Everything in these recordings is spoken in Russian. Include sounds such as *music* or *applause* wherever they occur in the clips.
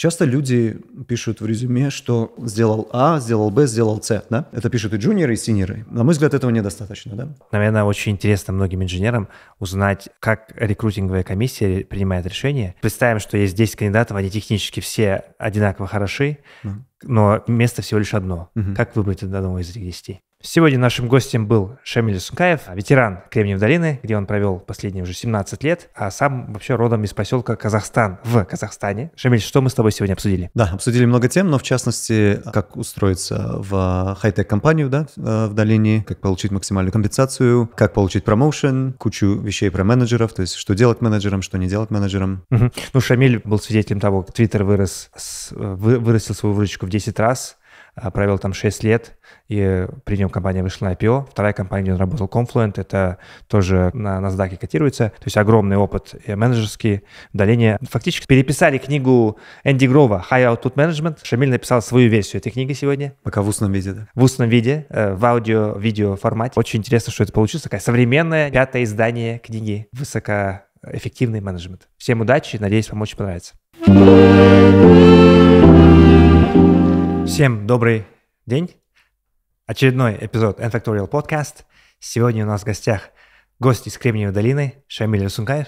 Часто люди пишут в резюме, что сделал А, сделал Б, сделал С, да? Это пишут и джуниоры, и синеры. На мой взгляд, этого недостаточно, да? Наверное, очень интересно многим инженерам узнать, как рекрутинговая комиссия принимает решение. Представим, что есть 10 кандидатов, они технически все одинаково хороши, mm но место всего лишь одно. mm Как выбрать одного из этих 10? Сегодня нашим гостем был Шамиль Сункаев, ветеран Кремниевой долины, где он провел последние уже 17 лет, а сам вообще родом из поселка Казахстан в Казахстане. Шамиль, что мы с тобой сегодня обсудили? Да, обсудили много тем, но в частности, как устроиться в хай-тек компанию да, э, в долине, как получить максимальную компенсацию, как получить промоушен, кучу вещей про менеджеров, то есть что делать менеджерам, что не делать менеджерам. Угу. Ну, Шамиль был свидетелем того, как Твиттер вырос, э, вырастил свою выручку в 10 раз, а, провел там 6 лет, и при нем компания вышла на IPO. Вторая компания, где он работал, Confluent, это тоже на NASDAQ котируется. То есть огромный опыт менеджерский, удаление. Фактически переписали книгу Энди Грова «High Output Management». Шамиль написал свою версию этой книги сегодня. Пока в устном виде, да? В устном виде, э, в аудио-видео формате. Очень интересно, что это получилось. Такая современная пятое издание книги «Высокоэффективный менеджмент». Всем удачи, надеюсь, вам очень понравится. Всем добрый день. Очередной эпизод N Factorial Podcast. Сегодня у нас в гостях гость из Кремниевой долины Шамиль Расункаев.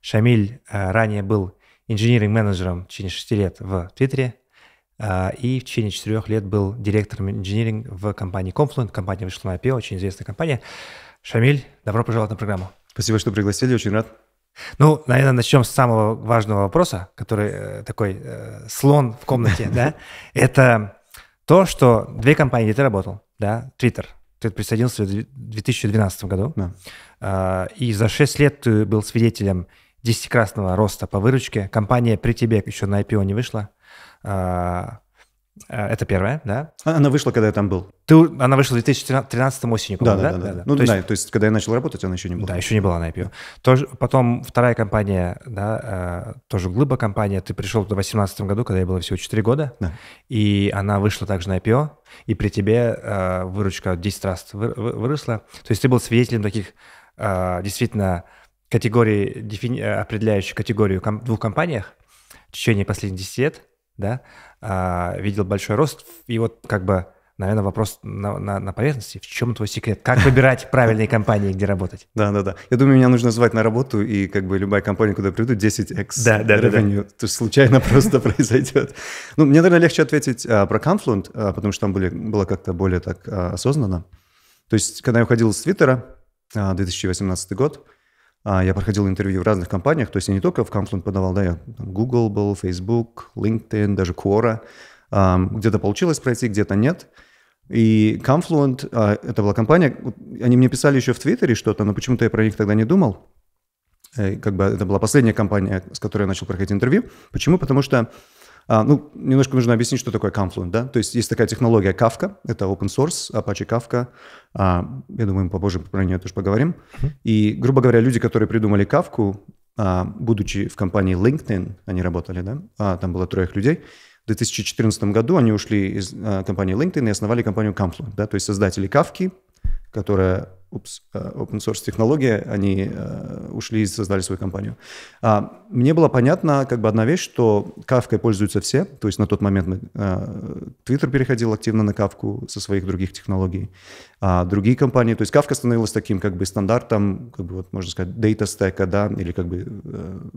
Шамиль э, ранее был инжиниринг-менеджером в течение 6 лет в Твиттере э, и в течение 4 лет был директором инжиниринг в компании Confluent. Компания вышла на IPO, очень известная компания. Шамиль, добро пожаловать на программу. Спасибо, что пригласили, очень рад. Ну, наверное, начнем с самого важного вопроса, который э, такой э, слон в комнате, *laughs* да? Это то, что две компании, где ты работал, да, Twitter, ты присоединился в 2012 году, да. А, и за 6 лет ты был свидетелем десятикратного роста по выручке. Компания при тебе еще на IPO не вышла. А, Э, это первая, да? Она вышла, когда я там был. Ты, она вышла в 2013 осенью, да, да, да, да, да. да. Ну, то есть, да, то есть, когда я начал работать, она еще не была. Да, еще не была на IPO. Тоже, потом вторая компания, да, э, тоже Глыба компания. Ты пришел туда в 2018 году, когда я было всего 4 года. Да. И она вышла также на IPO. И при тебе э, выручка 10 раз выросла. То есть ты был свидетелем таких действительно категорий, дефини... определяющих категорию в двух компаниях в течение последних 10 лет – да, а, видел большой рост, и вот как бы, наверное, вопрос на, на, на поверхности, в чем твой секрет? Как выбирать *laughs* правильные компании, где работать? Да, да, да. Я думаю, меня нужно звать на работу, и как бы любая компания, куда приду, 10x да, да, revenue. Да, да. То есть случайно *laughs* просто произойдет. Ну, мне, наверное, легче ответить а, про Confluent, а, потому что там были, было как-то более так а, осознанно. То есть, когда я уходил с Твиттера, 2018 а, год, а, я проходил интервью в разных компаниях, то есть я не только в Confluent подавал, да, я там, Google был, Facebook, LinkedIn, даже Quora. Где-то получилось пройти, где-то нет. И Confluent, а, это была компания, они мне писали еще в Твиттере что-то, но почему-то я про них тогда не думал. Э, как бы это была последняя компания, с которой я начал проходить интервью. Почему? Потому что а, ну, немножко нужно объяснить, что такое Confluent, да? То есть есть такая технология Kafka, это open source, Apache Kafka. А, я думаю, мы попозже про нее тоже поговорим. Mm-hmm. И, грубо говоря, люди, которые придумали Kafka, а, будучи в компании LinkedIn, они работали, да? А, там было троих людей. В 2014 году они ушли из а, компании LinkedIn и основали компанию Confluent, да? То есть создатели Kafka, которая упс, э, open source технология, они э, ушли и создали свою компанию. А, мне было понятно как бы одна вещь, что Кавкой пользуются все, то есть на тот момент э, Twitter переходил активно на Кавку со своих других технологий, а другие компании, то есть Кавка становилась таким как бы стандартом, как бы вот можно сказать, data стека, да, или как бы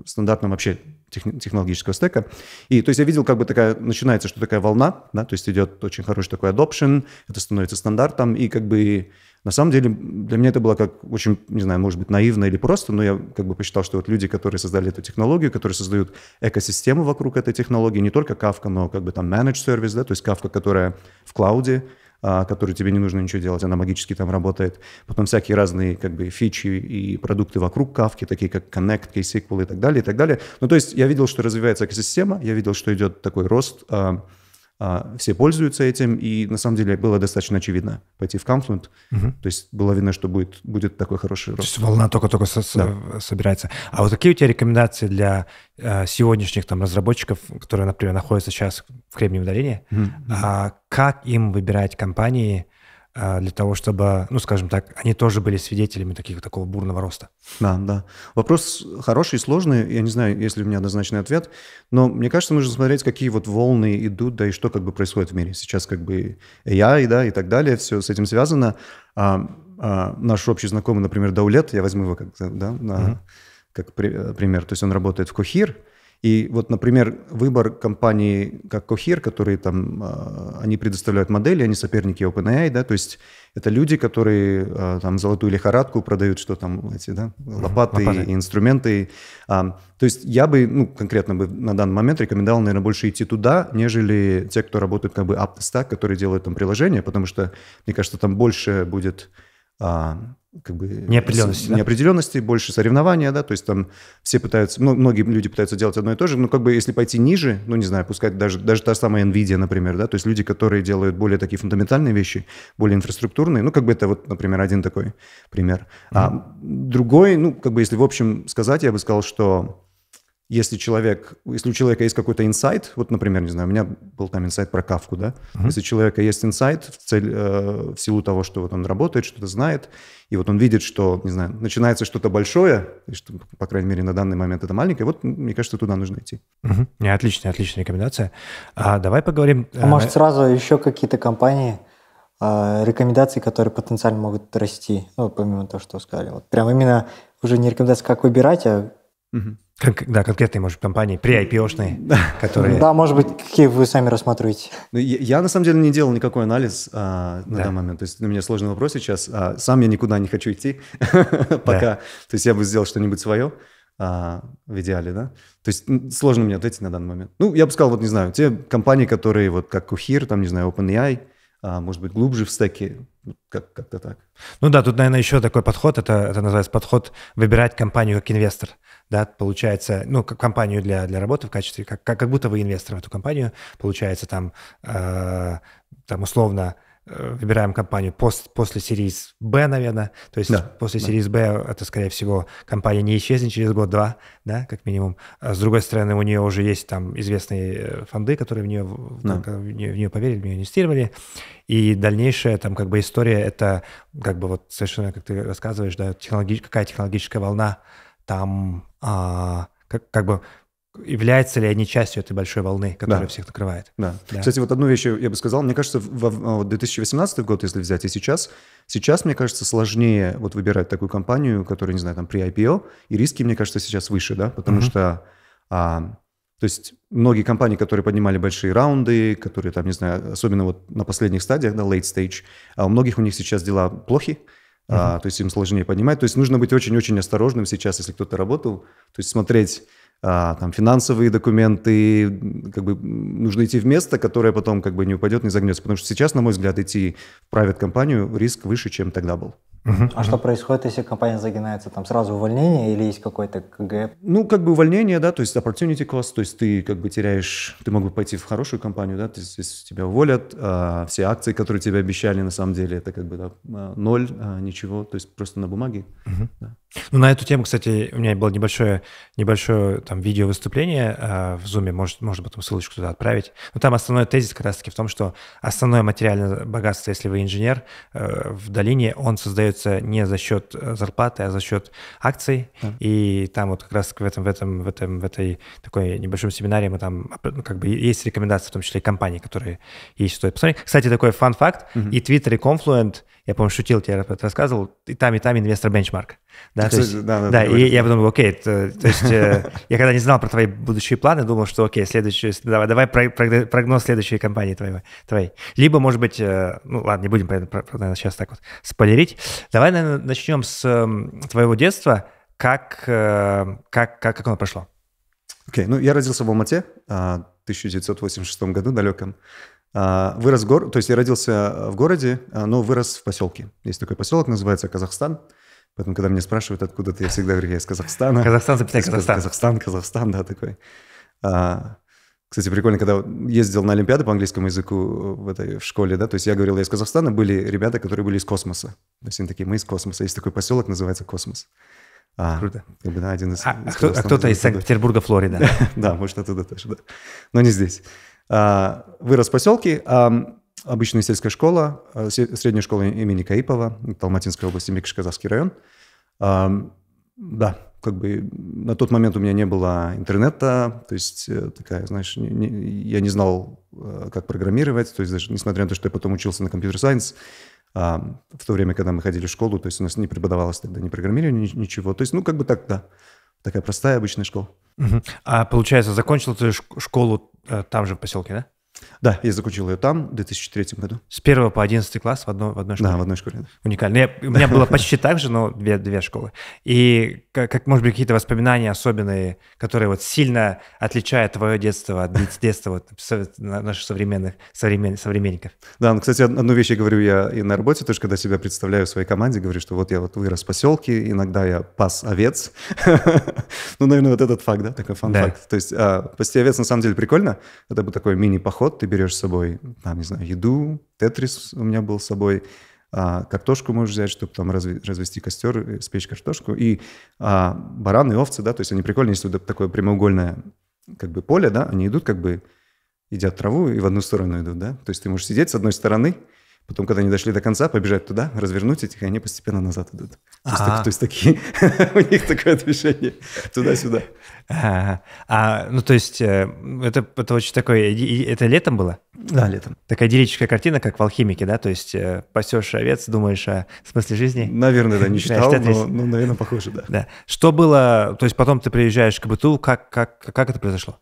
стандартом вообще технологического стека. И то есть я видел как бы такая, начинается, что такая волна, да, то есть идет очень хороший такой adoption, это становится стандартом, и как бы на самом деле, для меня это было как очень, не знаю, может быть, наивно или просто, но я как бы посчитал, что вот люди, которые создали эту технологию, которые создают экосистему вокруг этой технологии, не только Kafka, но как бы там managed service, да, то есть Kafka, которая в клауде, а, которую тебе не нужно ничего делать, она магически там работает. Потом всякие разные как бы фичи и продукты вокруг кавки, такие как Connect, KSQL и так далее, и так далее. Ну, то есть я видел, что развивается экосистема, я видел, что идет такой рост а, а, все пользуются этим, и на самом деле было достаточно очевидно пойти в Confluent. Угу. То есть было видно, что будет, будет такой хороший рост. То есть волна только-только со да. собирается. А вот какие у тебя рекомендации для э, сегодняшних там разработчиков, которые, например, находятся сейчас в Кремниевом долине, угу. а, как им выбирать компании, а, для того, чтобы, ну, скажем так, они тоже были свидетелями таких, такого бурного роста. Да, да. Вопрос хороший и сложный. Я не знаю, есть ли у меня однозначный ответ, но мне кажется, нужно смотреть, какие вот волны идут, да, и что как бы происходит в мире. Сейчас как бы AI, да, и так далее, все с этим связано. А, а, наш общий знакомый, например, Даулет, я возьму его как, да, на, mm-hmm. как при, пример, то есть он работает в Кохир, и вот, например, выбор компании как Cohere, которые там, а, они предоставляют модели, они соперники OpenAI, да, то есть это люди, которые а, там золотую лихорадку продают, что там эти, да, лопаты, лопаты. и инструменты. А, то есть я бы, ну, конкретно бы на данный момент рекомендовал, наверное, больше идти туда, нежели те, кто работают как бы AppStack, которые делают там приложения, потому что, мне кажется, там больше будет а, как бы неопределенности, с, да? неопределенности, больше соревнования, да, то есть там все пытаются, ну, многие люди пытаются делать одно и то же, но как бы если пойти ниже, ну, не знаю, пускать даже, даже та самая NVIDIA, например, да, то есть люди, которые делают более такие фундаментальные вещи, более инфраструктурные, ну, как бы это вот, например, один такой пример. Mm-hmm. А другой, ну, как бы если в общем сказать, я бы сказал, что если человек, если у человека есть какой-то инсайт, вот, например, не знаю, у меня был там инсайт про кавку, да, uh-huh. если у человека есть инсайт в, цель, э, в силу того, что вот он работает, что-то знает, и вот он видит, что, не знаю, начинается что-то большое, и что, по крайней мере, на данный момент это маленькое, вот, мне кажется, туда нужно идти. Uh-huh. Не, отличная, отличная рекомендация. А, давай поговорим... А может, э, сразу еще какие-то компании, э, рекомендации, которые потенциально могут расти, ну, помимо того, что сказали. Вот прям именно уже не рекомендации, как выбирать, а Угу. Кон- да, конкретные, может, компании, при IPO-шные, *laughs* которые... Да, может быть, какие вы сами рассматриваете. Ну, я, на самом деле, не делал никакой анализ а, на данный момент. То есть на меня сложный вопрос сейчас. А, сам я никуда не хочу идти *laughs* пока. То есть я бы сделал что-нибудь свое а, в идеале, да? То есть сложно мне ответить на данный момент. Ну, я бы сказал, вот не знаю, те компании, которые вот как Кухир, там, не знаю, OpenAI, может быть, глубже в стеке, ну, как- как-то так. Ну да, тут, наверное, еще такой подход, это, это называется подход выбирать компанию как инвестор да, получается, ну, как компанию для, для работы в качестве, как, как, как будто вы инвестор в эту компанию, получается, там, э, там условно, э, выбираем компанию пост, после серии Б, наверное. То есть да, после да. Series B это, скорее всего, компания не исчезнет через год-два, да, как минимум. А с другой стороны, у нее уже есть там известные э, фонды, которые в нее, да. как, в нее, в нее поверили, в нее инвестировали. И дальнейшая там как бы история, это как бы вот совершенно, как ты рассказываешь, да, технологи- какая технологическая волна там а, как, как бы являются ли они частью этой большой волны, которая да. всех накрывает. Да. да. Кстати, вот одну вещь я бы сказал. Мне кажется, в 2018 а, год, если взять и сейчас, сейчас, мне кажется, сложнее вот выбирать такую компанию, которая, не знаю, там при IPO, и риски, мне кажется, сейчас выше, да, потому угу. что... А, то есть многие компании, которые поднимали большие раунды, которые там, не знаю, особенно вот на последних стадиях, на late stage, а у многих у них сейчас дела плохи, Uh-huh. А, то есть им сложнее понимать То есть нужно быть очень-очень осторожным сейчас, если кто-то работал. То есть смотреть а, там финансовые документы, как бы нужно идти в место, которое потом как бы не упадет, не загнется. Потому что сейчас, на мой взгляд, идти в private компанию риск выше, чем тогда был. Uh-huh, а что происходит, если компания загинается? Там сразу увольнение или есть какой-то КГ? Ну, как бы увольнение, да, то есть opportunity cost, то есть ты как бы теряешь, ты мог бы пойти в хорошую компанию, да, то есть если тебя уволят, а, все акции, которые тебе обещали, на самом деле, это как бы да, а, ноль, а, ничего, то есть просто на бумаге. Uh-huh. Да. Ну, на эту тему, кстати, у меня было небольшое, небольшое там видео выступление э, в Zoom, может, может потом ссылочку туда отправить. Но там основной тезис как раз-таки в том, что основное материальное богатство, если вы инженер э, в долине, он создается не за счет э, зарплаты, а за счет акций. Да. И там вот как раз в этом, в этом, в этом, в этой такой небольшом семинаре мы там ну, как бы есть рекомендации, в том числе и компаний, которые есть, стоит посмотреть. Кстати, такой фан-факт, угу. и Twitter, и Confluent, я, по-моему, шутил, тебе рассказывал, и там, и там инвестор бенчмарк. Да, Кстати, ну, есть, да, да, да, и я подумал, окей, то, то есть э, *laughs* я когда не знал про твои будущие планы, думал, что окей, следующий, давай, давай прогноз следующей компании твоего, твоей. Либо, может быть, э, ну ладно, не будем, наверное, сейчас так вот спойлерить. Давай, наверное, начнем с э, твоего детства. Как, э, как, как, как оно прошло? Окей, ну я родился в Алмате а, в 1986 году далеком. Э, а, вырос в гор... то есть я родился в городе, а, но вырос в поселке. Есть такой поселок, называется Казахстан. Поэтому, когда меня спрашивают, откуда ты, я всегда говорю, я из Казахстана. Казахстан, запятая, Казахстан. Казахстан, Казахстан, да, такой. А, кстати, прикольно, когда ездил на Олимпиаду по английскому языку э, в, этой, в школе, да, то есть я говорил, я из Казахстана, были ребята, которые были из космоса. То есть они такие, мы из космоса. Есть такой поселок, называется Космос. А, Круто. Как бы, да, один из, а, а из кто, а кто-то из Санкт-Петербурга, Флорида. *laughs* да, может, оттуда тоже, да. Но не здесь. А, вырос в поселке. А, обычная сельская школа, э, средняя школа имени Каипова, Алматинская область, Микшказахский район. Да, как бы на тот момент у меня не было интернета, то есть э, такая, знаешь, не, не, я не знал, э, как программировать, то есть даже несмотря на то, что я потом учился на компьютер-сайенс, в то время, когда мы ходили в школу, то есть у нас не преподавалось тогда ни программирование, ничего. То есть, ну, как бы так, да. Такая простая обычная школа. Угу. А получается, закончил ты школу там же в поселке, да? Да, я закончил ее там в 2003 году. С 1 по 11 класс в, одно, в одной школе? Да, в одной школе. Уникально. Я, у меня было почти так же, но две, две школы. И, как, как, может быть, какие-то воспоминания особенные, которые вот сильно отличают твое детство от детства вот, наших современных современ, современников? Да, ну, кстати, одну вещь я говорю я и на работе, тоже когда себя представляю в своей команде, говорю, что вот я вот вырос в поселке, иногда я пас овец. *laughs* ну, наверное, вот этот факт, да, такой фан-факт. То есть а, пасти овец на самом деле прикольно. Это бы такой мини-поход город, ты берешь с собой, там, не знаю, еду, тетрис у меня был с собой, а, картошку можешь взять, чтобы там разв... развести костер, э, спечь картошку, и а, бараны, овцы, да, то есть они прикольные, если такое прямоугольное как бы поле, да, они идут как бы едят траву и в одну сторону идут, да? То есть ты можешь сидеть с одной стороны, Потом, когда они дошли до конца, побежать туда, развернуть этих, и они постепенно назад идут. То есть, такие, *laughs* у них такое движение туда-сюда. А, ну, то есть, э, это, это очень такое... Это летом было? Да, летом. Такая идиллическая картина, как в «Алхимике», да? То есть, э, пасешь овец, думаешь о смысле жизни? Наверное, да, не читал, но, наверное, похоже, да. да. Что было... То есть, потом ты приезжаешь к БТУ, как, как, как это произошло?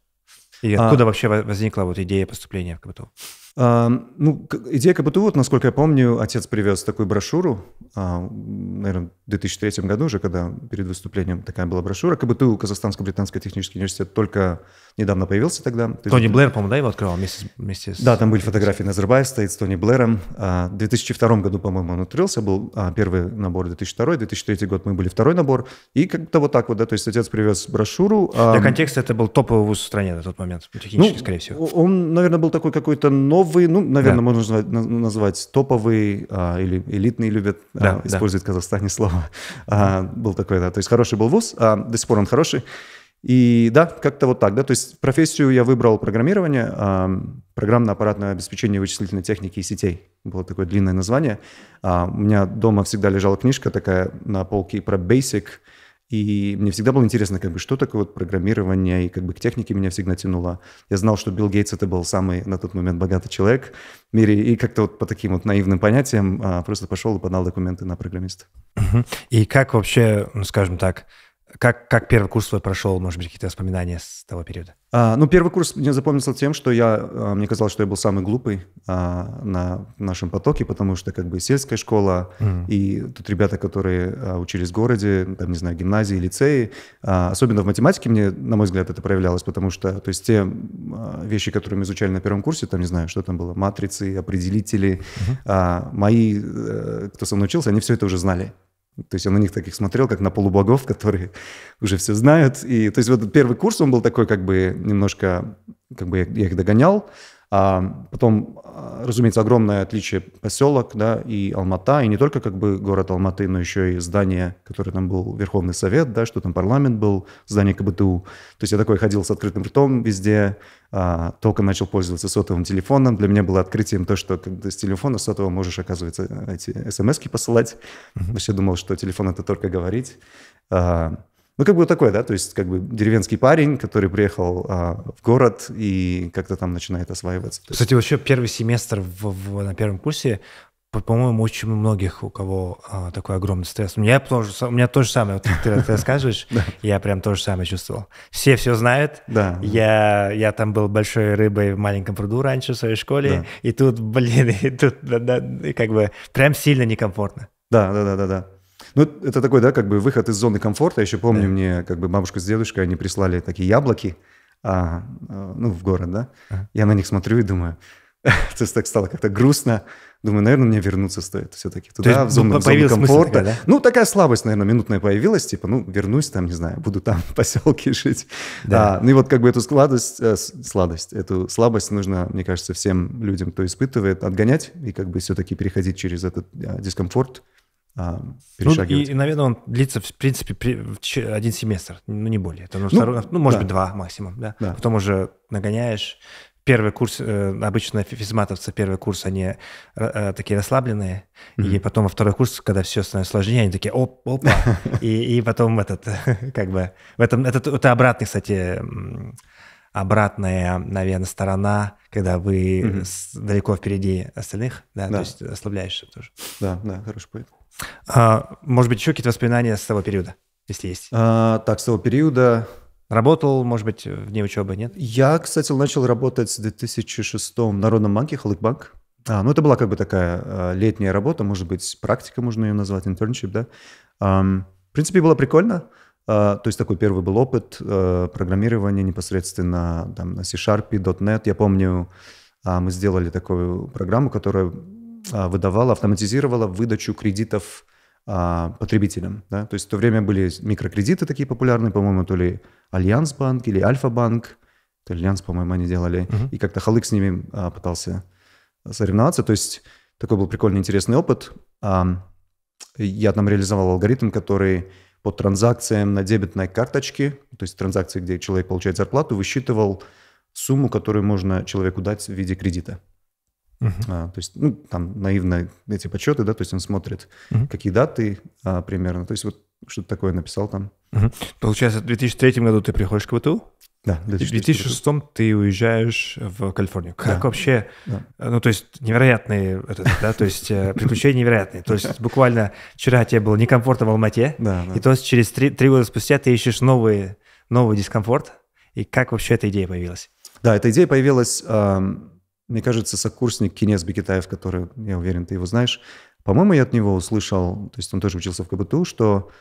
И а. откуда вообще возникла вот идея поступления в КБТУ? Ну, идея как КПТУ, вот, насколько я помню, отец привез такую брошюру, а, наверное, в 2003 году уже, когда перед выступлением такая была брошюра. как у казахстанского британского технического университета только недавно появился тогда. Тони Блэр, по-моему, да, его открывал вместе, вместе с... Да, там были фотографии Назарбаев стоит с Тони Блэром. А, в 2002 году, по-моему, он открылся, был а, первый набор 2002, 2003 год мы были второй набор. И как-то вот так вот, да, то есть отец привез брошюру. А, Для а... контекста это был топовый вуз в стране на тот момент, технически, ну, скорее всего. Он, наверное, был такой какой-то новый, ну, наверное, да. можно назвать топовый а, или элитный, любят да, а, использовать да. в Казахстане слово. А, был такой, да, то есть хороший был вуз, а, до сих пор он хороший. И да, как-то вот так, да, то есть профессию я выбрал программирование, э, программно-аппаратное обеспечение вычислительной техники и сетей, было такое длинное название. Э, у меня дома всегда лежала книжка такая на полке про Basic, и мне всегда было интересно, как бы, что такое вот программирование, и как бы к технике меня всегда тянуло. Я знал, что Билл Гейтс это был самый на тот момент богатый человек в мире, и как-то вот по таким вот наивным понятиям а, просто пошел и подал документы на программиста. И как вообще, ну, скажем так, как, как первый курс твой прошел? Может быть, какие-то воспоминания с того периода? А, ну, первый курс мне запомнился тем, что я, а, мне казалось, что я был самый глупый а, на нашем потоке, потому что как бы сельская школа, mm. и тут ребята, которые а, учились в городе, там, не знаю, гимназии, лицеи, а, особенно в математике мне, на мой взгляд, это проявлялось, потому что, то есть те а, вещи, которые мы изучали на первом курсе, там, не знаю, что там было, матрицы, определители, mm-hmm. а, мои, э, кто со мной учился, они все это уже знали. То есть я на них таких смотрел, как на полубогов, *laughs* которые уже все знают. И, то есть вот первый курс, он был такой как бы немножко, как бы я, я их догонял, а, потом, а, разумеется, огромное отличие поселок да, и Алмата, и не только как бы город Алматы, но еще и здание, которое там был Верховный Совет, да, что там парламент был, здание КБТУ. То есть я такой ходил с открытым ртом везде, а, только начал пользоваться сотовым телефоном. Для меня было открытием то, что с телефона сотового можешь, оказывается, эти смс посылать. вообще думал, что телефон — это только говорить. А, ну, как бы вот такой, да, то есть как бы деревенский парень, который приехал а, в город и как-то там начинает осваиваться. Кстати, вообще первый семестр в, в, на первом курсе, по-моему, по очень многих, у кого а, такой огромный стресс. У меня тоже, у меня то же самое, вот ты, ты рассказываешь, *laughs* я прям то же самое чувствовал. Все все знают, да. я, я там был большой рыбой в маленьком пруду раньше в своей школе, и тут, блин, *laughs* и тут да, да, и как бы прям сильно некомфортно. Да, да, да, да, да. Ну, это такой, да, как бы выход из зоны комфорта. Я еще помню, да. мне как бы бабушка с дедушкой, они прислали такие яблоки, а, э, ну, в город, да. Ага. Я на них смотрю и думаю, *laughs* то есть так стало как-то грустно. Думаю, наверное, мне вернуться стоит все-таки туда, есть, в зону, в зону комфорта. Такая, да? Ну, такая слабость, наверное, минутная появилась. Типа, ну, вернусь там, не знаю, буду там *laughs* в поселке жить. Да. А, ну и вот как бы эту сладость, э, сладость, эту слабость нужно, мне кажется, всем людям, кто испытывает, отгонять и как бы все-таки переходить через этот э, дискомфорт перешагивать. Ну, и, наверное, он длится, в принципе, при, один семестр, ну, не более. Это, ну, ну, второй, ну, может да. быть, два максимум, да. да. Потом уже нагоняешь. Первый курс, э, обычно физматовцы первый курс, они э, э такие расслабленные, mm-hmm. и потом во второй курс, когда все становится сложнее, они такие оп, опа, *laughs* и, и потом этот, *laughs* как бы, в этом, это, это обратный, кстати, обратная, наверное, сторона, когда вы mm-hmm. далеко впереди остальных, да, да, то есть ослабляешься тоже. Да, да, хороший поинт. А, может быть, еще какие-то воспоминания с того периода, если есть? А, так, с того периода... Работал, может быть, вне учебы, нет? Я, кстати, начал работать в 2006 в Народном банке, Халыкбанк. А, ну, это была как бы такая а, летняя работа, может быть, практика, можно ее назвать, internship, да. А, в принципе, было прикольно. А, то есть такой первый был опыт а, программирования непосредственно там, на C-Sharp, .NET. Я помню, а, мы сделали такую программу, которая а, выдавала, автоматизировала выдачу кредитов а, потребителям. Да? То есть в то время были микрокредиты такие популярные, по-моему, то ли Альянс банк или Альфа-банк, то ли Альянс, по-моему, они делали. Угу. И как-то Халык с ними а, пытался соревноваться. То есть такой был прикольный, интересный опыт. Я там реализовал алгоритм, который по транзакциям на дебетной карточке, то есть транзакции, где человек получает зарплату, высчитывал сумму, которую можно человеку дать в виде кредита. Uh-huh. А, то есть, ну, там наивно эти подсчеты, да, то есть он смотрит, uh-huh. какие даты а, примерно. То есть вот что-то такое написал там. Uh-huh. Получается, в 2003 году ты приходишь к ВТУ? Да, в 2006 ты уезжаешь в Калифорнию. Как да. вообще? Да. Э, ну, то есть невероятные, этот, да, то есть э, *laughs* приключения невероятные. То есть буквально вчера тебе было некомфортно в Алмате, да, да. и то есть через три, три года спустя ты ищешь новые, новый дискомфорт. И как вообще эта идея появилась? Да, эта идея появилась... Эм мне кажется, сокурсник Кинес Бекетаев, который, я уверен, ты его знаешь, по-моему, я от него услышал, то есть он тоже учился в КБТУ, что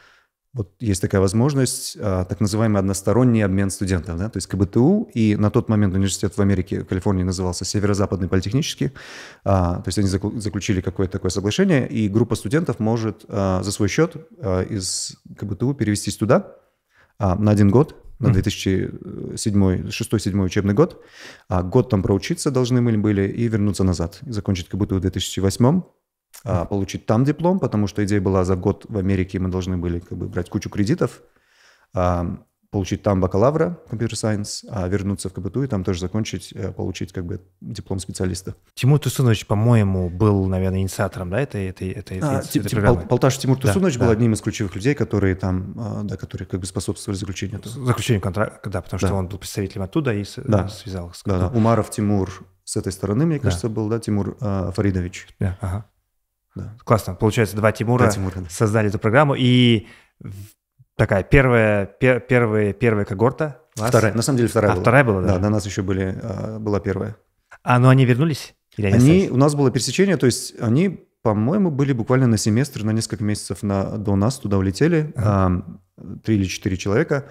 вот есть такая возможность, а, так называемый односторонний обмен студентов, да, то есть КБТУ и на тот момент университет в Америке, в Калифорнии назывался Северо-Западный политехнический, а, то есть они заключили какое-то такое соглашение, и группа студентов может а, за свой счет из КБТУ перевестись туда на один год, на 2007-2006 учебный год. А год там проучиться должны мы были и вернуться назад. И закончить как будто в 2008 а, получить там диплом, потому что идея была за год в Америке мы должны были как бы брать кучу кредитов, а, получить там бакалавра компьютер сайенс, а вернуться в КБТУ и там тоже закончить, э, получить как бы диплом специалиста. Тимур Тусунович, по-моему, был, наверное, инициатором, да, этой, этой, этой, а, этой, этой программы? Полташ Тимур Тусунович да, был да. одним из ключевых людей, которые там, а, да, которые как бы способствовали заключению. Этого. Заключению контракта, да, потому да. что он был представителем оттуда и да. Э, связал. С да, да, Умаров Тимур с этой стороны, мне да. кажется, был, да, Тимур э, Фаридович. Да, ага. да. Классно. Получается, два Тимура, да, Тимура да. создали эту программу и Такая первая, пер, первая, первая когорта. Вас? Вторая, на самом деле вторая а, была. вторая была, да? Да, до нас еще были, а, была первая. А, ну они вернулись? Или они, они у нас было пересечение, то есть они, по-моему, были буквально на семестр, на несколько месяцев на, до нас туда улетели, три ага. или четыре человека.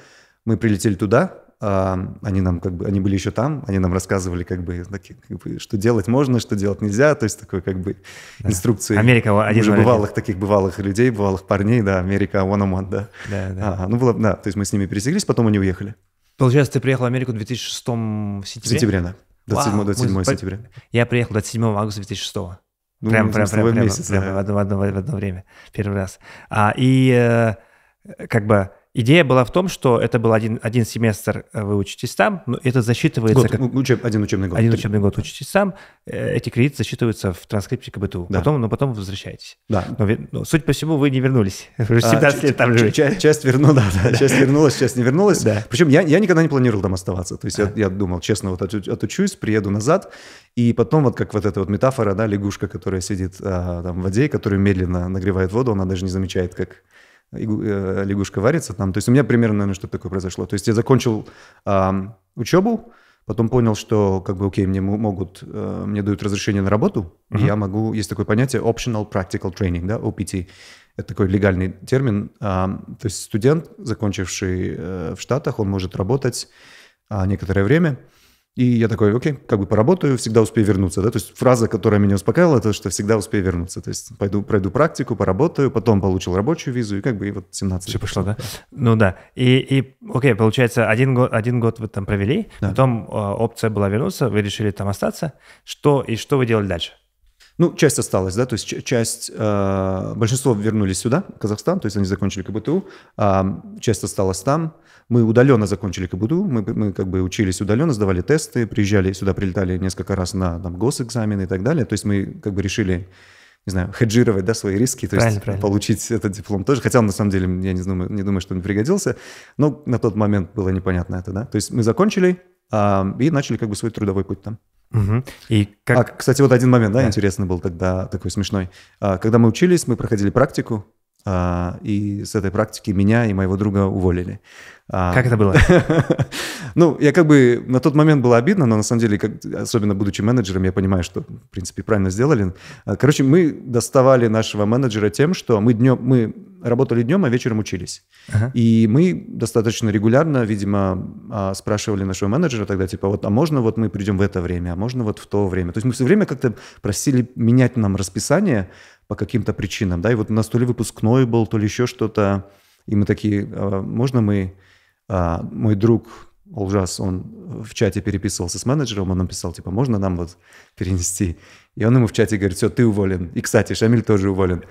Мы прилетели туда, они нам как бы, они были еще там, они нам рассказывали как бы, как бы что делать можно, что делать нельзя, то есть такой как бы да. инструкции. Америка один Уже бывалых таких бывалых людей, бывалых парней, да, Америка one on one, да. да, да. Ага, ну было, да, то есть мы с ними пересеклись, потом они уехали. Получается, ты приехал в Америку в 2006 в сентябре? В сентябре, да. 27, Вау, до мы... сентября. Я приехал 27 августа 2006 ну, прям, прям, прям, прям, месяц, прям да. в, одно, в, одно, в одно время, первый раз. А, и э, как бы Идея была в том, что это был один, один семестр, э, вы учитесь там, но это засчитывается... Год, как... Ну, учеб, один учебный год. Один учебный год учитесь сам, э, эти кредиты засчитываются в транскрипте КБТУ, да. потом, но потом возвращаетесь. Да. Но, но, ну, суть по всему, вы не вернулись. *laughs* Вы 17 а, лет там жили. Часть, часть верну, да, да, часть вернулась, часть не вернулась. Да. Причем я, я никогда не планировал там оставаться. То есть я, я думал, честно, вот отучусь, приеду назад, и потом вот как вот эта вот метафора, да, лягушка, которая сидит а, там в воде, которая медленно нагревает воду, она даже не замечает, как Э, лягушка варится там. То есть у меня примерно, наверное, что такое произошло. То есть я закончил э, учебу, потом понял, что как бы окей, мне могут, э, мне дают разрешение на работу, uh-huh. и я могу, есть такое понятие optional practical training, да, OPT. Это такой легальный термин. Э, то есть студент, закончивший э, в Штатах, он может работать э, некоторое время – и я такой, окей, как бы поработаю, всегда успею вернуться. Да? То есть фраза, которая меня успокаивала, это что всегда успею вернуться. То есть пойду, пройду практику, поработаю, потом получил рабочую визу, и как бы и вот 17. Все пошло, да? Ну да. И, и окей, получается, один год, один год вы там провели, да. потом э, опция была вернуться, вы решили там остаться. Что и что вы делали дальше? Ну, часть осталась, да, то есть часть, э, большинство вернулись сюда, в Казахстан, то есть они закончили КБТУ, э, часть осталась там. Мы удаленно закончили КБТУ, мы, мы как бы учились удаленно, сдавали тесты, приезжали сюда, прилетали несколько раз на там, госэкзамены и так далее. То есть мы как бы решили не знаю, хеджировать, да, свои риски, то правильно, есть правильно. получить этот диплом тоже. Хотя он, на самом деле, я не думаю, не думаю, что он пригодился, но на тот момент было непонятно это, да. То есть мы закончили а, и начали как бы свой трудовой путь там. Угу. И как... А, кстати, вот один момент, да, да, интересный был тогда, такой смешной. А, когда мы учились, мы проходили практику, а, и с этой практики меня и моего друга уволили. А. Как это было? *laughs* ну, я как бы на тот момент было обидно, но на самом деле, как, особенно будучи менеджером, я понимаю, что, в принципе, правильно сделали. А, короче, мы доставали нашего менеджера тем, что мы днем, мы работали днем, а вечером учились. Ага. И мы достаточно регулярно, видимо, а, спрашивали нашего менеджера тогда, типа, вот, а можно вот мы придем в это время, а можно вот в то время. То есть мы все время как-то просили менять нам расписание по каким-то причинам, да, и вот у нас то ли выпускной был, то ли еще что-то, и мы такие, можно мы а, мой друг Олжас, он в чате переписывался с менеджером, он написал, типа, можно нам вот перенести? И он ему в чате говорит, все, ты уволен. И, кстати, Шамиль тоже уволен.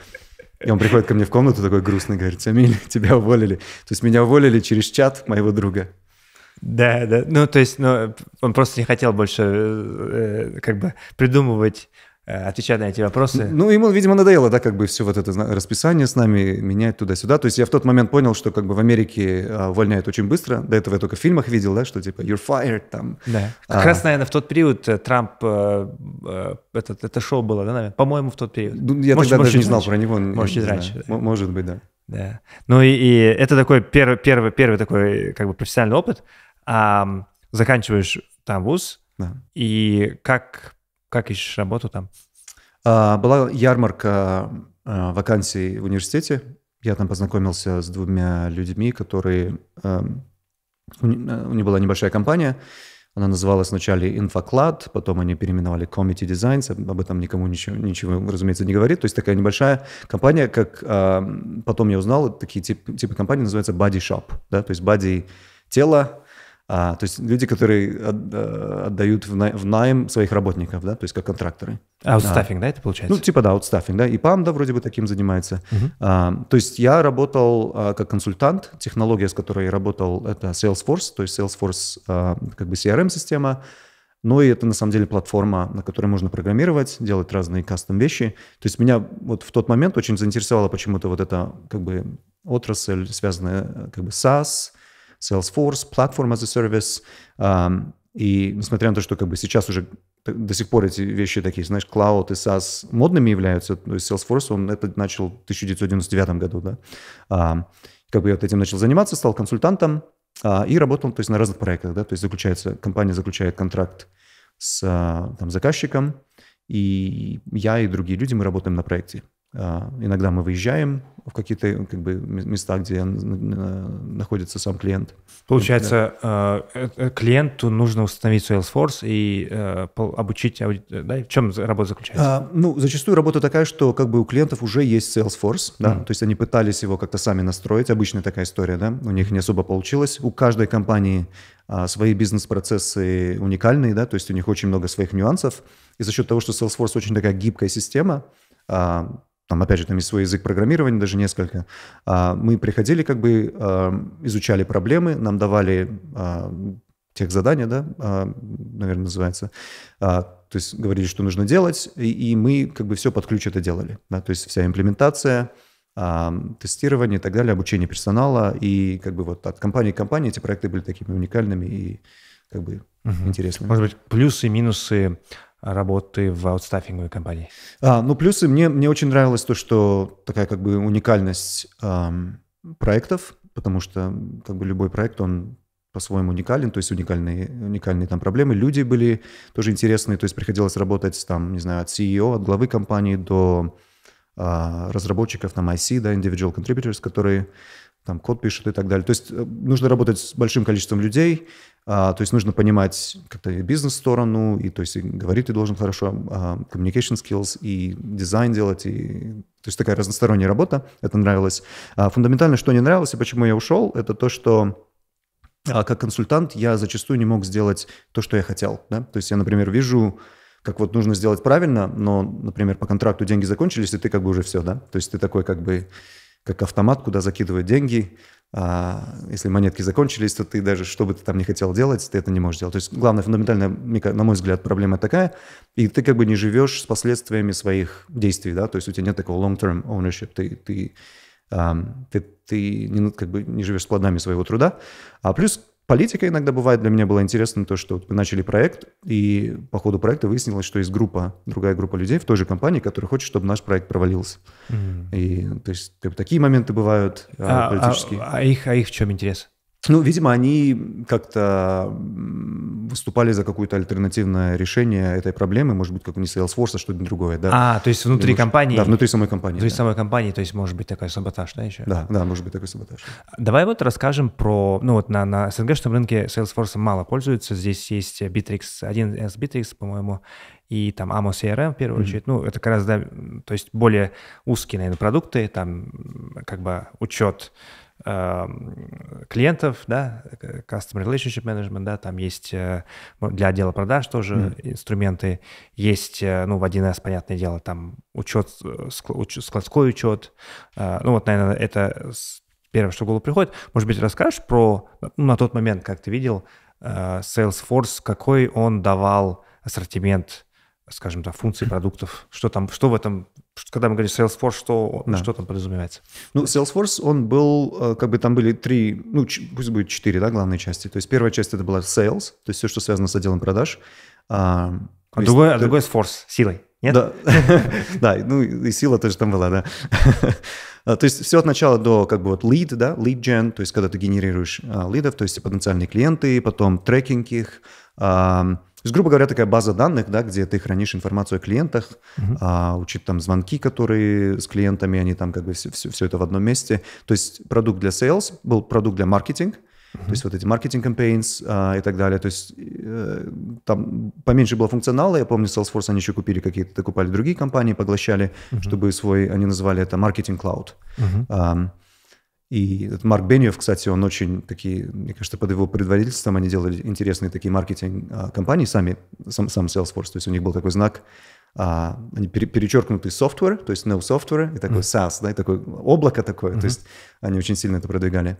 И он приходит ко мне в комнату такой грустный, говорит, Шамиль, *laughs* тебя уволили. То есть меня уволили через чат моего друга. Да, да. Ну, то есть, ну, он просто не хотел больше э, э как бы придумывать Э, отвечать на эти вопросы. Ну, ну, ему, видимо, надоело, да, как бы все вот это расписание с нами менять туда-сюда. То есть я в тот момент понял, что как бы в Америке а, увольняют очень быстро. До этого я только в фильмах видел, да, что типа you're fired там. Да. А. Как а... раз, наверное, в тот период э, Трамп, э, это, это шоу было, да, наверное? По-моему, в тот период. Ну, я может, тогда даже не знал раньше. про него. Может, не раньше. Да. Может быть, да. Да. Ну и, и это такой первый, первый, первый такой как бы профессиональный опыт. А, заканчиваешь там вуз, да. и как как ищешь работу там? А, была ярмарка а, вакансий в университете. Я там познакомился с двумя людьми, которые... А, у них была небольшая компания, она называлась вначале «Инфоклад», потом они переименовали «Committee Designs», об этом никому ничего, ничего, разумеется, не говорит. То есть такая небольшая компания, как э, потом я узнал, такие тип, типы компании называются «Body Shop», да, то есть «Body» — тело, а, то есть люди, которые от, э, отдают в, най, в найм своих работников, да, то есть как контракторы. Аутстаффинг, да, это получается? Ну, типа, да, аутстаффинг, да. И ПАМ, да, вроде бы таким занимается. Угу. А, то есть я работал а, как консультант. Технология, с которой я работал, это Salesforce, то есть Salesforce а, как бы CRM-система. Но ну и это на самом деле платформа, на которой можно программировать, делать разные кастом вещи. То есть меня вот в тот момент очень заинтересовала почему-то вот эта как бы отрасль, связанная э, как бы SaaS, Salesforce, Platform as a Service. И несмотря на то, что как бы сейчас уже до сих пор эти вещи такие, знаешь, Cloud и SaaS модными являются, то есть Salesforce, он это начал в 1999 году, да. Как бы я вот этим начал заниматься, стал консультантом а, и работал, то есть на разных проектах, да, то есть заключается, компания заключает контракт с а, там, заказчиком, и я и другие люди, мы работаем на проекте. А, иногда мы выезжаем в какие-то как бы, места, где находится сам клиент. Получается, да. Э, э, клиенту нужно установить Salesforce и э, обучить Да? В чем работа заключается? А, ну, зачастую работа такая, что как бы у клиентов уже есть Salesforce, да? mm. то есть они пытались его как-то сами настроить. Обычная такая история, да? У них не особо получилось. У каждой компании а, свои бизнес-процессы уникальные, да, то есть у них очень много своих нюансов. И за счет того, что Salesforce очень такая гибкая система, а, там, опять же, там есть свой язык программирования, даже несколько. А, мы приходили, как бы а, изучали проблемы, нам давали а, тех задания, да, наверное, называется. То есть говорили, что нужно делать, и мы как бы все под ключ это делали. Да? То есть вся имплементация, тестирование и так далее, обучение персонала. И как бы вот от компании к компании эти проекты были такими уникальными и как бы угу. интересными. Может быть, плюсы и минусы работы в аутстаффинговой компании. А, ну, плюсы мне, мне очень нравилось то, что такая как бы уникальность эм, проектов, потому что как бы любой проект, он по-своему уникален, то есть уникальные, уникальные там проблемы. Люди были тоже интересные, то есть приходилось работать там, не знаю, от CEO, от главы компании до э, разработчиков там IC, да, individual contributors, которые там код пишут и так далее. То есть э, нужно работать с большим количеством людей, а, то есть нужно понимать как-то и бизнес-сторону, и то есть и говорить ты должен хорошо, а, communication skills, и дизайн делать, и то есть такая разносторонняя работа, это нравилось. А, фундаментально, что не нравилось и почему я ушел, это то, что а, как консультант я зачастую не мог сделать то, что я хотел. Да? То есть я, например, вижу как вот нужно сделать правильно, но, например, по контракту деньги закончились, и ты как бы уже все, да? То есть ты такой как бы как автомат, куда закидывают деньги. А если монетки закончились, то ты даже, что бы ты там не хотел делать, ты это не можешь делать. То есть главная фундаментальная, на мой взгляд, проблема такая, и ты как бы не живешь с последствиями своих действий, да, то есть у тебя нет такого long-term ownership, ты, ты, ты, ты не, как бы не живешь с плодами своего труда. А плюс Политика иногда бывает. Для меня было интересно то, что мы начали проект, и по ходу проекта выяснилось, что есть группа, другая группа людей в той же компании, которая хочет, чтобы наш проект провалился. Mm. И то есть как бы, такие моменты бывают а, а, а политические. А, а, их, а их в чем интерес? Ну, видимо, они как-то выступали за какое-то альтернативное решение этой проблемы, может быть, как у них Salesforce, а что то другое, да. А, то есть внутри может, компании? Да, внутри самой компании. Внутри да. самой компании, то есть может быть такой саботаж, да, еще? Да, да, может быть такой саботаж. Давай вот расскажем про, ну вот на, на СНГ, что в рынке Salesforce мало пользуются, здесь есть Bittrex, один из Bittrex, по-моему, и там AMO CRM в первую mm-hmm. очередь, ну, это как раз, да, то есть более узкие, наверное, продукты, там как бы учет Эм, клиентов, да, Customer Relationship Management, да, там есть э, для отдела продаж тоже mm. инструменты, есть, э, ну, в 1С, понятное дело, там учет, э, складской учет, ну, вот, наверное, это первое, что в голову приходит. Может быть, расскажешь про, ну, на тот момент, как ты видел, Salesforce, какой он давал ассортимент, скажем так, функций продуктов, что там, что в этом когда мы говорим Salesforce, что, да. что там подразумевается? Ну, Salesforce, он был, э, как бы там были три, ну, пусть будет четыре, да, главные части. То есть первая часть это была Sales, то есть все, что связано с отделом продаж. А, а другой ты... другое с Force, силой. Нет? Да. *laughs* да, ну и сила тоже там была, да. А, то есть все от начала до как бы вот lead, да, lead gen, то есть когда ты генерируешь а, лидов, то есть потенциальные клиенты, потом трекинг их, есть, грубо говоря, такая база данных, да, где ты хранишь информацию о клиентах, угу. а, учит там звонки, которые с клиентами, они там как бы все, все, все это в одном месте. То есть продукт для sales был продукт для маркетинг, Uh-huh. То есть вот эти маркетинг campaigns а, и так далее. То есть э, там поменьше было функционала. Я помню, Salesforce они еще купили какие-то, докупали другие компании, поглощали, uh-huh. чтобы свой, они называли это маркетинг cloud. Uh-huh. И этот Марк Бенниев, кстати, он очень такие, мне кажется, под его предводительством они делали интересные такие маркетинг-компании а, сами, сам, сам Salesforce. То есть у них был такой знак, а, они перечеркнутый software, то есть no software, и такой mm. SaaS, да, и такое облако такое. Mm-hmm. То есть они очень сильно это продвигали.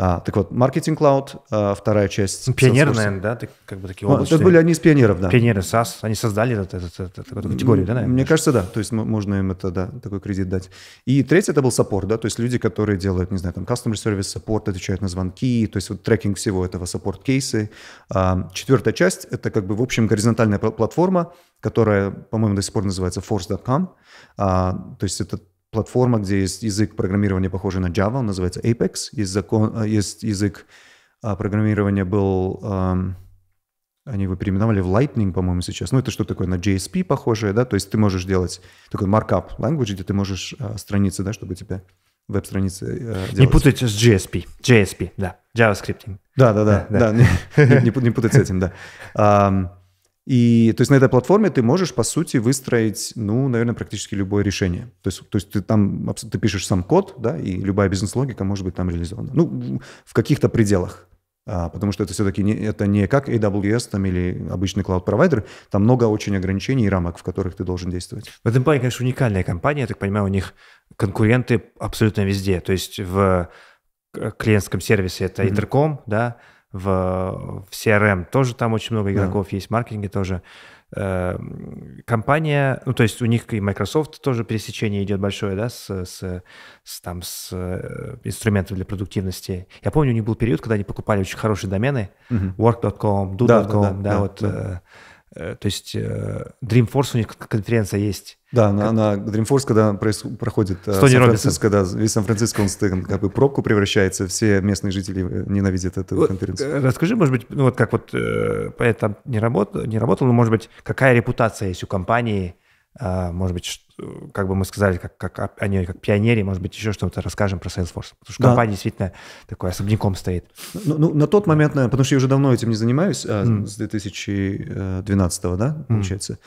А, так вот, маркетинг клауд, вторая часть. Ну, пионеры, наверное, да? Ты, как бы такие ну, области. это были они из пионеров, да. Пионеры SaaS, они создали этот, этот, этот, эту категорию, да, наверное? Мне кажется, да. То есть можно им это, да, такой кредит дать. И третье, это был саппорт, да, то есть люди, которые делают, не знаю, там, customer service, саппорт, отвечают на звонки, то есть вот трекинг всего этого, саппорт-кейсы. А, четвертая часть, это как бы, в общем, горизонтальная платформа, которая, по-моему, до сих пор называется force.com. А, то есть это платформа, где есть язык программирования, похожий на Java, он называется Apex. Есть, закон, э, есть язык а, программирования был... Эм, они его переименовали в Lightning, по-моему, сейчас. Ну, это что такое на JSP похожее, да? То есть ты можешь делать такой markup language, где ты можешь э, страницы, да, чтобы тебе веб-страницы э, делать. Не путайте с JSP. JSP, да. JavaScript. Да, да, да. да, да. да. Не, *laughs* не, не путать с этим, да. И то есть на этой платформе ты можешь, по сути, выстроить, ну, наверное, практически любое решение. То есть, то есть ты там ты пишешь сам код, да, и любая бизнес-логика может быть там реализована. Ну, в каких-то пределах. А, потому что это все-таки не, это не как AWS там, или обычный клауд-провайдер. Там много очень ограничений и рамок, в которых ты должен действовать. В этом плане, конечно, уникальная компания. Я так понимаю, у них конкуренты абсолютно везде. То есть в э, клиентском сервисе это mm-hmm. да, в, в CRM тоже там очень много игроков да. есть, в маркетинге тоже. Э, компания, ну то есть у них и Microsoft тоже пересечение идет большое, да, с, с, с, там, с э, инструментами для продуктивности. Я помню, у них был период, когда они покупали очень хорошие домены, угу. work.com, do.com, да, да, да, да, да, вот... Да. Э, Э, то есть э, Dreamforce у них конференция есть. Да, на, как... на Dreamforce, когда проходит э, Сан-Франциско, да, весь Сан-Франциско, он как бы пробку превращается, все местные жители ненавидят эту вот, конференцию. Расскажи, может быть, ну вот как вот, поэт там не, работал, не работал, но, может быть, какая репутация есть у компании, а, может быть, как бы мы сказали, как, как о ней, как пионере, может быть, еще что-то расскажем про Salesforce. Потому что да. компания действительно такой особняком стоит. Ну, ну, на тот момент, наверное, потому что я уже давно этим не занимаюсь, а, mm. с 2012, э, да, получается. Mm.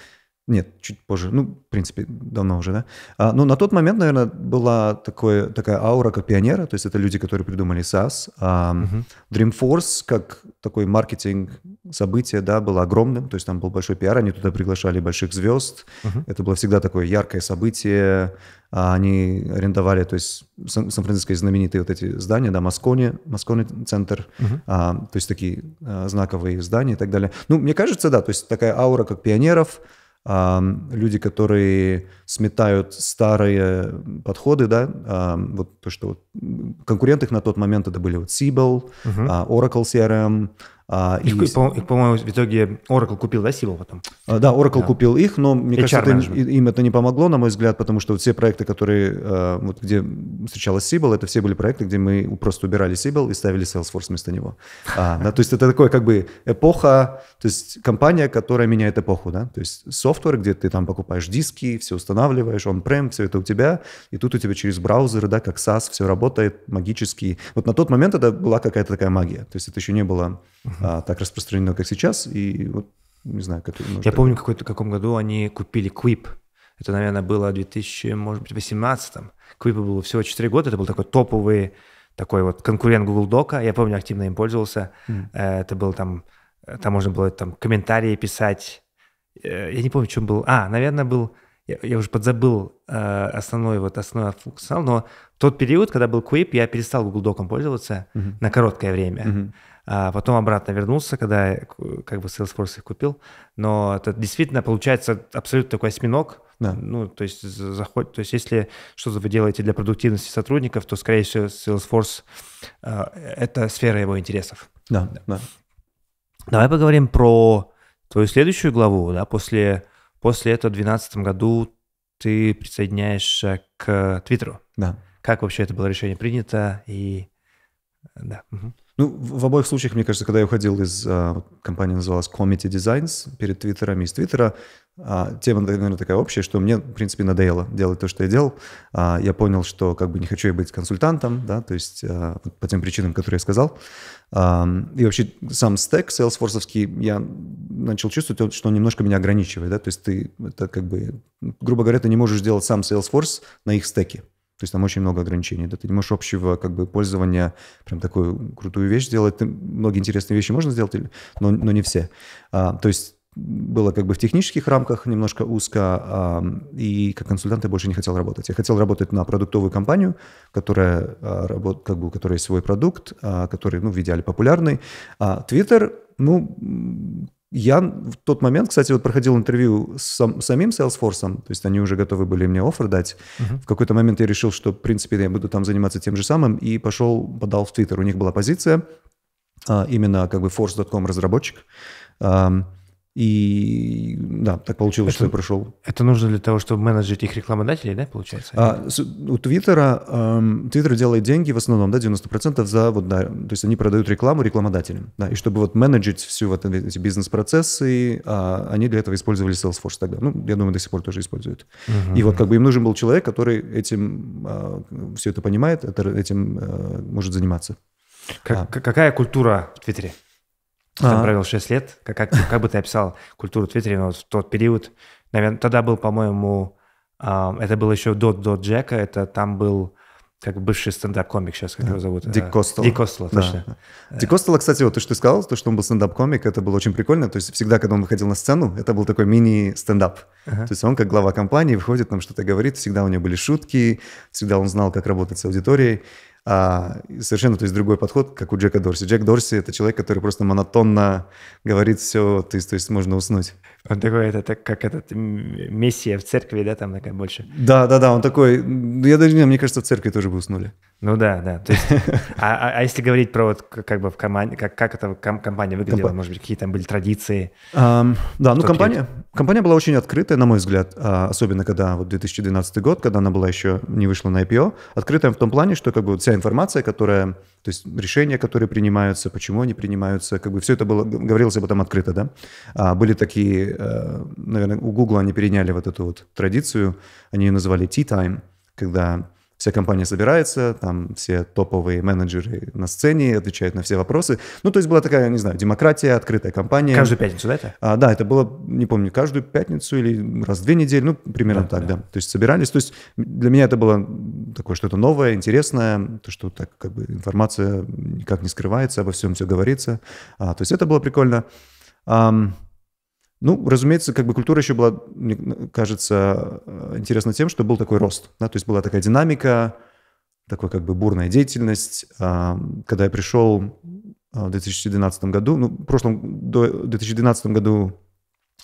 Нет, чуть позже. Ну, в принципе, давно уже, да. А, ну, на тот момент, наверное, была такое, такая аура, как пионера. То есть это люди, которые придумали SaaS. А, uh Dreamforce, как такой маркетинг событие, да, было огромным. То есть там был большой пиар, они туда приглашали больших звезд. uh Это было всегда такое яркое событие. А они арендовали, то есть Сан-Франциско знаменитые вот эти здания, да, Маскони, Маскони центр, uh а, то есть такие а, знаковые здания и так далее. Ну, мне кажется, да, то есть такая аура, как пионеров – люди, которые сметают старые подходы, да, вот то, что вот их на тот момент это были вот Siebel, uh-huh. Oracle CRM, а, их, и... по- их, по-моему, в итоге Oracle купил, да, Сиву потом? А, да, Oracle да. купил их, но мне HR кажется, это, им это не помогло, на мой взгляд, потому что вот все проекты, которые, а, вот где встречалась Сибл, это все были проекты, где мы просто убирали Сибл и ставили Salesforce вместо него. А, да, ну, то есть это такое как бы эпоха, то есть компания, которая меняет эпоху, да, то есть софтвер, где ты там покупаешь диски, все устанавливаешь, он-прем, все это у тебя, и тут у тебя через браузеры, да, как SaaS, все работает магически. Вот на тот момент это была какая-то такая магия, то есть это еще не было угу. а, так распространено, как сейчас. И вот не знаю, как это Я помню, в какой-то, каком году они купили Quip. Это, наверное, было 2000, может быть, 18 Quip было всего 4 года. Это был такой топовый такой вот конкурент Google Дока. Я помню, активно им пользовался. Mm. Это был там, э, там можно было там комментарии писать. Э, я не помню, чем был. А, наверное, был я, я уже подзабыл э, основной вот основной функционал, но тот период, когда был Quip, я перестал Google Доком пользоваться mm-hmm. на короткое время. Mm-hmm а потом обратно вернулся, когда как бы Salesforce их купил. Но это действительно получается абсолютно такой осьминог. Да. Ну, то есть, заход... то есть если что-то вы делаете для продуктивности сотрудников, то, скорее всего, Salesforce э, это сфера его интересов. Да, да. да. Давай поговорим про твою следующую главу. Да? После, после этого в 2012 году ты присоединяешься к Твиттеру. Да. Как вообще это было решение принято и да. Угу. Ну, в обоих случаях, мне кажется, когда я уходил из а, компании, называлась Comedy Designs, перед и из Твиттера, а, тема, наверное, такая общая, что мне, в принципе, надоело делать то, что я делал. А, я понял, что как бы не хочу я быть консультантом, да, то есть а, по тем причинам, которые я сказал. А, и вообще сам стек Salesforce я начал чувствовать, что он немножко меня ограничивает, да, то есть ты, это как бы, грубо говоря, ты не можешь делать сам Salesforce на их стеке. То есть там очень много ограничений. Да, ты не можешь общего как бы пользования, прям такую крутую вещь сделать. Ты, многие интересные вещи можно сделать, но, но не все. А, то есть было как бы в технических рамках немножко узко, а, и как консультант я больше не хотел работать. Я хотел работать на продуктовую компанию, которая, а, как бы, у которой свой продукт, а, который, ну, в идеале популярный. А Twitter, ну, я в тот момент, кстати, вот проходил интервью с сам, самим Salesforce, то есть они уже готовы были мне оффер дать. Uh-huh. В какой-то момент я решил, что, в принципе, я буду там заниматься тем же самым, и пошел, подал в Twitter. У них была позиция, а, именно как бы force.com разработчик. И да, так получилось, это, что я пришел. Это нужно для того, чтобы менеджить их рекламодателей, да, получается? А, с, у Твиттера, эм, делает деньги в основном, да, 90% за, вот, да, то есть они продают рекламу рекламодателям, да, и чтобы вот менеджить всю вот э, эти бизнес-процессы, а, они для этого использовали Salesforce тогда, ну, я думаю, до сих пор тоже используют. Угу. И вот как бы им нужен был человек, который этим, а, все это понимает, это, этим а, может заниматься. Как, а. Какая культура в Твиттере? Ты там а. провел 6 лет. Как, как, как бы ты описал культуру Твиттера ну, в тот период? Наверное, тогда был, по-моему, э, это было еще до, до Джека, это там был как бывший стендап-комик сейчас, как его зовут? Дик э, Костелло. Дик Костелло, точно. Да. Э. Дик Костелло, кстати, вот то, что ты сказал, то, что он был стендап-комик, это было очень прикольно. То есть всегда, когда он выходил на сцену, это был такой мини-стендап. Uh-huh. То есть он как глава компании выходит, нам что-то говорит, всегда у него были шутки, всегда он знал, как работать с аудиторией. А, совершенно, то есть другой подход, как у Джека Дорси. Джек Дорси это человек, который просто монотонно говорит все, то есть, то есть можно уснуть. Он такой, это, это как этот миссия в церкви, да, там такая больше. Да, да, да, он такой, ну, я даже не знаю, мне кажется, в церкви тоже бы уснули. Ну да, да. То есть, *laughs* а, а, а если говорить про вот как бы в команде, как, как эта компания выглядела, Компа... может быть, какие там были традиции? Um, да, ну компания, компания была очень открытая, на мой взгляд, а, особенно когда вот 2012 год, когда она была еще не вышла на IPO, открытая в том плане, что как бы вся вся информация, которая, то есть решения, которые принимаются, почему они принимаются, как бы все это было, говорилось об этом открыто, да. А, были такие, э, наверное, у Google они переняли вот эту вот традицию, они ее назвали tea time, когда вся компания собирается, там все топовые менеджеры на сцене отвечают на все вопросы. Ну, то есть была такая, не знаю, демократия, открытая компания. Каждую пятницу, да, это? А, да, это было, не помню, каждую пятницу или раз в две недели, ну, примерно да, так, да. да. То есть собирались. То есть для меня это было такое что-то новое, интересное, то, что так как бы информация никак не скрывается, обо всем все говорится. А, то есть это было прикольно. Um, ну, разумеется, как бы культура еще была, мне кажется, э, интересна тем, что был такой рост, да, то есть была такая динамика, такой как бы бурная деятельность. Когда я пришел э, в 2012 году, ну, в прошлом, до 2012 году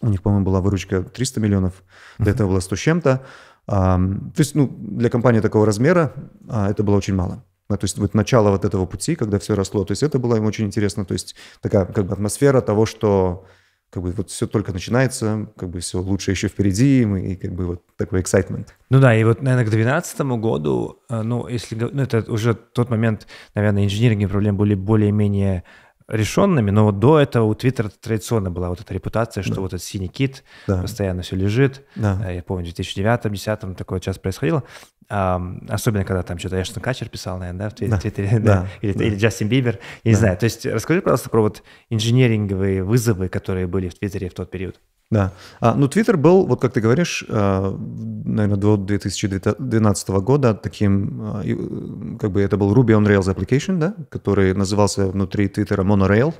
у них, по-моему, была выручка 300 миллионов, до этого было 100 с чем-то. То есть, ну, для компании такого размера а, это было очень мало. То есть вот начало вот этого пути, когда все росло, то есть это было им очень интересно, то есть такая как бы атмосфера того, что как бы вот все только начинается, как бы все лучше еще впереди, и как бы вот такой эксайтмент. Ну да, и вот, наверное, к 2012 году, э, ну, если, ну, это уже тот момент, наверное, инженерные проблемы были более-менее решенными, но вот до этого у Твиттера традиционно была вот эта репутация, что да. вот этот синий кит да. постоянно все лежит. Да. Э, я помню, в 2009-2010 такое часто происходило. Um, особенно, когда там что-то Эштон Качер писал, наверное, да, в Твиттере, *laughs* да, да, или, да. или Джастин Бибер, я не знаю. То есть расскажи, пожалуйста, про вот инженеринговые вызовы, которые были в Твиттере в тот период. Да. А, ну, Твиттер был, вот как ты говоришь, э, наверное, до 2012 года таким, э, э, как бы это был Ruby on Rails application, да, который назывался внутри Твиттера Monorail.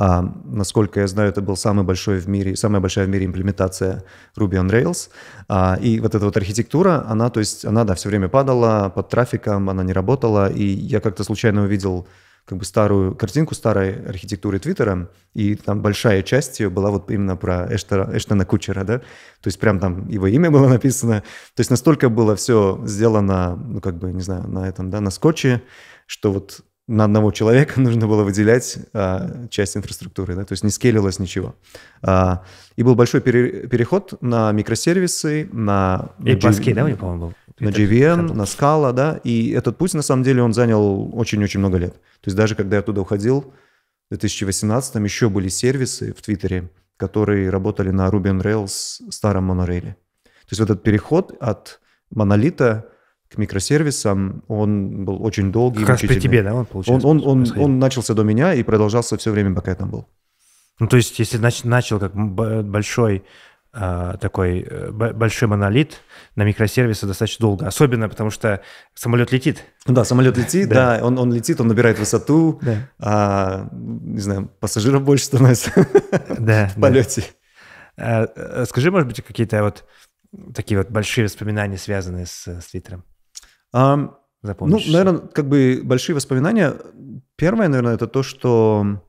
А, насколько я знаю, это был самый большой в мире, самая большая в мире имплементация Ruby on Rails. А, и вот эта вот архитектура, она, то есть, она, да, все время падала под трафиком, она не работала. И я как-то случайно увидел как бы старую картинку старой архитектуры Твиттера, и там большая часть ее была вот именно про Эштера, Эштона Кучера, да, то есть прям там его имя было *laughs* написано, то есть настолько было все сделано, ну как бы, не знаю, на этом, да, на скотче, что вот на одного человека *laughs* нужно было выделять а, часть инфраструктуры, да, то есть не скелилось ничего. А, и был большой пере, переход на микросервисы, на... на паски, G... да, у них, по-моему, был? На GVN, на Scala, да, и этот путь, на самом деле, он занял очень-очень много лет. То есть даже когда я оттуда уходил, в 2018 там еще были сервисы в Твиттере, которые работали на Ruby on Rails старом монорейле. То есть вот этот переход от монолита к микросервисам. Он был очень долгий. Как раз при тебе, да, он получился? Он, он, он, он начался до меня и продолжался все время, пока я там был. Ну, то есть, если нач- начал как большой а, такой э, большой монолит на микросервисы достаточно долго. Особенно потому, что самолет летит. Да, самолет летит, *laughs* да, он, он летит, он набирает высоту, да. а, не знаю, пассажиров больше становится *laughs* да, в полете. Да. А, э, скажи, может быть, какие-то вот такие вот большие воспоминания, связанные с, с Твиттером? А, Ну, наверное, как бы большие воспоминания. Первое, наверное, это то, что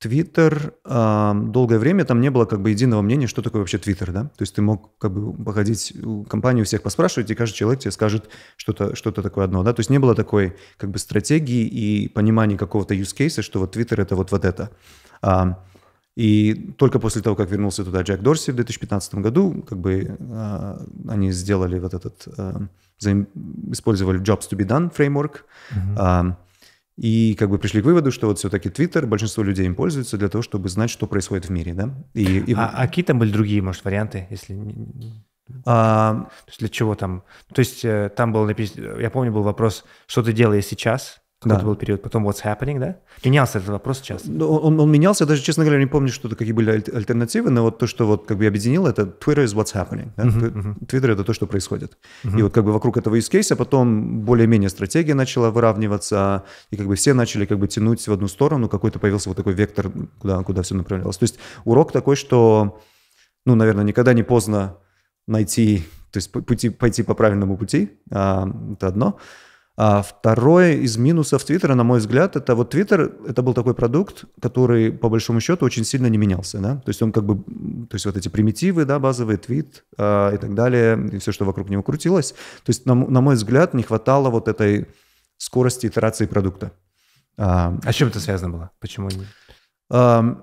Твиттер э, долгое время там не было как бы единого мнения, что такое вообще Твиттер, да? То есть ты мог как бы походить в компанию, всех поспрашивать, и каждый человек тебе скажет что-то что то такое одно, да? То есть не было такой как бы стратегии и понимания какого-то use case, что вот Твиттер это вот вот это. А, и только после того, как вернулся туда Джек Дорси в 2015 году, как бы э, они сделали вот этот... Э, использовали Jobs to be done фреймворк. Mm-hmm. и как бы пришли к выводу, что вот все-таки Twitter, большинство людей им пользуется для того, чтобы знать, что происходит в мире, да? И, а, и... А, а какие там были другие, может, варианты, если... А... То есть для чего там? То есть э, там был написано, я помню, был вопрос, что ты делаешь сейчас, какой-то да. был период, потом What's Happening, да? Менялся этот вопрос сейчас? Ну, он, он менялся, я даже, честно говоря, не помню, что-то, какие были альтернативы, но вот то, что вот как бы объединило, это Twitter is What's Happening. Да? Uh-huh, uh-huh. Twitter — это то, что происходит. Uh-huh. И вот как бы вокруг этого use case, а потом более-менее стратегия начала выравниваться, и как бы все начали как бы тянуть в одну сторону, какой-то появился вот такой вектор, куда, куда все направлялось. То есть урок такой, что, ну, наверное, никогда не поздно найти, то есть пути, пойти по правильному пути, а, это одно — а второе из минусов Твиттера, на мой взгляд, это вот Твиттер, это был такой продукт, который, по большому счету, очень сильно не менялся, да, то есть он как бы, то есть вот эти примитивы, да, базовые, твит э, и так далее, и все, что вокруг него крутилось, то есть, на, на мой взгляд, не хватало вот этой скорости итерации продукта. А, а с чем это связано было? Почему не?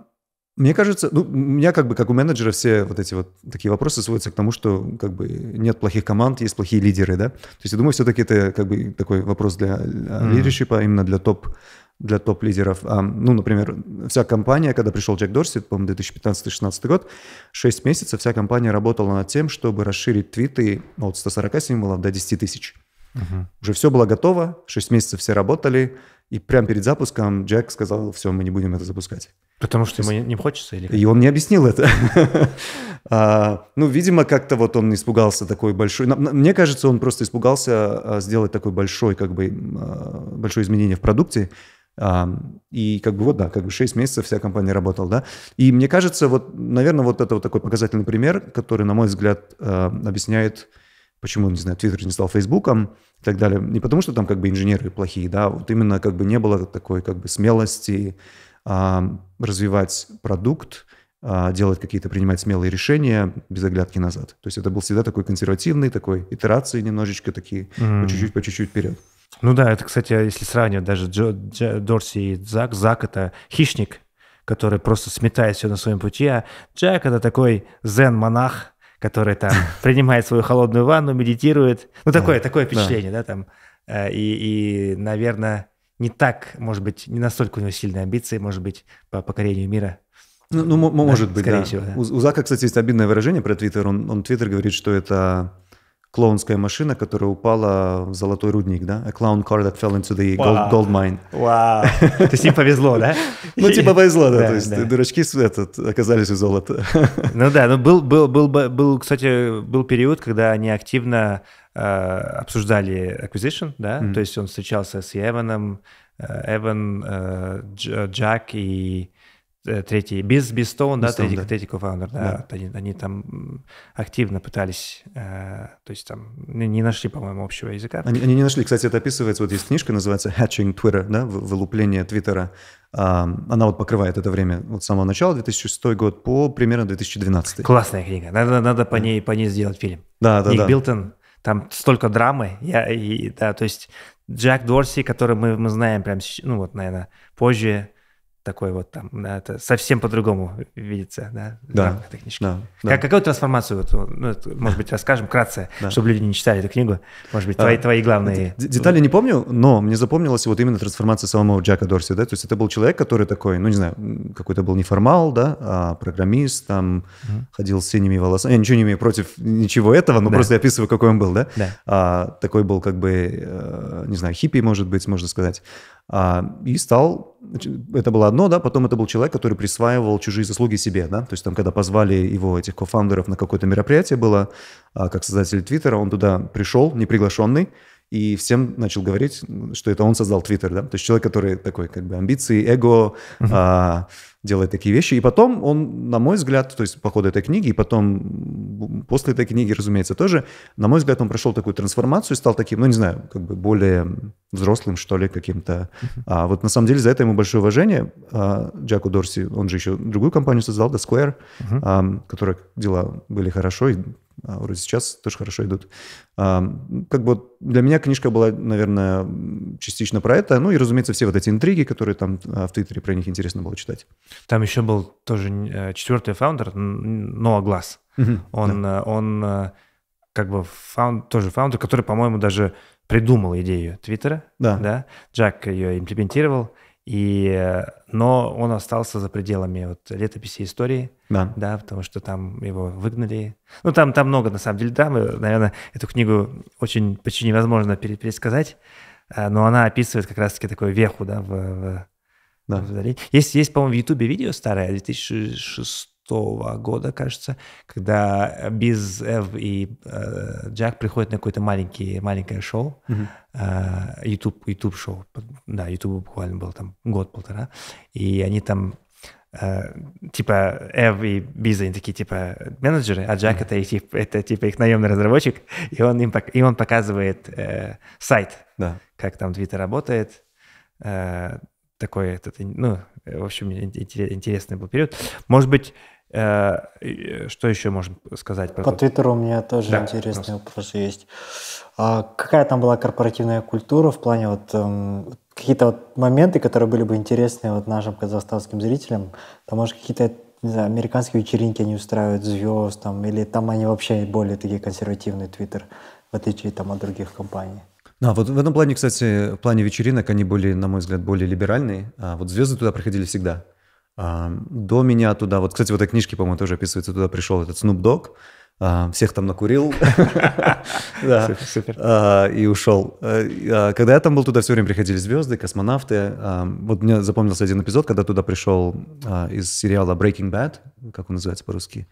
Мне кажется, ну, у меня как бы, как у менеджера, все вот эти вот такие вопросы сводятся к тому, что как бы нет плохих команд, есть плохие лидеры, да? То есть я думаю, все-таки это как бы такой вопрос для mm. именно для топ для топ-лидеров. А, ну, например, вся компания, когда пришел Джек Дорси, по-моему, 2015-2016 год, 6 месяцев вся компания работала над тем, чтобы расширить твиты ну, от 140 символов до 10 тысяч. Угу. Уже все было готово, 6 месяцев все работали, и прямо перед запуском Джек сказал, все, мы не будем это запускать. Потому что ему не хочется или И он мне объяснил это. *laughs* а, ну, видимо, как-то вот он испугался такой большой... Мне кажется, он просто испугался а, сделать такой большой, как бы, а, большое изменение в продукте. А, и как бы вот, да, как бы 6 месяцев вся компания работала, да. И мне кажется, вот, наверное, вот это вот такой показательный пример, который, на мой взгляд, объясняет, почему, не знаю, Твиттер не стал Фейсбуком и так далее. Не потому, что там как бы инженеры плохие, да, вот именно как бы не было такой как бы смелости, а, развивать продукт, а, делать какие-то, принимать смелые решения без оглядки назад. То есть это был всегда такой консервативный, такой итерации немножечко такие, mm. по чуть-чуть, по чуть-чуть вперед. Ну да, это, кстати, если сравнивать даже Джо, Джо, Дорси и Зак, Зак это хищник, который просто сметает все на своем пути, а Джек это такой зен-монах, который там *laughs* принимает свою холодную ванну, медитирует. Ну такое, такое впечатление, да, там. Э, и, и, наверное, не так, может быть, не настолько у него сильные амбиции, может быть, по покорению мира. Ну, ну да, может быть, да. Всего, да. У, у Зака, кстати, есть обидное выражение про Твиттер. Он, он Твиттер говорит, что это клоунская машина, которая упала в золотой рудник, да? A clown car that fell into the wow. gold, gold mine. Вау! Wow. *laughs* То есть им повезло, да? Ну, типа повезло, да. То есть дурачки этот, оказались у золота. Ну да, ну был, был, был, был, кстати, был период, когда они активно Э, обсуждали acquisition, да, mm-hmm. то есть он встречался с Эваном, э, Эван, э, Джак и третий, без, без да, третий, да. третий кофаундер, да, да. Они, они там активно пытались, то есть там не, не нашли, по-моему, общего языка. Они, они не нашли, кстати, это описывается, вот есть книжка, называется «Hatching Twitter», да, «Вылупление Твиттера», а, она вот покрывает это время от самого начала, 2006 год, по примерно 2012. Классная книга, надо, надо по, ней, по ней сделать фильм. Да, да, Ник да. Билтон там столько драмы. Я, и, да, то есть Джек Дорси, который мы, мы знаем прям, ну вот, наверное, позже такой вот там, да, это совсем по-другому видится, да, да, да книжки. Да, да. Как, какую трансформацию, вот, ну, может быть, расскажем вкратце, да. чтобы люди не читали эту книгу, может быть, твои, а, твои главные... Детали не помню, но мне запомнилась вот именно трансформация самого Джека Дорси, да, то есть это был человек, который такой, ну, не знаю, какой-то был неформал, да, а программист, там, угу. ходил с синими волосами, я ничего не имею против ничего этого, но да. просто я описываю, какой он был, да, да. А, такой был как бы, э, не знаю, хиппи, может быть, можно сказать, а, и стал, это было одно, да, потом это был человек, который присваивал чужие заслуги себе, да, то есть там, когда позвали его, этих кофаундеров, на какое-то мероприятие было, а, как создатель Твиттера, он туда пришел, неприглашенный, и всем начал говорить, что это он создал Твиттер, да, то есть человек, который такой, как бы, амбиции, эго, uh-huh. а, делает такие вещи. И потом он, на мой взгляд, то есть по ходу этой книги, и потом после этой книги, разумеется, тоже, на мой взгляд, он прошел такую трансформацию, стал таким, ну, не знаю, как бы более взрослым, что ли, каким-то. А вот на самом деле за это ему большое уважение. А, Джаку Дорси, он же еще другую компанию создал, The Square, uh-huh. которая дела были хорошо, и а, вроде сейчас тоже хорошо идут. А, как бы для меня книжка была, наверное, частично про это. Ну и, разумеется, все вот эти интриги, которые там а, в Твиттере, про них интересно было читать. Там еще был тоже э, четвертый фаундер, Ноа Глаз. он, да. Э, он э, как бы фаунд, тоже фаундер, который, по-моему, даже придумал идею Твиттера. Да. да? Джак ее имплементировал. И, но он остался за пределами вот летописи истории. Да. да, потому что там его выгнали. Ну, там, там много, на самом деле, драмы. Наверное, эту книгу очень почти невозможно пересказать, э, но она описывает как раз-таки такую веху, да, в, в, да. в Есть, есть по-моему, в Ютубе видео старое, 2006 года, кажется, когда Биз, Эв и э, Джак приходят на какое-то маленькое, маленькое шоу, mm-hmm. э, YouTube, YouTube шоу, да, Ютубу буквально было там год-полтора, и они там Э, типа Эв и Биза, они такие типа менеджеры, а Джак это, их, это типа их наемный разработчик, и он, им, и он показывает э, сайт, да. как там Твиттер работает, э, такой этот, ну, в общем, интересный был период. Может быть, э, э что еще можно сказать? По про... Твиттеру у меня тоже да, интересный вопрос. вопрос есть. А какая там была корпоративная культура в плане вот эм, какие-то вот моменты, которые были бы интересны вот нашим казахстанским зрителям, там, может, какие-то не знаю, американские вечеринки они устраивают звезд, там, или там они вообще более такие консервативные Твиттер, в отличие там от других компаний. Да, вот в этом плане, кстати, в плане вечеринок они были, на мой взгляд, более либеральные. А вот звезды туда приходили всегда. А, до меня туда, вот, кстати, вот эта книжки, по-моему, тоже описывается, туда пришел этот Snoop Dogg, а, всех там накурил. *laughs* А, и ушел. А, когда я там был, туда все время приходили звезды, космонавты. Вот мне запомнился один эпизод, когда туда пришел из сериала Breaking Bad, как он называется по-русски,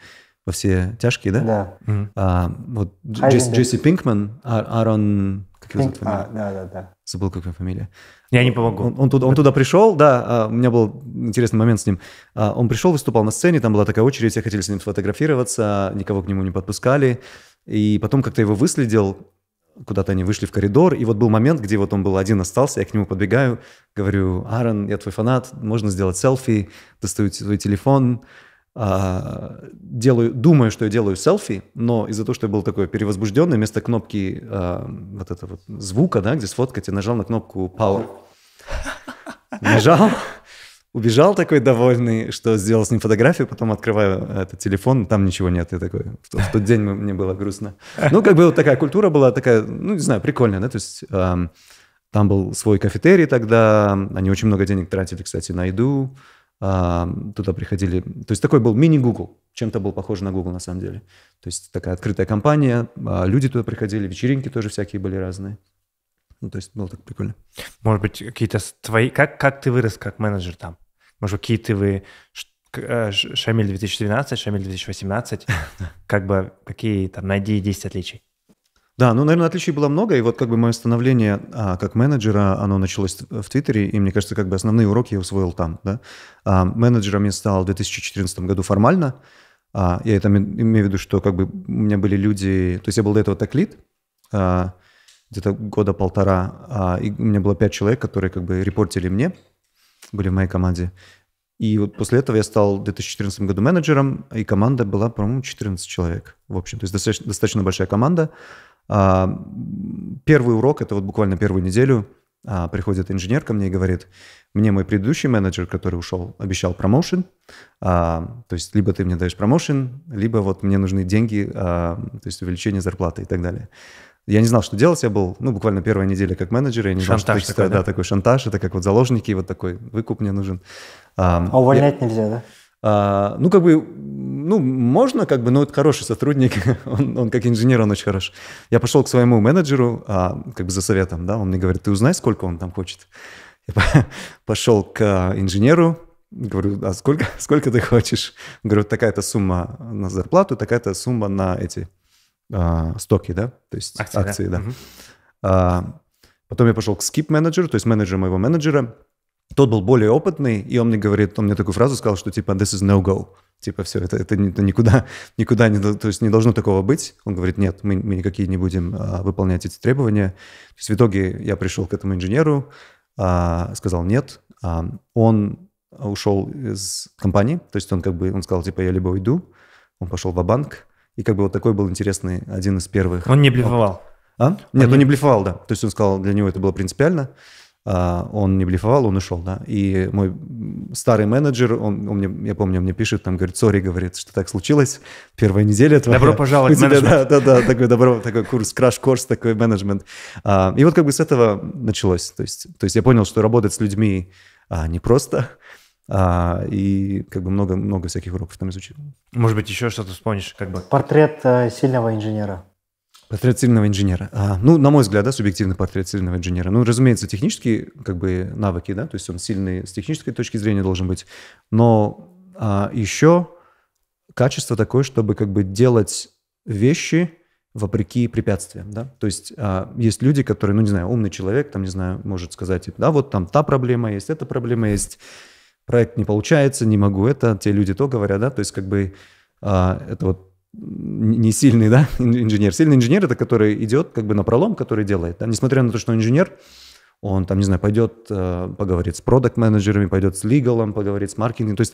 во все тяжкие, да? Да. Вот Джесси Пинкман, Аарон... Как его зовут? Да, да, да. Забыл, какая фамилия. Я не э, помогу. Он, он, туда, он туда пришел, да, а, у меня был интересный момент с ним. А, он пришел, выступал на сцене, там была такая очередь, все хотели с ним сфотографироваться, никого к нему не подпускали. И потом как-то его выследил, куда-то они вышли в коридор, и вот был момент, где вот он был один остался, я к нему подбегаю, говорю, Аарон, я твой фанат, можно сделать селфи, достаю твой телефон, а, делаю, думаю, что я делаю селфи, но из-за того, что я был такой перевозбужденный, вместо кнопки э, вот этого звука, да, где сфоткать, я нажал на кнопку power. Нажал, убежал такой довольный, что сделал с ним фотографию, потом открываю э, этот телефон, там ничего нет. Я такой, в, в тот день мне было грустно. Ну, как бы вот такая культура была такая, ну, не знаю, прикольная, да, то есть... Э, там был свой кафетерий тогда, они очень много денег тратили, кстати, на еду. А, туда приходили... То есть такой был мини-Google, чем-то был похож на Google на самом деле. То есть такая открытая компания, а, люди туда приходили, вечеринки тоже всякие были разные. Ну, то есть было так прикольно. Может быть, какие-то твои... Как, как ты вырос как менеджер там? Может, какие-то вы... Э, Шамиль 2012, Шамиль 2018? *laughs* Как бы какие там, найди 10 отличий. Да, ну, наверное, отличий было много, и вот как бы мое становление а, как менеджера, оно началось в Твиттере, и мне кажется, как бы основные уроки я усвоил там, да. А, менеджером я стал в 2014 году формально, а, я это имею в виду, что как бы у меня были люди, то есть я был до этого так лид, а, где-то года полтора, а, и у меня было пять человек, которые как бы репортили мне, были в моей команде. И вот после этого я стал в 2014 году менеджером, и команда была, по-моему, 14 человек в общем. То есть достаточно, достаточно большая команда. А, первый урок, это вот буквально первую неделю, а, приходит инженер ко мне и говорит, мне мой предыдущий менеджер, который ушел, обещал промоушен, а, то есть либо ты мне даешь промоушен, либо вот мне нужны деньги, то есть увеличение зарплаты и так далее. Я не знал, что делать, я был, ну, буквально первая неделя как менеджер, я не шантаж знал, что типа, такой, да? да, такой шантаж, это как вот заложники, вот такой выкуп мне нужен. а увольнять я... нельзя, да? А, ну, как бы, ну, можно, как бы, но это хороший сотрудник, *laughs* он, он как инженер, он очень хорош. Я пошел к своему менеджеру, а, как бы за советом, да, он мне говорит, ты узнай, сколько он там хочет. Я *laughs* пошел к а, инженеру, говорю, а сколько, *laughs* сколько ты хочешь? Говорю, такая-то сумма на зарплату, такая-то сумма на эти а, стоки, да, то есть акции, акции да. да. Угу. А, потом я пошел к скип-менеджеру, то есть менеджеру моего менеджера, тот был более опытный, и он мне говорит, он мне такую фразу сказал, что типа «this is no-go». Типа все, это, это, это никуда, *laughs* никуда не, то есть не должно такого быть. Он говорит, нет, мы, мы никакие не будем а, выполнять эти требования. То есть в итоге я пришел к этому инженеру, а, сказал нет. А, он ушел из компании, то есть он как бы, он сказал, типа, я либо уйду, он пошел в банк и как бы вот такой был интересный один из первых. Он не блефовал? А? Нет, он, он не блефовал, да. То есть он сказал, для него это было принципиально. А, он не блефовал, он ушел, да. И мой старый менеджер, он, он мне, я помню, мне пишет, там, говорит, сори, говорит, что так случилось, первая неделя твоя. Добро пожаловать, тебя, Да, да, да, такой, добро, такой курс, краш-курс, такой менеджмент. А, и вот как бы с этого началось. То есть, то есть я понял, что работать с людьми а, непросто, а, и как бы много-много всяких уроков там изучил. Может быть, еще что-то вспомнишь? Как бы. Портрет э, сильного инженера. Портрет сильного инженера. А, ну, на мой взгляд, да, субъективный портрет сильного инженера. Ну, разумеется, технические как бы навыки, да, то есть он сильный с технической точки зрения должен быть, но а, еще качество такое, чтобы как бы делать вещи вопреки препятствиям, да. То есть а, есть люди, которые, ну, не знаю, умный человек, там, не знаю, может сказать, типа, да, вот там та проблема есть, эта проблема есть, проект не получается, не могу это, те люди то говорят, да, то есть как бы а, это вот не сильный, да, инженер. Сильный инженер – это который идет как бы на пролом, который делает. Да? Несмотря на то, что инженер, он там, не знаю, пойдет э, поговорит с продакт менеджерами пойдет с лигалом, поговорит с маркетингом. То есть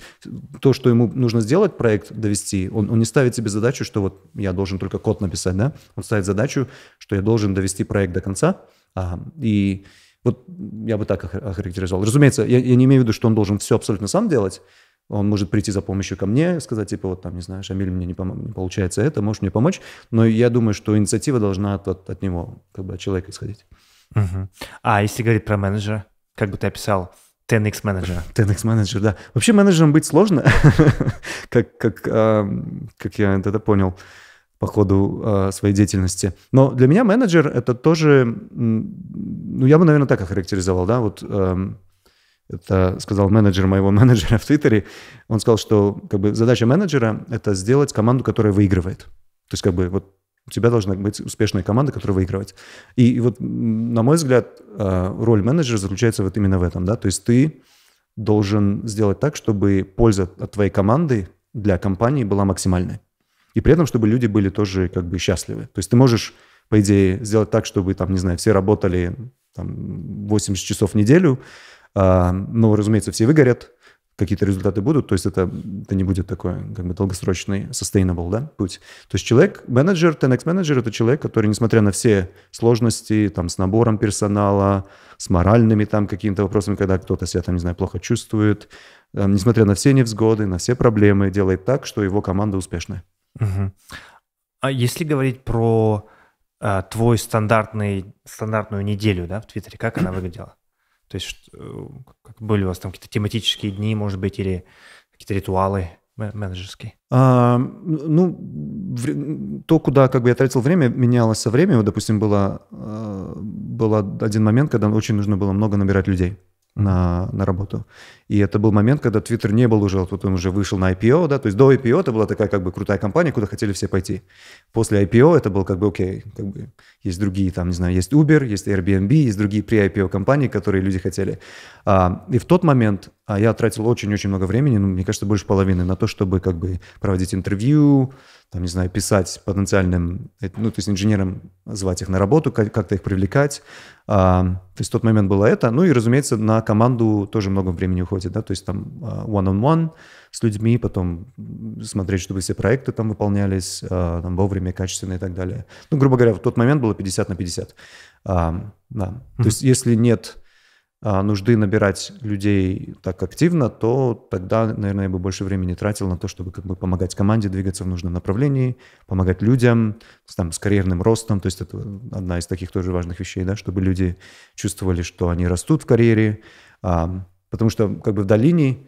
то, что ему нужно сделать, проект довести, он, он не ставит себе задачу, что вот я должен только код написать, да? Он ставит задачу, что я должен довести проект до конца. А, и вот я бы так охарактеризовал. Разумеется, я, я не имею в виду, что он должен все абсолютно сам делать, он может прийти за помощью ко мне, сказать, типа, вот там, не знаю, Шамиль, мне не, пом- не получается это, можешь мне помочь. Но я думаю, что инициатива должна от, от, от него, как бы от человека исходить. Угу. А если говорить про менеджера, как бы ты описал 10 менеджера? 10x *laughs* менеджер, да. Вообще менеджером быть сложно, *laughs* как, как, э, как я это понял по ходу э, своей деятельности. Но для меня менеджер это тоже, ну я бы, наверное, так охарактеризовал, да, вот э, это сказал менеджер моего *laughs* менеджера в Твиттере, он сказал, что как бы, задача менеджера – это сделать команду, которая выигрывает. То есть как бы вот у тебя должна быть успешная команда, которая выигрывает. И, и вот, на мой взгляд, а, роль менеджера заключается вот именно в этом. Да? То есть ты должен сделать так, чтобы польза от твоей команды для компании была максимальной. И при этом, чтобы люди были тоже как бы счастливы. То есть ты можешь, по идее, сделать так, чтобы, там, не знаю, все работали там, 80 часов в неделю, а, Но, ну, разумеется, все выгорят, какие-то результаты будут, то есть это, это не будет такой как бы долгосрочный sustainable да, путь. То есть человек, менеджер, 10 менеджер это человек, который, несмотря на все сложности там, с набором персонала, с моральными там какими-то вопросами, когда кто-то себя там, не знаю, плохо чувствует, там, эм, несмотря на все невзгоды, на все проблемы, делает так, что его команда успешная. Угу. А если говорить про э, твой стандартный, стандартную неделю да, в Твиттере, как она выглядела? То есть э, как были у вас там какие-то тематические дни, может быть, или какие-то ритуалы менеджерские? А, ну, в, то, куда как бы я тратил время, менялось со временем. Вот, допустим, было, э, один момент, когда очень нужно было много набирать людей на, на работу. И это был момент, когда Twitter не был уже, вот он уже вышел на IPO, да, то есть до IPO это была такая как бы крутая компания, куда хотели все пойти. После IPO это был как бы, окей, как бы есть другие там, не знаю, есть Uber, есть Airbnb, есть другие при IPO компании, которые люди хотели. А, и в тот момент а я тратил очень-очень много времени, ну, мне кажется, больше половины на то, чтобы как бы проводить интервью, там, не знаю, писать потенциальным, ну, то есть инженерам звать их на работу, как-то их привлекать. А, то есть тот момент было это. Ну и, разумеется, на команду тоже много времени уходит, да, то есть там а, one-on-one -on -one с людьми, потом смотреть, чтобы все проекты там выполнялись, а, там, вовремя, качественно и так далее. Ну, грубо говоря, в тот момент было 50 на 50. Да. То есть если нет а, нужды набирать людей так активно, то тогда, наверное, я бы больше времени тратил на то, чтобы как бы помогать команде двигаться в нужном направлении, помогать людям с, там, с карьерным ростом. То есть это одна из таких тоже важных вещей, да, чтобы люди чувствовали, что они растут в карьере. А, потому что как бы в долине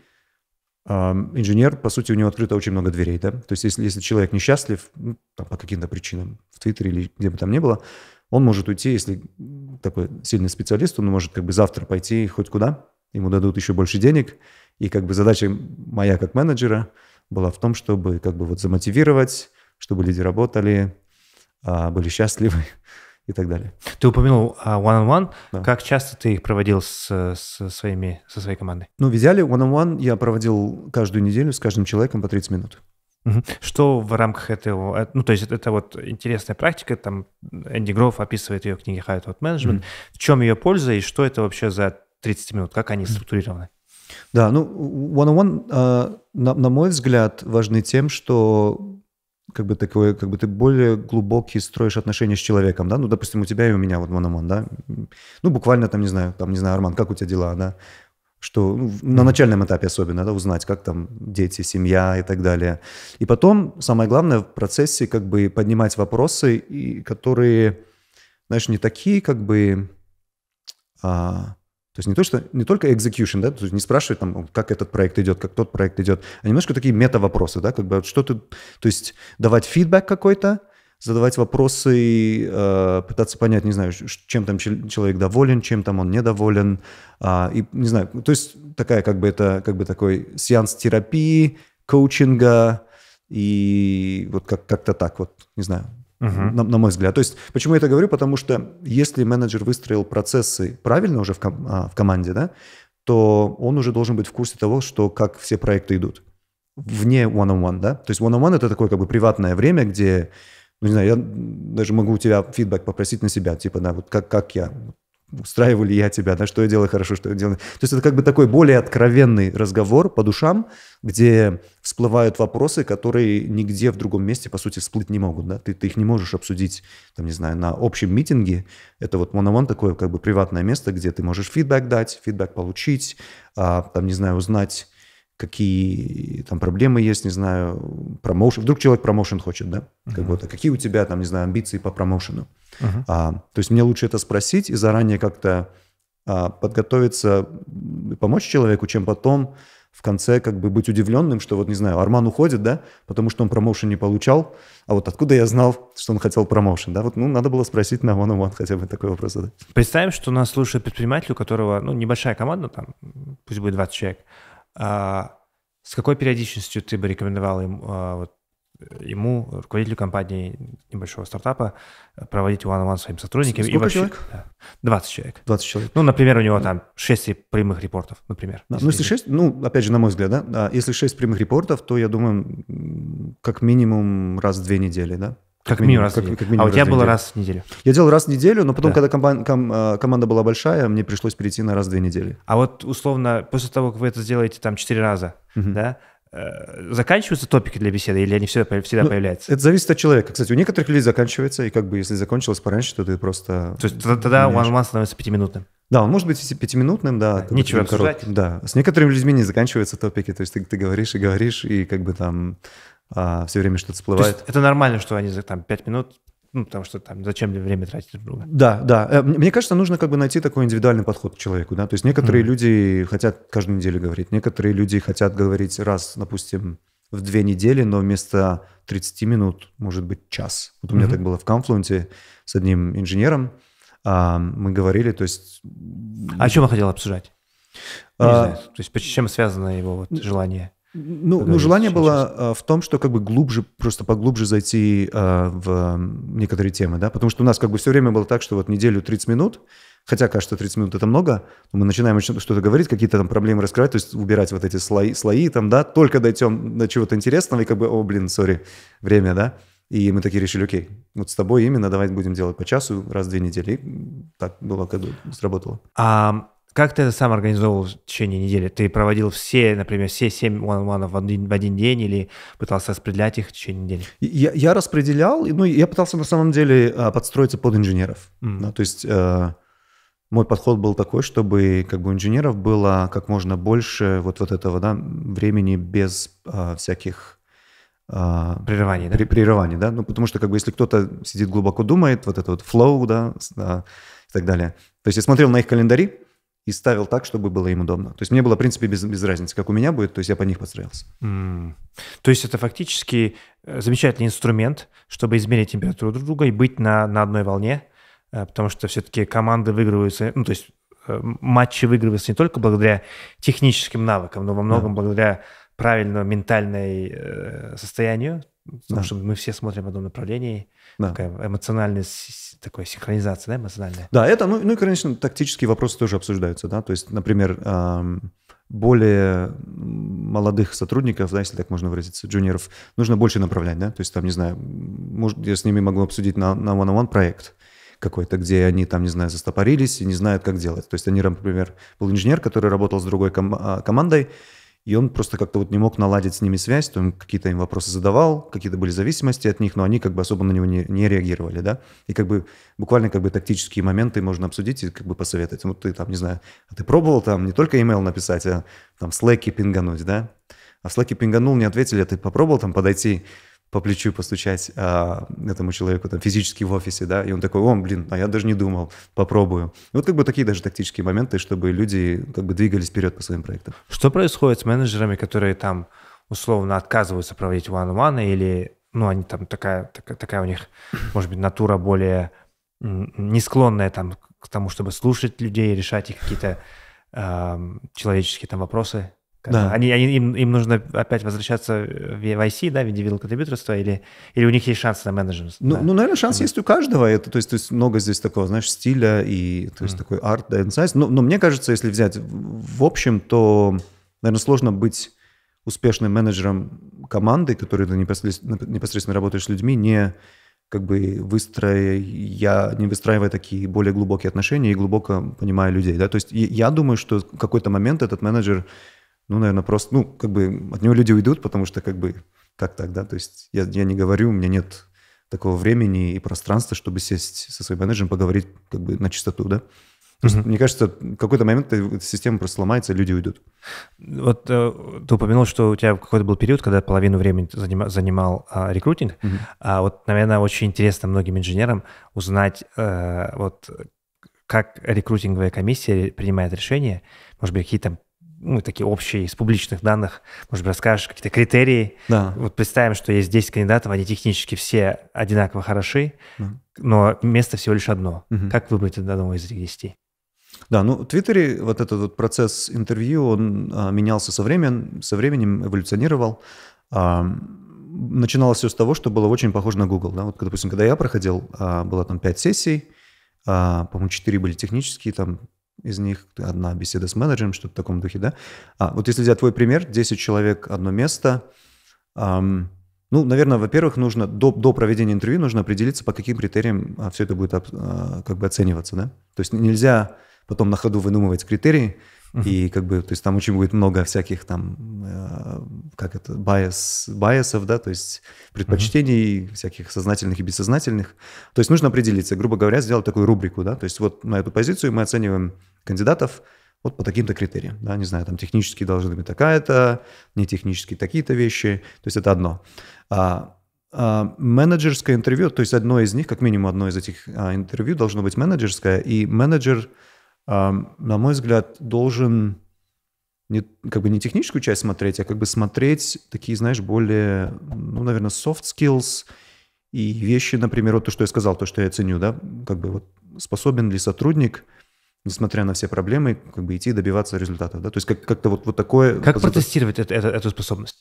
а, инженер, по сути, у него открыто очень много дверей. Да? То есть если, если человек несчастлив ну, там, по каким-то причинам в Твиттере или где бы там ни было, он может уйти, если такой сильный специалист, он может как бы завтра пойти хоть куда, ему дадут еще больше денег. И как бы задача моя как менеджера была в том, чтобы как бы вот замотивировать, чтобы люди работали, а, были счастливы *laughs* и так далее. Ты упомянул а, one-on-one. -on -one. Да. Как часто ты их проводил с, с своими, со своей командой? Ну, в идеале one-on-one -on -one я проводил каждую неделю с каждым человеком по 30 минут. Что в рамках этого, э, ну то есть это, это вот интересная практика, там Энди Гроф описывает ее в книге High Thought Management, mm-hmm. в чем ее польза и что это вообще за 30 минут, как они mm-hmm. структурированы? Да, ну one-on-one, э, на, на мой взгляд, важны тем, что как бы такое, как бы ты более глубокий строишь отношения с человеком, да, ну, допустим, у тебя и у меня вот one on да, ну, буквально там, не знаю, там, не знаю, Арман, как у тебя дела, да, что ну, на начальном этапе особенно, да, узнать, как там дети, семья и так далее. И потом, самое главное, в процессе как бы поднимать вопросы, и, которые, знаешь, не такие как бы... А, то есть не, то, что, не только execution, да, то есть не спрашивать, там, как этот проект идет, как тот проект идет, а немножко такие мета-вопросы, да, как бы что ты... То есть давать фидбэк какой-то, задавать вопросы, э, пытаться понять, не знаю, чем там человек доволен, чем там он недоволен. Э, и, не знаю, ну, то есть такая как бы это как бы такой сеанс терапии, коучинга и вот как- как-то так вот, не знаю, Uh-huh. На, на мой взгляд. То есть, почему я это говорю? Потому что если менеджер выстроил процессы правильно уже в, ком- а, в команде, да, то он уже должен быть в курсе того, что как все проекты идут. Вне one-on-one, да? То есть one-on-one это такое как бы приватное время, где ну, не знаю, я даже могу у тебя фидбэк попросить на себя, типа, да, вот как, как я, устраиваю ли я тебя, да, что я делаю хорошо, что я делаю. То есть это как бы такой более откровенный разговор по душам, где всплывают вопросы, которые нигде в другом месте, по сути, всплыть не могут, да. Ты, ты их не можешь обсудить, там, не знаю, на общем митинге. Это вот мономан такое как бы приватное место, где ты можешь фидбэк дать, фидбэк получить, а, там, не знаю, узнать какие там проблемы есть, не знаю, промоушен. Вдруг человек промоушен хочет, да, uh-huh. как будто. «А какие у тебя там, не знаю, амбиции по промоушену? Uh-huh. А, то есть мне лучше это спросить и заранее как-то а, подготовиться, помочь человеку, чем потом в конце как бы быть удивленным, что вот, не знаю, Арман уходит, да, потому что он промоушен не получал, а вот откуда я знал, что он хотел промоушен, да, вот, ну, надо было спросить на one on хотя бы такой вопрос задать. Представим, что нас слушает предприниматель, у которого, ну, небольшая команда, там, пусть будет 20 человек, а, с какой периодичностью ты бы рекомендовал им, а, вот, ему, руководителю компании небольшого стартапа, проводить one-on-one своим сотрудникам. Сколько и вообще, человек? Да, 20 человек. 20 человек. Ну, например, у него там 6 прямых репортов, например. Да. Ну, если 6, ну, опять же, на мой взгляд, да, а если 6 прямых репортов, то, я думаю, как минимум раз в две недели, да, как, как минимум, раз как, как минимум А у тебя было раз в неделю? Я делал раз в неделю, но потом, да. когда компа- ком- э, команда была большая, мне пришлось перейти на раз в две недели. А вот условно, после того, как вы это сделаете там четыре раза, угу. да, э, заканчиваются топики для беседы или они всегда, всегда ну, появляются? Это зависит от человека. Кстати, у некоторых людей заканчивается, и как бы если закончилось пораньше, то ты просто... То есть тогда one-on-one становится пятиминутным? Да, он может быть пятиминутным, да. да ничего коротким, Да. С некоторыми людьми не заканчиваются топики, то есть ты, ты говоришь и говоришь, и как бы там а, все время что-то всплывает. есть это нормально, что они за там 5 минут ну, потому что там зачем время тратить друг друга. Да, да. Э, мне кажется, нужно как бы найти такой индивидуальный подход к человеку, да. То есть некоторые mm люди хотят каждую неделю говорить, некоторые люди хотят говорить раз, допустим, в две недели, но вместо 30 минут, может быть, час. Вот у mm-hmm. меня так было в Конфлуенте с одним инженером. А, мы говорили, то есть... А о чем я хотел обсуждать? А, Не а... знаю, то есть чем связано его вот желание? Ну, ну желание было а, в том, что как бы глубже, просто поглубже зайти а, в некоторые темы, да, потому что у нас как бы все время было так, что вот неделю 30 минут, хотя, кажется, 30 минут это много, но мы начинаем что-то говорить, какие-то там проблемы раскрывать, то есть убирать вот эти слои, слои там, да, только дойдем до чего-то интересного и как бы, о, блин, сори, время, да, и мы такие решили, окей, вот с тобой именно давай будем делать по часу раз в две недели. И так было, как бы сработало. А как ты это сам организовывал в течение недели? Ты проводил все, например, все семь one в один, в один день или пытался распределять их в течение недели? Я, я распределял, ну, я пытался на самом деле а, подстроиться под инженеров. Mm. Да, то есть э, мой подход был такой, чтобы как бы у инженеров было как можно больше вот, вот этого да, времени без э, всяких а, прерываний, да? прерываний, да, ну потому что как бы если кто-то сидит глубоко думает, вот это вот flow, да, да и так далее. То есть я смотрел на их календари, и ставил так, чтобы было им удобно. То есть мне было, в принципе, без, без разницы, как у меня будет, то есть я по них подстраивался. Mm. То есть это фактически э, замечательный инструмент, чтобы измерить температуру друг друга и быть на, на одной волне, э, потому что все-таки команды выигрываются, ну то есть э, матчи выигрываются не только благодаря техническим навыкам, но во многом да. благодаря правильному ментальному состоянию, потому да. что мы все смотрим в одном направлении – да. такая эмоциональная такая синхронизация, да, эмоциональная. Да, это, ну, ну и, конечно, тактические вопросы тоже обсуждаются, да, то есть, например, более молодых сотрудников, да, если так можно выразиться, джуниоров, нужно больше направлять, да, то есть там, не знаю, может, я с ними могу обсудить на, на one-on-one проект, какой-то, где они там, не знаю, застопорились и не знают, как делать. То есть они, например, был инженер, который работал с другой ком- а, командой, и он просто как-то вот не мог наладить с ними связь, то он какие-то им вопросы задавал, какие-то были зависимости от них, но они как бы особо на него не, не реагировали, да. И как бы буквально как бы тактические моменты можно обсудить и как бы посоветовать. вот ты там, не знаю, а ты пробовал там не только email написать, а там слэки пингануть, да? А слэки пинганул, не ответили, а ты попробовал там подойти по плечу постучать а, этому человеку там, физически в офисе, да, и он такой, о, блин, а я даже не думал, попробую. И вот как бы такие даже тактические моменты, чтобы люди как бы двигались вперед по своим проектам. Что происходит с менеджерами, которые там условно отказываются проводить one-on-one или, ну, они там такая, такая, такая у них, может быть, натура более не склонная там к тому, чтобы слушать людей, решать их какие-то э, человеческие там вопросы? да. Они, они, им, им нужно опять возвращаться в IC, да, в индивидуал контрибьюторство, или, или у них есть шанс на менеджмент? Ну, да. ну наверное, шанс да. есть у каждого. Это, то, есть, то есть много здесь такого, знаешь, стиля и то есть, mm. такой арт, да, инсайт. Но, но мне кажется, если взять в общем, то, наверное, сложно быть успешным менеджером команды, который ты непосредственно, непосредственно работаешь с людьми, не как бы выстроя, не выстраивая такие более глубокие отношения и глубоко понимая людей. Да? То есть я думаю, что в какой-то момент этот менеджер ну, наверное, просто, ну, как бы от него люди уйдут, потому что как бы как так, да, то есть я, я не говорю, у меня нет такого времени и пространства, чтобы сесть со своим менеджером, поговорить как бы на чистоту, да. Просто, mm-hmm. Мне кажется, в какой-то момент эта система просто сломается, люди уйдут. Вот э, ты упомянул, что у тебя какой-то был период, когда половину времени занимал, занимал э, рекрутинг. Mm-hmm. А вот, наверное, очень интересно многим инженерам узнать, э, вот как рекрутинговая комиссия принимает решение может быть, какие там ну, такие общие из публичных данных, может быть, расскажешь какие-то критерии. Да. Вот представим, что есть 10 кандидатов, они технически все одинаково хороши, да. но место всего лишь одно. Угу. Как выбрать одного из этих 10? Да, ну в Твиттере вот этот вот процесс интервью, он а, менялся со временем, со временем эволюционировал. А, начиналось все с того, что было очень похоже на Google. Да? Вот, допустим, когда я проходил, а, было там 5 сессий, а, по-моему, 4 были технические, там из них, одна беседа с менеджером, что-то в таком духе, да? А, вот если взять твой пример, 10 человек, одно место, эм, ну, наверное, во-первых, нужно до, до проведения интервью нужно определиться, по каким критериям а, все это будет а, как бы оцениваться, да? То есть нельзя потом на ходу выдумывать критерии, и как бы, то есть там очень будет много всяких там, э, как это, байс, байесов, да, то есть предпочтений uh-huh. всяких сознательных и бессознательных. То есть нужно определиться, грубо говоря, сделать такую рубрику, да, то есть вот на эту позицию мы оцениваем кандидатов вот по таким-то критериям, да, не знаю, там технически должны быть такая-то, не технически такие-то вещи, то есть это одно. А, а, менеджерское интервью, то есть одно из них, как минимум одно из этих а, интервью должно быть менеджерское, и менеджер – на мой взгляд, должен не, как бы не техническую часть смотреть, а как бы смотреть такие, знаешь, более, ну, наверное, soft skills и вещи, например, вот то, что я сказал, то, что я ценю, да, как бы вот способен ли сотрудник, несмотря на все проблемы, как бы идти добиваться результата, да, то есть как- как-то вот, вот такое... Как протестировать это, эту способность?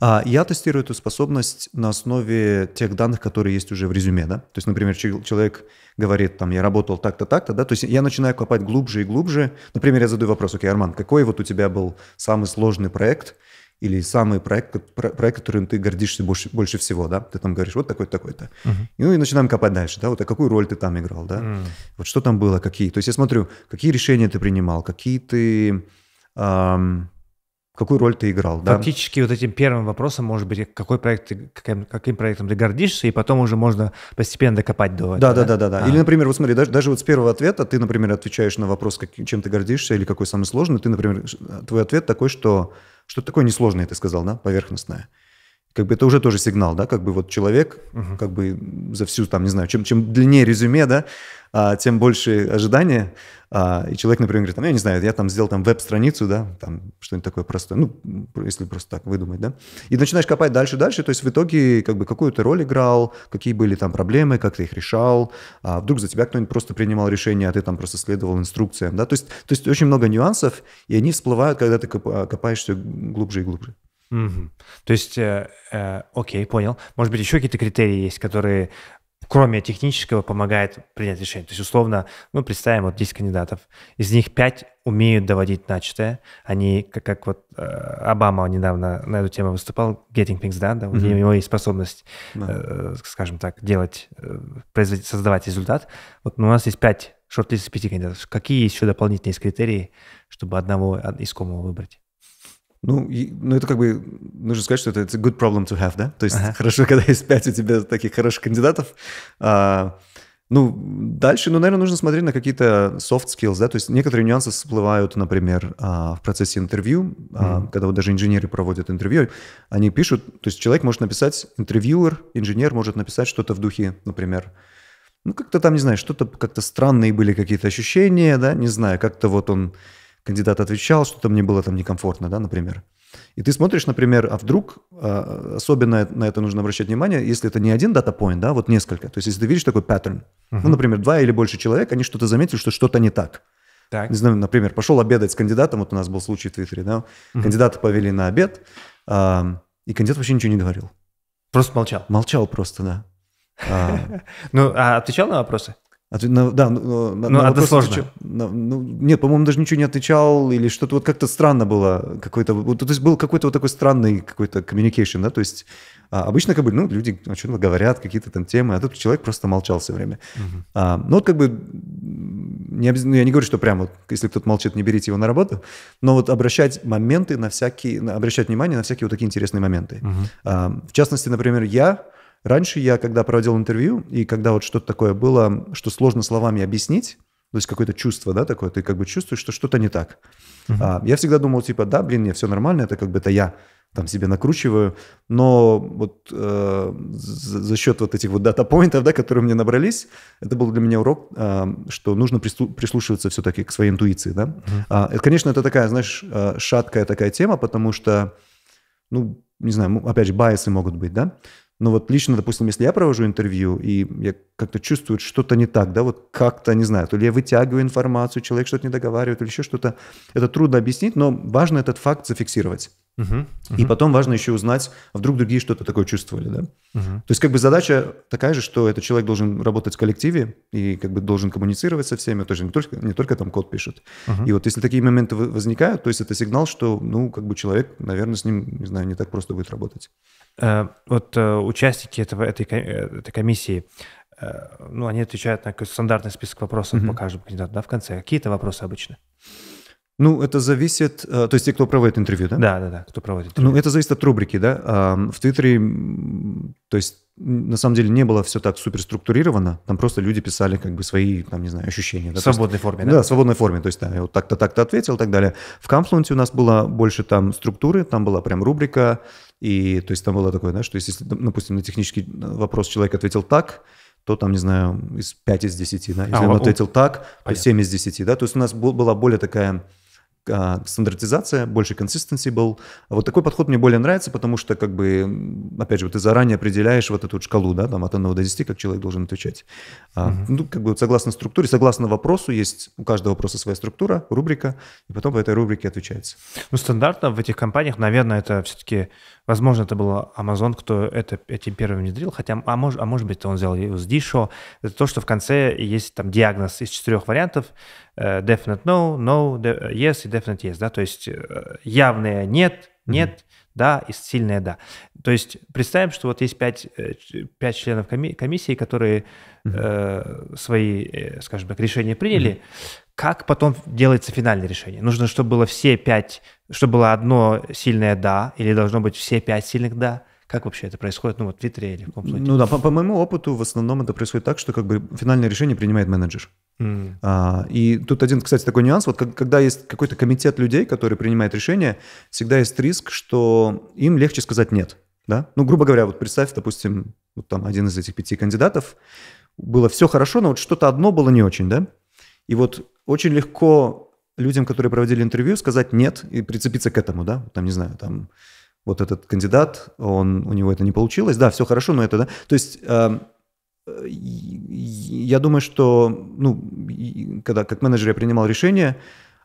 А, я тестирую эту способность на основе тех данных, которые есть уже в резюме, да. То есть, например, человек говорит, там, я работал так-то, так-то, да. То есть я начинаю копать глубже и глубже. Например, я задаю вопрос, окей, Арман, какой вот у тебя был самый сложный проект или самый проект, проект которым ты гордишься больше, больше всего, да? Ты там говоришь, вот такой-то, такой-то. Uh-huh. Ну и начинаем копать дальше, да? Вот а какую роль ты там играл, да? Uh-huh. Вот что там было, какие? То есть я смотрю, какие решения ты принимал, какие ты... Эм, какую роль ты играл. Фактически да? вот этим первым вопросом может быть, какой проект ты, каким, каким проектом ты гордишься, и потом уже можно постепенно докопать до этого. Да, да, да, да. да. А. Или, например, вот смотри, даже, даже вот с первого ответа ты, например, отвечаешь на вопрос, как, чем ты гордишься или какой самый сложный, ты, например, твой ответ такой, что что то такое несложное, ты сказал, да, поверхностное. Как бы это уже тоже сигнал, да, как бы вот человек, угу. как бы за всю там, не знаю, чем, чем длиннее резюме, да, а, тем больше ожидания, а, и человек, например, говорит, там, ну, я не знаю, я там сделал там веб-страницу, да, там что-нибудь такое простое, ну, если просто так выдумать, да. И начинаешь копать дальше-дальше, то есть в итоге как бы какую то роль играл, какие были там проблемы, как ты их решал, а вдруг за тебя кто-нибудь просто принимал решение, а ты там просто следовал инструкциям, да. То есть, то есть очень много нюансов, и они всплывают, когда ты копаешься глубже и глубже. Угу. То есть, э, э, окей, понял. Может быть, еще какие-то критерии есть, которые кроме технического, помогает принять решение. То есть, условно, мы ну, представим, вот 10 кандидатов, из них 5 умеют доводить начатое. Они, как, как вот э, Обама недавно на эту тему выступал, Getting Things Done, да, mm-hmm. у него есть способность, да. э, скажем так, делать, э, производить, создавать результат. Вот ну, у нас есть 5 шорт-лист из 5 кандидатов. Какие еще дополнительные критерии, чтобы одного искомого выбрать? Ну, и, ну, это как бы, нужно сказать, что это it's a good problem to have, да? То есть ага. хорошо, когда есть пять у тебя таких хороших кандидатов. А, ну, дальше, ну, наверное, нужно смотреть на какие-то soft skills, да, то есть некоторые нюансы всплывают, например, а, в процессе интервью, mm когда вот даже инженеры проводят интервью, они пишут, то есть человек может написать, интервьюер, инженер может написать что-то в духе, например, ну, как-то там, не знаю, что-то как-то странные были какие-то ощущения, да, не знаю, как-то вот он кандидат отвечал, что-то мне было там некомфортно, да, например. И ты смотришь, например, а вдруг, а, особенно на это нужно обращать внимание, если это не один дата-поинт, да, вот несколько. То есть если ты видишь такой паттерн, uh-huh. ну, например, два или больше человек, они что-то заметили, что что-то не так. так. Не знаю, например, пошел обедать с кандидатом, вот у нас был случай в Твиттере, да, uh-huh. кандидата повели на обед, а, и кандидат вообще ничего не говорил. Просто молчал? Молчал просто, да. А. *laughs* Ну, а отвечал на вопросы? А да, ну, на, ну, на это сложно. Отвечал, на, ну, нет, по-моему, даже ничего не отвечал или что-то вот как-то странно было какой-то, вот, то есть был какой-то вот такой странный какой-то communication, да, то есть а, обычно как бы ну люди о чем-то говорят какие-то там темы, а тут человек просто молчал все время. Угу. А, ну вот как бы не обез... ну, я не говорю, что прямо вот, если кто-то молчит, не берите его на работу, но вот обращать моменты на всякие, обращать внимание на всякие вот такие интересные моменты. Угу. А, в частности, например, я Раньше я, когда проводил интервью, и когда вот что-то такое было, что сложно словами объяснить, то есть какое-то чувство, да, такое, ты как бы чувствуешь, что что-то не так. Uh-huh. А, я всегда думал, типа, да, блин, мне все нормально, это как бы это я там себе накручиваю, но вот э, за, счет вот этих вот дата-поинтов, да, которые мне набрались, это был для меня урок, э, что нужно прислушиваться все-таки к своей интуиции, да. Uh-huh. А, это, конечно, это такая, знаешь, э, шаткая такая тема, потому что, ну, не знаю, опять же, байсы могут быть, да. Но ну, вот лично, допустим, если я провожу интервью, и я как-то чувствую, что-то не так, да, вот как-то, не знаю, то ли я вытягиваю информацию, человек что-то не договаривает, или еще что-то, это трудно объяснить, но важно этот факт зафиксировать. Угу, угу. И потом важно еще узнать, а вдруг другие что-то такое чувствовали, да. Угу. То есть как бы задача такая же, что этот человек должен работать в коллективе и как бы должен коммуницировать со всеми, то есть не только, не только там код пишет. Угу. И вот если такие моменты возникают, то есть это сигнал, что, ну, как бы человек, наверное, с ним, не знаю, не так просто будет работать. А, вот а, участники этого, этой, э, этой комиссии, а, ну, они отвечают на какой-то стандартный список вопросов угу. по каждому кандидату, да, в конце. Какие то вопросы обычно? Ну, это зависит, э, то есть те, кто проводит интервью, да? Да, да, да, кто проводит интервью. Ну, это зависит от рубрики, да. А, в Твиттере, то есть на самом деле не было все так супер структурировано, там просто люди писали как бы свои, там, не знаю, ощущения. Да? В свободной форме, да? Да, в свободной форме, то есть да, я вот так-то, так-то ответил и так далее. В Confluent у нас было больше там структуры, там была прям рубрика, и то есть там было такое, да, что если, допустим, на технический э, вопрос человек ответил так, то там, не знаю, из 5 из 10, да, а, если а, он у... ответил так, Понятно. то 7 из 10, да, то есть у нас была более такая а, стандартизация, больше консистенции был. Вот такой подход мне более нравится, потому что, как бы, опять же, ты заранее определяешь вот эту шкалу, да, там от 1 до 10, как человек должен отвечать. Uh-huh. Ну, как бы согласно структуре, согласно вопросу, есть у каждого вопроса своя структура, рубрика, и потом по этой рубрике отвечается. Ну, стандартно в этих компаниях, наверное, это все-таки Возможно, это был Amazon, кто это этим первым внедрил, хотя, а, может, а может быть, он взял его с Disho. Это то, что в конце есть там диагноз из четырех вариантов, э, definite no, no, yes и definite yes, да, то есть э, явное нет, нет, mm-hmm да, и сильное да. То есть представим, что вот есть пять, э, пять членов комиссии, которые mm-hmm. э, свои, скажем так, решения приняли. Mm-hmm. Как потом делается финальное решение? Нужно, чтобы было все пять что было одно сильное «да» или должно быть все пять сильных «да». Как вообще это происходит, ну вот в Твиттере или в каком случае? Ну да, по, по моему опыту в основном это происходит так, что как бы финальное решение принимает менеджер. Mm. А, и тут один, кстати, такой нюанс. Вот как, когда есть какой-то комитет людей, который принимает решение, всегда есть риск, что им легче сказать «нет». Да? Ну, грубо говоря, вот представь, допустим, вот там один из этих пяти кандидатов, было все хорошо, но вот что-то одно было не очень, да? И вот очень легко людям, которые проводили интервью, сказать нет и прицепиться к этому, да, там, не знаю, там, вот этот кандидат, он, у него это не получилось, да, все хорошо, но это, да, то есть э, я думаю, что, ну, когда как менеджер я принимал решение,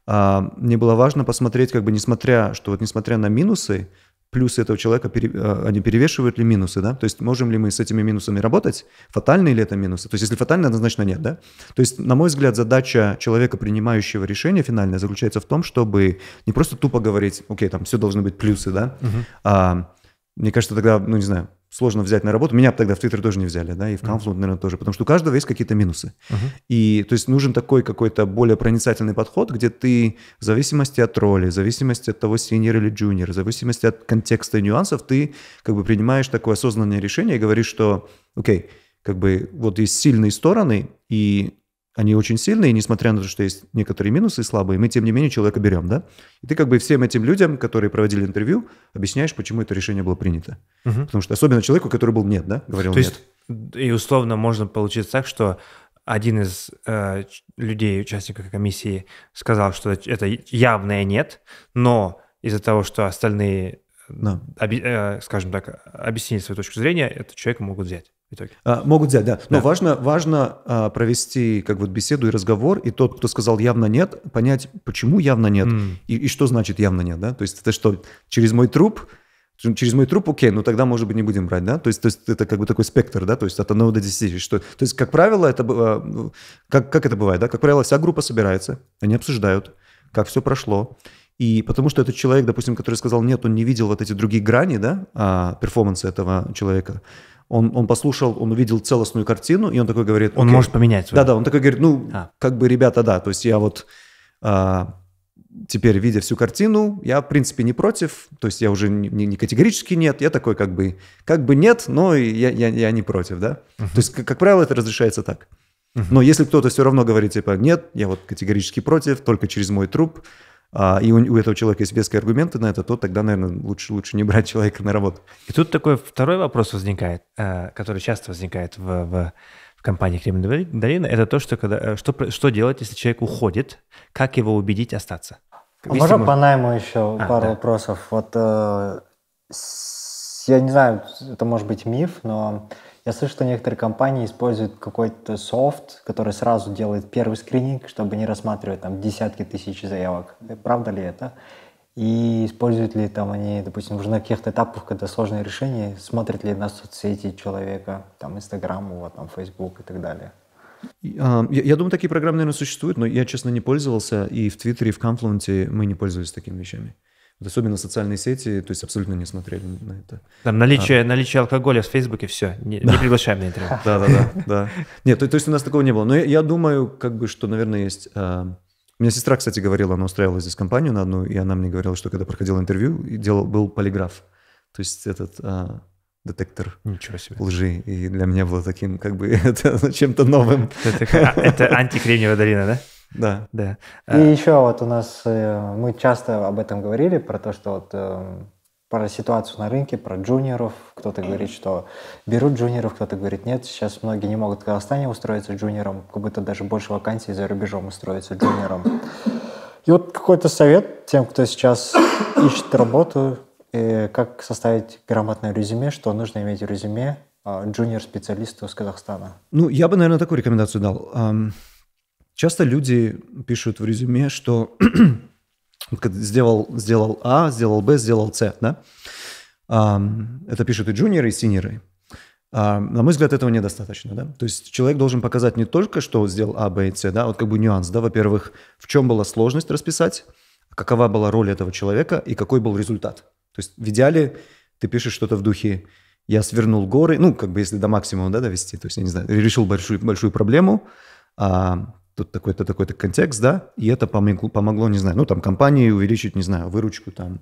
э, мне было важно посмотреть, как бы, несмотря, что вот несмотря на минусы, плюсы этого человека, э, они перевешивают ли минусы, да? То есть можем ли мы с этими минусами работать? Фатальные ли это минусы? То есть если фатальные, однозначно нет, да? То есть, на мой взгляд, задача человека, принимающего решение финальное, заключается в том, чтобы не просто тупо говорить, окей, там все должны быть плюсы, да? Угу. А, мне кажется, тогда, ну не знаю, сложно взять на работу. Меня тогда в Твиттер тоже не взяли, да, и в Confluent, наверное, тоже, потому что у каждого есть какие-то минусы. Uh-huh. И то есть нужен такой какой-то более проницательный подход, где ты в зависимости от роли, в зависимости от того, senior или junior, в зависимости от контекста и нюансов, ты как бы принимаешь такое осознанное решение и говоришь, что, окей, как бы вот есть сильные стороны, и они очень сильные, несмотря на то, что есть некоторые минусы и слабые, мы, тем не менее, человека берем, да? И ты как бы всем этим людям, которые проводили интервью, объясняешь, почему это решение было принято. Угу. Потому что особенно человеку, который был «нет», да, говорил то «нет». Есть, и условно можно получиться так, что один из э, людей, участников комиссии, сказал, что это явное «нет», но из-за того, что остальные, да. Э, оби- э, скажем так, объяснили свою точку зрения, этот человек могут взять итоге. А, могут взять, да. Но да. важно, важно а, провести как вот беседу и разговор, и тот, кто сказал явно нет, понять, почему явно нет, mm. и, и что значит явно нет, да. То есть это что, через мой труп, через мой труп, окей, ну тогда, может быть, не будем брать, да? То есть, то есть это как бы такой спектр, да? То есть от 1 до 10. Что... То есть, как правило, это... Как, как это бывает, да? Как правило, вся группа собирается, они обсуждают, как все прошло. И потому что этот человек, допустим, который сказал нет, он не видел вот эти другие грани, да, а, перформанса этого человека – он, он послушал, он увидел целостную картину, и он такой говорит... Он может поменять. Свою. Да-да, он такой говорит, ну, а. как бы, ребята, да, то есть я вот а, теперь, видя всю картину, я, в принципе, не против, то есть я уже не, не категорически нет, я такой как бы, как бы нет, но я, я, я не против, да. Угу. То есть, как, как правило, это разрешается так. Угу. Но если кто-то все равно говорит, типа, нет, я вот категорически против, только через мой труп, а, и у, у этого человека есть веские аргументы на это, то тогда, наверное, лучше, лучше не брать *laughs* человека на работу. И тут такой второй вопрос возникает, э, который часто возникает в, в, в компании Кремниевая долина, это то, что, когда, э, что, что делать, если человек уходит, как его убедить остаться? А Вести Можно мы... по найму еще а, пару да. вопросов? Вот э, я не знаю, это может быть миф, но я слышал, что некоторые компании используют какой-то софт, который сразу делает первый скрининг, чтобы не рассматривать там десятки тысяч заявок. Э, правда ли это? И используют ли там они, допустим, уже на каких-то этапах, когда сложные решения, смотрят ли на соцсети человека, там, Инстаграм, вот, там, Фейсбук и так далее? А, я, я думаю, такие программы, наверное, существуют, но я, честно, не пользовался, и в Твиттере, и в Конфлуенте мы не пользовались такими вещами. Особенно социальные сети, то есть абсолютно не смотрели на это. Там а. наличие, а. наличие алкоголя в Фейсбуке, все, не, да. не приглашаем на интервью. *laughs* Да, да, да, да. *laughs* Нет, то, есть у нас такого не было. Но я, думаю, как бы, что, наверное, есть... Э, у меня сестра, кстати, говорила, она устраивала здесь компанию на одну, и она мне говорила, что когда проходила интервью, делал, был полиграф. То есть этот э, детектор Ничего себе. лжи. И для меня было таким, как бы, *laughs* это чем-то новым. Это, это антикремниевая долина, да? Да. да. И а... Э, еще вот у нас, э, мы часто об этом говорили, про то, что вот э, про ситуацию на рынке, про джуниоров. Кто-то говорит, что берут джуниоров, кто-то говорит, нет, сейчас многие не могут в Казахстане устроиться джуниором, как будто даже больше вакансий за рубежом устроиться джуниором. И вот какой-то совет тем, кто сейчас ищет работу, как составить грамотное резюме, что нужно иметь в резюме а, джуниор-специалисту из Казахстана? Ну, я бы, наверное, такую рекомендацию дал. Часто люди пишут в резюме, что *clears throat* сделал, сделал А, сделал Б, сделал С, да? Это пишут и джуниоры, и синеры. На мой взгляд, этого недостаточно, да? То есть человек должен показать не только, что сделал А, Б и С, да, вот как бы нюанс, да, во-первых, в чем была сложность расписать, какова была роль этого человека и какой был результат. То есть в идеале ты пишешь что-то в духе «я свернул горы», ну, как бы если до максимума, да, довести, то есть, я не знаю, решил большую, большую проблему, тут такой-то, такой-то контекст, да, и это помогло, помогло, не знаю, ну, там, компании увеличить, не знаю, выручку там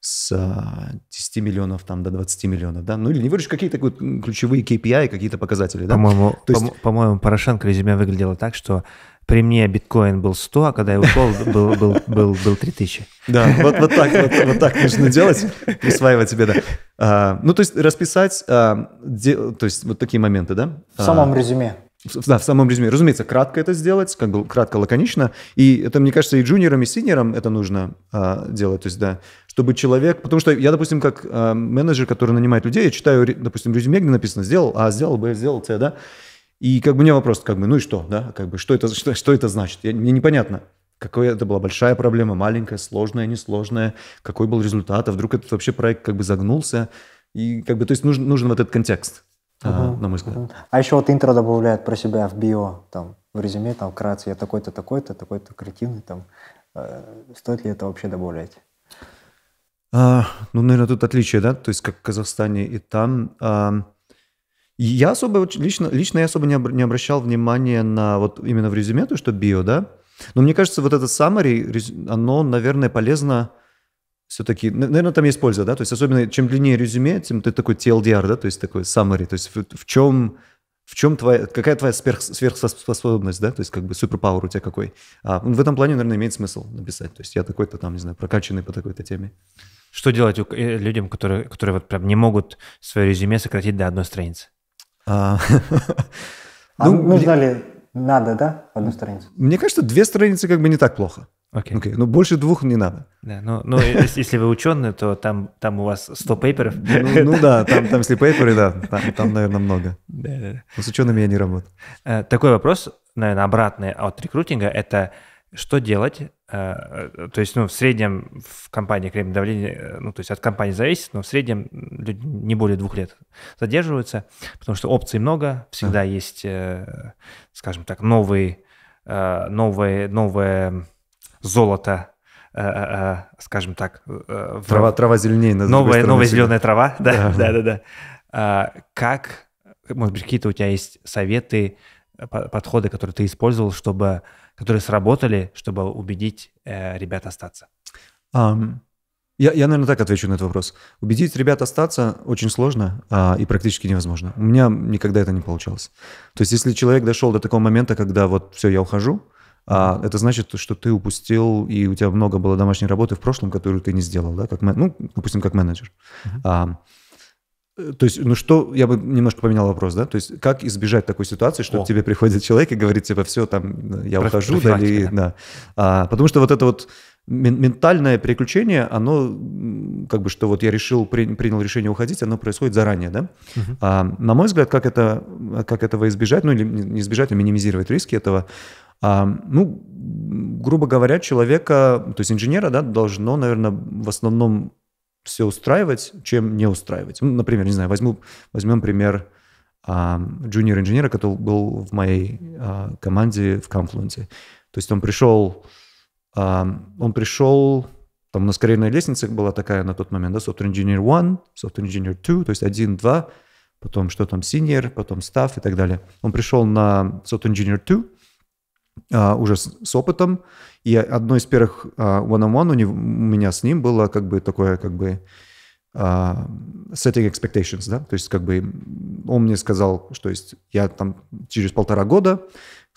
с 10 а, миллионов там до 20 миллионов, да, ну или не выручку, какие-то вот, ключевые KPI, какие-то показатели, да. По-моему, есть... по- по-моему, Порошенко резюме выглядело так, что при мне биткоин был 100, а когда я ушел, *laughs* был, был, был, был 3000. Да, вот, вот, так, вот, вот так нужно делать, присваивать себе, да. А, ну, то есть расписать, а, де, то есть вот такие моменты, да? В самом а, резюме да, в самом резюме. Разумеется, кратко это сделать, как бы кратко, лаконично. И это, мне кажется, и джуниорам, и синьорам это нужно а, делать. То есть, да, чтобы человек... Потому что я, допустим, как а, менеджер, который нанимает людей, я читаю, допустим, резюме, где написано «сделал А», «сделал Б», «сделал С», да? И как бы у меня вопрос, как бы, ну и что, да? Как бы, что это, что, что это значит? Я, мне непонятно. Какая это была большая проблема, маленькая, сложная, несложная, какой был результат, а вдруг этот вообще проект как бы загнулся. И как бы, то есть нужен, нужен вот этот контекст угу, а, на мой взгляд. Угу. А еще вот интро добавляет про себя в био, там, в резюме, там, вкратце, я такой-то, такой-то, такой-то креативный, там. Э, стоит ли это вообще добавлять? А, ну, наверное, тут отличие, да, то есть как в Казахстане и там. А, я особо, лично, лично я особо не, обр- не обращал внимания на вот именно в резюме то, что био, да, но мне кажется, вот это summary, оно, наверное, полезно, все-таки, наверное, там есть польза, да, то есть особенно чем длиннее резюме, тем ты такой TLDR, да, то есть такой summary, то есть в, в чем в чем твоя, какая твоя сверх, сверхспособность, да, то есть как бы суперпауэр у тебя какой? А, ну, в этом плане, наверное, имеет смысл написать. То есть я такой-то там, не знаю, прокачанный по такой-то теме. Что делать э, людям, которые, которые вот прям не могут свое резюме сократить до одной страницы? А, *laughs* а ну, нужно ли? Надо, да, одну страницу? Мне кажется, две страницы как бы не так плохо. Окей. Okay. Okay. Ну, больше двух не надо. Да, ну, ну *laughs* если вы ученые, то там, там у вас 100 пейперов. Ну, ну, да, там, там если пейперы, да, там, там наверное, много. Да, да, да. Но с учеными я не работаю. Э, такой вопрос, наверное, обратный от рекрутинга, это что делать? Э, э, то есть, ну, в среднем в компании крем давление, ну, то есть от компании зависит, но в среднем люди не более двух лет задерживаются, потому что опций много, всегда а. есть, скажем так, новые, новые, новые золото э, э, э, скажем так... Трава, в... трава зеленее. Новая, новая зеленая трава, да, да, да. да. А, как, может быть, какие-то у тебя есть советы, подходы, которые ты использовал, чтобы, которые сработали, чтобы убедить э, ребят остаться? Um, я, я, наверное, так отвечу на этот вопрос. Убедить ребят остаться очень сложно а, и практически невозможно. У меня никогда это не получалось. То есть, если человек дошел до такого момента, когда вот все, я ухожу, а это значит, что ты упустил, и у тебя много было домашней работы в прошлом, которую ты не сделал, да, как, ну, допустим, как менеджер. А, э, то есть, ну что, я бы немножко поменял вопрос, да? То есть, как избежать такой ситуации, что О. тебе приходит человек и говорит, типа, все, там, я Проф- ухожу, да, или, да. А, потому что вот это вот ментальное переключение, оно, как бы, что вот я решил, при, принял решение уходить, оно происходит заранее, да? Угу. А, на мой взгляд, как, это, как этого избежать, ну, или не избежать, а минимизировать риски этого, а, ну, грубо говоря, человека, то есть инженера, да, должно, наверное, в основном все устраивать, чем не устраивать. Ну, например, не знаю, возьму, возьмем пример а, джуниор-инженера, который был в моей а, команде в Confluence. То есть он пришел, а, он пришел, там у нас карьерная лестница была такая на тот момент, да, Software Engineer 1, Software Engineer 2, то есть 1, 2, потом что там, Senior, потом Staff и так далее. Он пришел на Software Engineer 2, а, уже с, с опытом. И одно из первых а, one-on-one у, него, у меня с ним было как бы такое, как бы а, setting expectations, да, то есть как бы он мне сказал, что есть я там через полтора года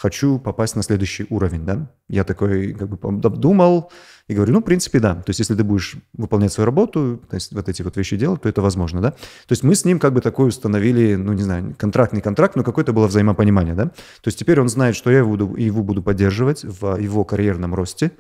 хочу попасть на следующий уровень, да. Я такой как бы думал и говорю, ну, в принципе, да. То есть если ты будешь выполнять свою работу, то есть вот эти вот вещи делать, то это возможно, да. То есть мы с ним как бы такой установили, ну, не знаю, контракт не контракт, но какое-то было взаимопонимание, да. То есть теперь он знает, что я его буду, его буду поддерживать в его карьерном росте.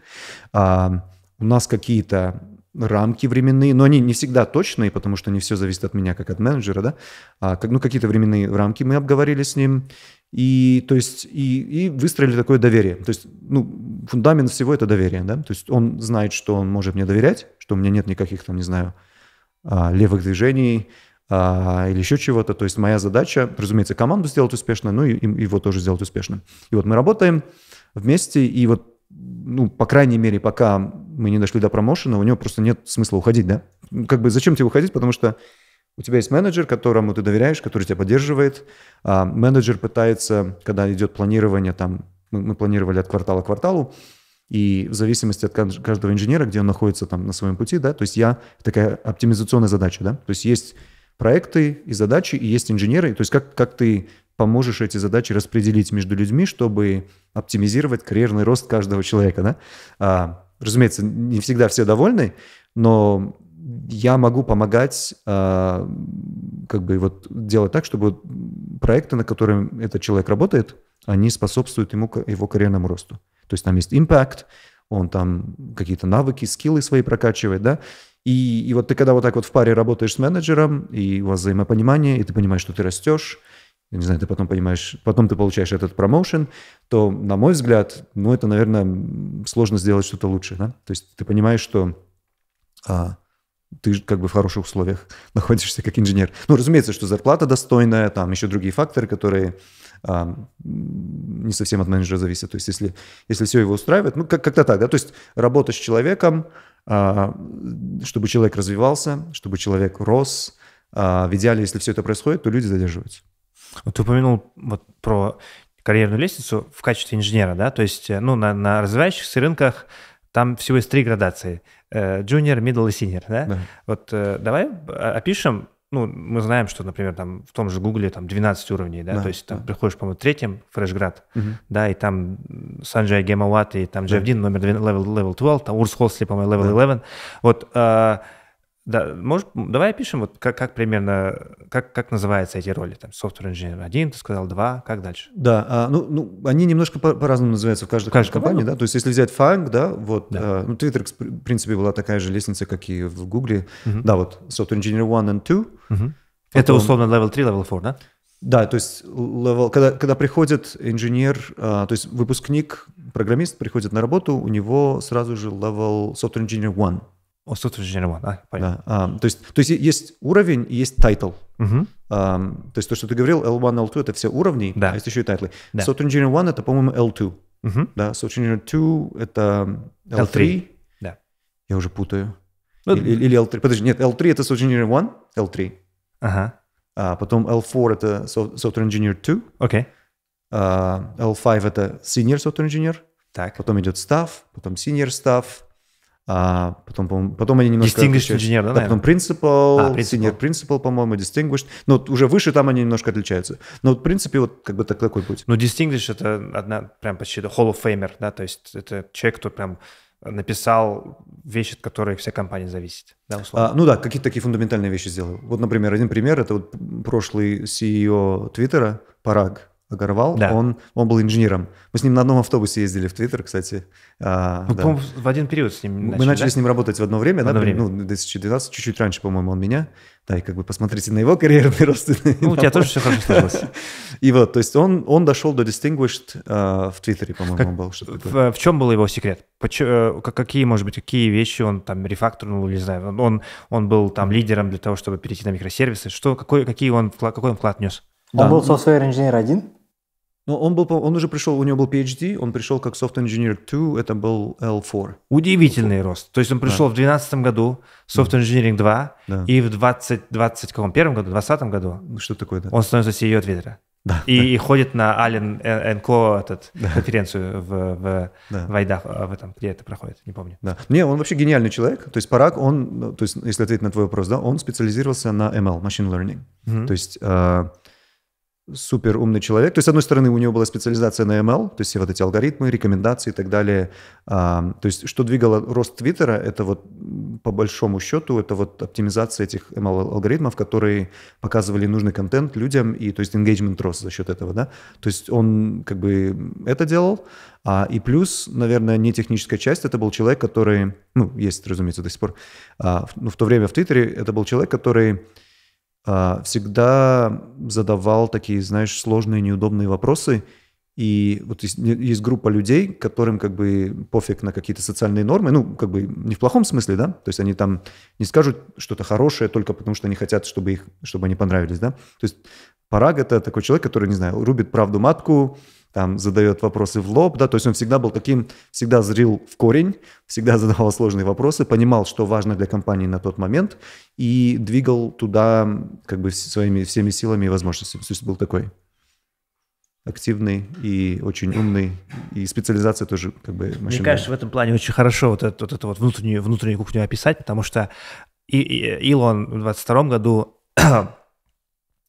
А, у нас какие-то рамки временные, но они не всегда точные, потому что не все зависит от меня, как от менеджера, да, а, как, ну, какие-то временные рамки мы обговорили с ним, и, то есть, и, и выстроили такое доверие. То есть, ну, фундамент всего это доверие, да? То есть он знает, что он может мне доверять, что у меня нет никаких там, не знаю, а, левых движений а, или еще чего-то. То есть моя задача, разумеется, команду сделать успешно, ну и, и его тоже сделать успешным. И вот мы работаем вместе, и вот, ну, по крайней мере, пока мы не дошли до промоушена, у него просто нет смысла уходить, да? Как бы зачем тебе уходить, потому что у тебя есть менеджер, которому ты доверяешь, который тебя поддерживает. А менеджер пытается, когда идет планирование, там мы, мы планировали от квартала к кварталу, и в зависимости от каждого инженера, где он находится там на своем пути, да, то есть я такая оптимизационная задача, да, то есть есть проекты и задачи, и есть инженеры, то есть как, как ты поможешь эти задачи распределить между людьми, чтобы оптимизировать карьерный рост каждого человека, да. А, разумеется, не всегда все довольны, но я могу помогать, а, как бы вот делать так, чтобы проекты, на которых этот человек работает, они способствуют ему его карьерному росту. То есть там есть impact, он там какие-то навыки, скиллы свои прокачивает, да. И, и вот ты когда вот так вот в паре работаешь с менеджером, и у вас взаимопонимание, и ты понимаешь, что ты растешь, не знаю, ты потом понимаешь, потом ты получаешь этот промоушен, то, на мой взгляд, ну, это, наверное, сложно сделать что-то лучше, да? То есть ты понимаешь, что а, ты как бы в хороших условиях *laughs* находишься как инженер. Ну, разумеется, что зарплата достойная, там еще другие факторы, которые а, не совсем от менеджера зависят. То есть если, если все его устраивает, ну, как- как-то так, да, то есть работа с человеком, а, чтобы человек развивался, чтобы человек рос. А, в идеале, если все это происходит, то люди задерживаются. Вот ты упомянул вот про карьерную лестницу в качестве инженера, да, то есть, э, ну, на, на развивающихся рынках там всего есть три градации. Э, junior, middle и senior, да? да. Вот э, давай э, опишем, ну, мы знаем, что, например, там в том же Гугле там 12 уровней, да, да то есть там да. приходишь, по-моему, третьим, Фрешград, угу. да, и там Санджай Гемават, и там Джефф да. Дин, номер 12, level, level 12, там Урс Холсли, по-моему, level да. 11. Вот, да, может, давай опишем, вот как, как примерно, как, как называются эти роли, там, software engineer 1, ты сказал два, как дальше? Да, а, ну, ну, они немножко по- по-разному называются в каждой, в каждой компании, компании, да, то есть если взять Fang, да, вот, да. А, ну, Twitter, в принципе, была такая же лестница, как и в Google, угу. да, вот, software engineer 1 and two. Угу. Потом... Это условно level 3, level 4, да? Да, то есть level, когда, когда приходит инженер, а, то есть выпускник, программист приходит на работу, у него сразу же level software engineer 1. Остаточный Жеремон, а, Да. А, то, есть, то есть есть уровень и есть тайтл. Угу. А, то есть то, что ты говорил, L1, L2 — это все уровни, да. а есть еще и тайтлы. Да. Software Engineering 1 — это, по-моему, L2. Угу. Да, Software Engineering 2 — это L3. L3. Да. Я уже путаю. Ну, или, или L3. Подожди, нет, L3 — это Software Engineering 1, L3. Ага. А потом L4 — это Software Engineer 2. Окей. Okay. А, L5 — это Senior Software Engineer. Так. Потом идет Staff, потом Senior Staff — а, потом, потом они немножко... Distinguished инженер, да, да наверное? потом principal, а, principal, senior principal, по-моему, distinguished. Ну, вот уже выше там они немножко отличаются. Но, вот, в принципе, вот как бы так, такой путь. Ну, distinguished — это одна, прям почти hall of famer, да, то есть это человек, кто прям написал вещи, от которых вся компания зависит. Да, условно. А, ну да, какие-то такие фундаментальные вещи сделал. Вот, например, один пример — это вот прошлый CEO Твиттера, Параг, Агарвал, да. он, он был инженером. Мы с ним на одном автобусе ездили в Твиттер, кстати. А, ну, да. в один период с ним начали, Мы начали да? с ним работать в одно время, в одно да, время. ну, 2012, чуть-чуть раньше, по-моему, он меня. Да, и как бы посмотрите на его *laughs* карьерный рост. Ну, у тебя тоже все хорошо сложилось. *laughs* И вот, то есть он, он дошел до Distinguished а, в Твиттере, по-моему, как, он был. В, чем был его секрет? Э, какие, может быть, какие вещи он там рефакторнул, не знаю, он, он, он был там лидером для того, чтобы перейти на микросервисы? Что, какой, какие он, какой он вклад нес? Он да. был софтвер-инженер один? Но он, был, он уже пришел, у него был PhD, он пришел как Soft Engineer 2, это был L4. Удивительный L4. рост. То есть он пришел да. в 2012 году, Soft Engineering 2, да. и в 20, 20 первом году, 20 году ну, что такое, да. он становится CEO Твиттера. Да, и, да. и ходит на Allen Энко этот, да. конференцию в, в, да. в Айдах, а, в этом, где это проходит, не помню. Да. Не, он вообще гениальный человек. То есть Парак, он, ну, то есть, если ответить на твой вопрос, да, он специализировался на ML, Machine Learning. Mm-hmm. То есть а, супер умный человек. То есть, с одной стороны, у него была специализация на ML, то есть все вот эти алгоритмы, рекомендации и так далее. А, то есть, что двигало рост Твиттера, это вот по большому счету, это вот оптимизация этих ML-алгоритмов, которые показывали нужный контент людям, и то есть engagement рос за счет этого, да. То есть он как бы это делал. А, и плюс, наверное, не техническая часть, это был человек, который, ну, есть, разумеется, до сих пор, а, в, ну, в то время в Твиттере это был человек, который а, всегда задавал такие, знаешь, сложные, неудобные вопросы. И вот есть, есть группа людей, которым как бы пофиг на какие-то социальные нормы, ну, как бы не в плохом смысле, да, то есть они там не скажут что-то хорошее только потому, что они хотят, чтобы их, чтобы они понравились, да. То есть Параг – это такой человек, который, не знаю, рубит правду матку, там задает вопросы в лоб, да, то есть он всегда был таким, всегда зрил в корень, всегда задавал сложные вопросы, понимал, что важно для компании на тот момент и двигал туда как бы своими всеми силами и возможностями. То есть был такой активный и очень умный, и специализация тоже как бы машина. Мне кажется, в этом плане очень хорошо вот эту, вот эту вот внутреннюю, внутреннюю кухню описать, потому что и, и, Илон в 22 году *clears throat*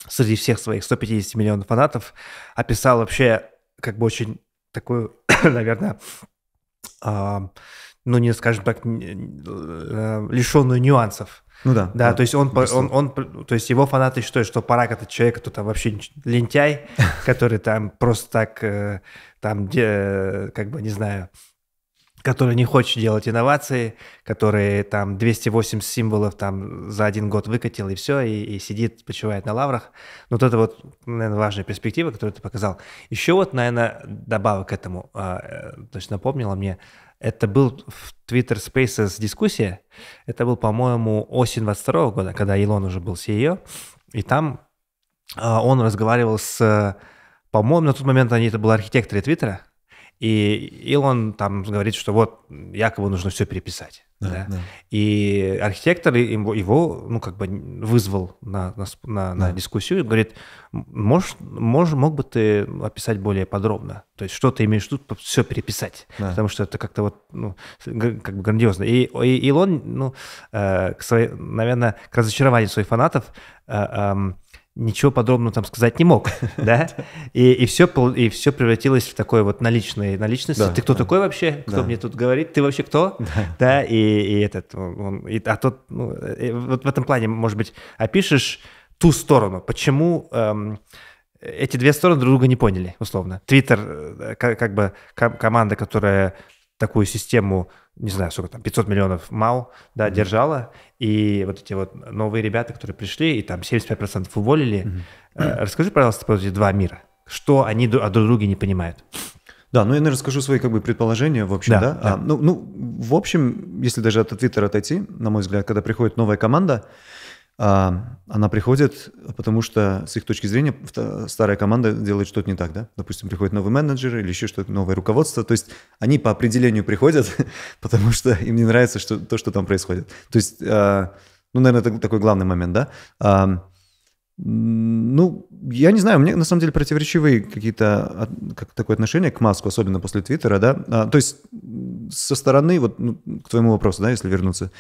среди всех своих 150 миллионов фанатов описал вообще как бы очень такую, *coughs* наверное, а, ну, не скажем так, э, лишенную нюансов. Ну да. Да, да то есть он, он, он, то есть его фанаты считают, что Парак это человек, кто там вообще лентяй, *laughs* который там просто так, э, там, где, э, как бы, не знаю, который не хочет делать инновации, который там 280 символов там за один год выкатил и все, и, и сидит, почивает на лаврах. Но вот это вот, наверное, важная перспектива, которую ты показал. Еще вот, наверное, добавок к этому, а, э, то есть напомнила мне, это был в Twitter Spaces дискуссия, это был, по-моему, осень 22 года, когда Илон уже был CEO, и там а, он разговаривал с, по-моему, на тот момент они, это были архитекторы Твиттера, и Илон там говорит, что вот якобы нужно все переписать. Да, да? Да. И архитектор его, его ну, как бы вызвал на, на, на, да. на дискуссию и говорит, можешь, можешь, мог бы ты описать более подробно? То есть что ты имеешь тут, все переписать, да. потому что это как-то вот ну, как бы грандиозно. И, и Илон, ну, э, к своей, наверное, к разочарованию своих фанатов, э, э, ничего подробного там сказать не мог, *laughs* да? И, и, все, и все превратилось в такое вот наличное, наличность. Да, ты кто да. такой вообще? Кто да. мне тут говорит? Ты вообще кто? Да, да? И, и этот, он, и, а тот, ну, и э, э, вот в этом плане, может быть, опишешь ту сторону, почему... Эм, эти две стороны друг друга не поняли, условно. Твиттер, э, как, как бы команда, которая такую систему, не знаю, сколько там, 500 миллионов МАУ, да, mm-hmm. держала, и вот эти вот новые ребята, которые пришли, и там 75% уволили. Mm-hmm. расскажи, пожалуйста, про эти два мира. Что они друг о друге не понимают? Да, ну я, наверное, расскажу свои как бы предположения, в общем, да. да? да. А, ну, ну, в общем, если даже от Твиттера отойти, на мой взгляд, когда приходит новая команда, а, она приходит, потому что с их точки зрения старая команда делает что-то не так, да? Допустим, приходит новый менеджер или еще что-то, новое руководство. То есть они по определению приходят, *laughs* потому что им не нравится что, то, что там происходит. То есть, а, ну, наверное, это такой главный момент, да? А, ну, я не знаю, мне на самом деле противоречивые какие-то как, такое отношение к Маску, особенно после Твиттера, да. А, то есть со стороны, вот ну, к твоему вопросу, да, если вернуться,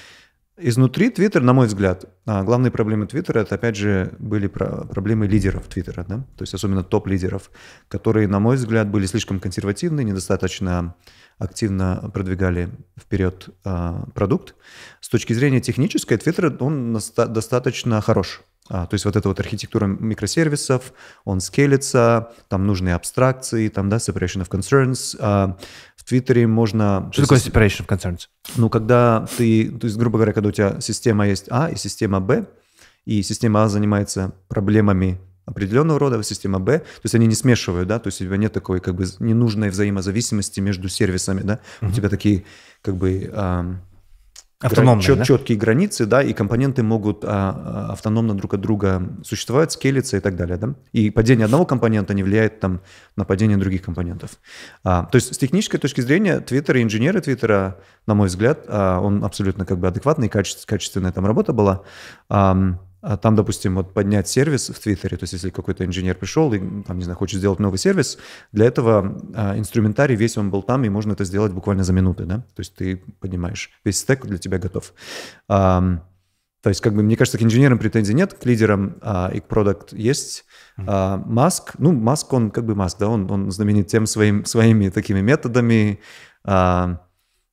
Изнутри Твиттер, на мой взгляд, а, главные проблемы Твиттера, это опять же были проблемы лидеров Твиттера, да? то есть особенно топ-лидеров, которые, на мой взгляд, были слишком консервативны, недостаточно активно продвигали вперед а, продукт. С точки зрения технической, Твиттер, он достаточно хорош. А, то есть вот эта вот архитектура микросервисов, он скелится, там нужные абстракции, там, да, separation of concerns. А, в Твиттере можно... Что такое separation of concerns? Ну, когда ты, то есть, грубо говоря, когда у тебя система есть А и система Б, и система А занимается проблемами определенного рода, а система Б, то есть они не смешивают, да, то есть у тебя нет такой как бы ненужной взаимозависимости между сервисами, да, uh-huh. у тебя такие как бы... Эм, Автономные, чет, да? четкие границы, да, и компоненты могут а, а, автономно друг от друга существовать, скелиться и так далее, да. И падение одного компонента не влияет там на падение других компонентов. А, то есть с технической точки зрения Твиттер и инженеры Твиттера, на мой взгляд, а, он абсолютно как бы адекватный, качественная там работа была. А, а там, допустим, вот поднять сервис в Твиттере, то есть если какой-то инженер пришел и, там, не знаю, хочет сделать новый сервис, для этого а, инструментарий весь он был там, и можно это сделать буквально за минуты, да? То есть ты поднимаешь, весь стек для тебя готов. То есть, как бы, мне кажется, к инженерам претензий нет, к лидерам а, и к продукт есть. А, Маск, ну, Маск, он как бы Маск, да, он, он знаменит тем своим, своими такими методами, а,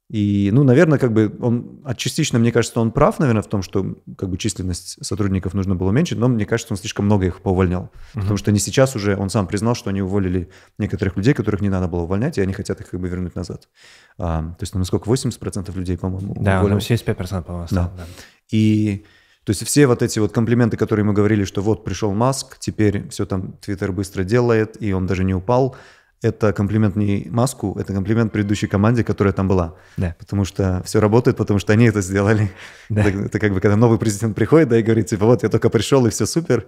и, ну, наверное, как бы он, а частично, мне кажется, он прав, наверное, в том, что как бы численность сотрудников нужно было уменьшить, но мне кажется, он слишком много их поувольнял. Угу. Потому что не сейчас уже, он сам признал, что они уволили некоторых людей, которых не надо было увольнять, и они хотят их как бы вернуть назад. А, то есть, ну, насколько 80% людей, по-моему, Да, уволил. 75%, по-моему, да. да. И... То есть все вот эти вот комплименты, которые мы говорили, что вот пришел Маск, теперь все там Твиттер быстро делает, и он даже не упал, это комплимент не Маску, это комплимент предыдущей команде, которая там была. Да. Потому что все работает, потому что они это сделали. *laughs* Да. Это, это как бы когда новый президент приходит, да, и говорит, типа, вот я только пришел, и все супер.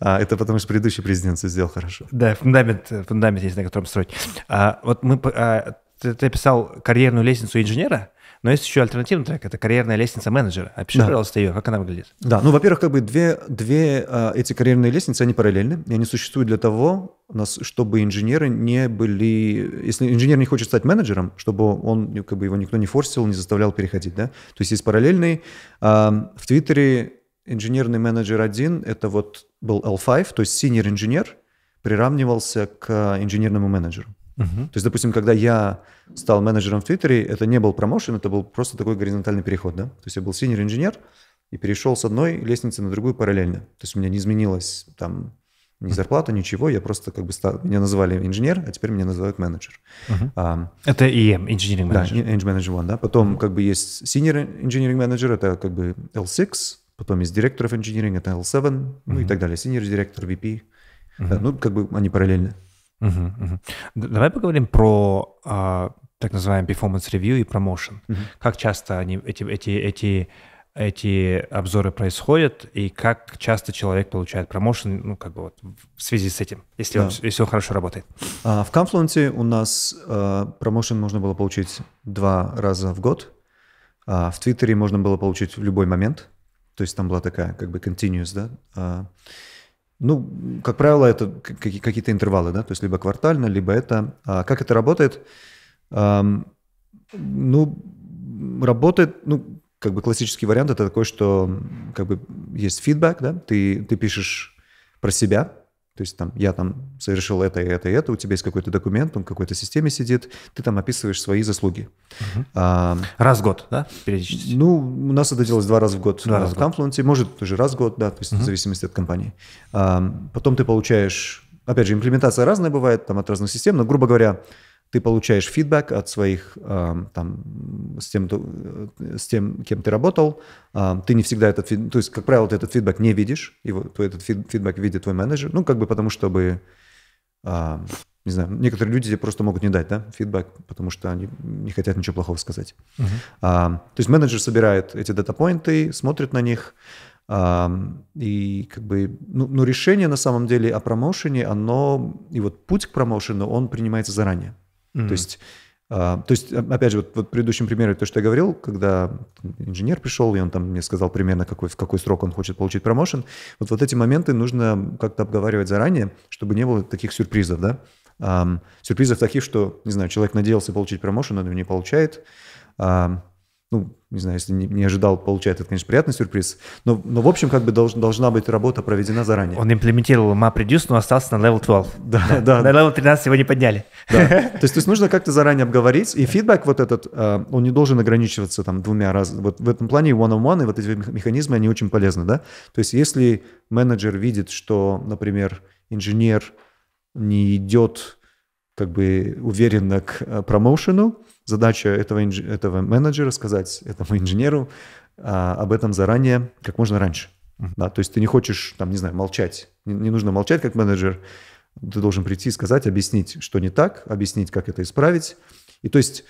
А это потому что предыдущий президент все сделал хорошо. Да, фундамент, фундамент есть, на котором строить. А, вот мы, а, ты, ты описал карьерную лестницу инженера, но есть еще альтернативный трек, это карьерная лестница менеджера. Опиши, да. пожалуйста, ее, как она выглядит. Да, ну, во-первых, как бы две, две а, эти карьерные лестницы, они параллельны, и они существуют для того, чтобы инженеры не были... Если инженер не хочет стать менеджером, чтобы он, ну, как бы его никто не форсил, не заставлял переходить, да? То есть есть параллельный. А, в Твиттере инженерный менеджер один, это вот был L5, то есть senior инженер приравнивался к инженерному менеджеру. То есть, допустим, когда я стал менеджером в Твиттере, это не был промоушен, это был просто такой горизонтальный переход, да? То есть я был синер-инженер и перешел с одной лестницы на другую параллельно. То есть у меня не изменилась там ни зарплата, ничего, я просто как бы стал, меня называли инженер, а теперь меня называют менеджер. Uh-huh. Um, это EM, engineering manager. Да, engineering manager one, да. Потом как бы есть senior engineering manager, это как бы L6, потом есть директоров engineering, это L7, uh-huh. ну и так далее. Senior директор, VP, uh-huh. да, ну как бы они параллельно. Угу, угу. Давай поговорим про а, так называемый performance review и promotion. Угу. Как часто они, эти, эти, эти, эти обзоры происходят и как часто человек получает промоушен, ну, как бы вот в связи с этим, если, да. он, если он хорошо работает. А, в Confluence у нас а, промоушен можно было получить два раза в год. А, в Твиттере можно было получить в любой момент. То есть там была такая как бы continuous, да, а. Ну, как правило, это какие-то интервалы, да, то есть либо квартально, либо это... А как это работает? Ну, работает, ну, как бы классический вариант это такой, что как бы есть фидбэк, да, ты, ты пишешь про себя, то есть там я там совершил это, это, это, у тебя есть какой-то документ, он в какой-то системе сидит, ты там описываешь свои заслуги. Угу. А, раз в год, да, периодически? Ну, у нас это делалось два раза в год. Два раза в Confluence, может, тоже раз в год, да, то есть угу. в зависимости от компании. А, потом ты получаешь, опять же, имплементация разная бывает, там от разных систем, но, грубо говоря, ты получаешь фидбэк от своих, эм, там, с тем, э, с тем, кем ты работал, эм, ты не всегда этот фидбэк, то есть, как правило, ты этот фидбэк не видишь, его, твой этот фидбэк видит твой менеджер, ну, как бы потому, чтобы, эм, не знаю, некоторые люди тебе просто могут не дать, да, фидбэк, потому что они не хотят ничего плохого сказать. Uh-huh. То есть менеджер собирает эти датапоинты, смотрит на них, и как бы, ну, ну, решение на самом деле о промоушене, оно, и вот путь к промоушену, он принимается заранее. Mm. То есть то а, есть, опять же, вот, вот в предыдущем примере то, что я говорил, когда инженер пришел, и он там мне сказал примерно, какой, в какой срок он хочет получить промоушен, вот, вот эти моменты нужно как-то обговаривать заранее, чтобы не было таких сюрпризов, да? сюрпризов таких, что, не знаю, человек надеялся получить промоушен, он его не получает, не знаю, если не, не ожидал получать, это, конечно, приятный сюрприз. Но, но в общем, как бы долж, должна быть работа проведена заранее. Он имплементировал MapReduce, но остался на level 12. Да, да. *laughs* да. На level 13 его не подняли. Да. То есть, то есть нужно как-то заранее обговорить, и фидбэк вот этот, э, он не должен ограничиваться там двумя раз. Вот в этом плане one-on-one и вот эти механизмы, они очень полезны, да? То есть если менеджер видит, что, например, инженер не идет как бы уверенно к э, промоушену, Задача этого, инж... этого менеджера сказать этому инженеру а, об этом заранее, как можно раньше. Да, то есть ты не хочешь, там, не знаю, молчать. Не, не нужно молчать как менеджер. Ты должен прийти и сказать, объяснить, что не так, объяснить, как это исправить. И то есть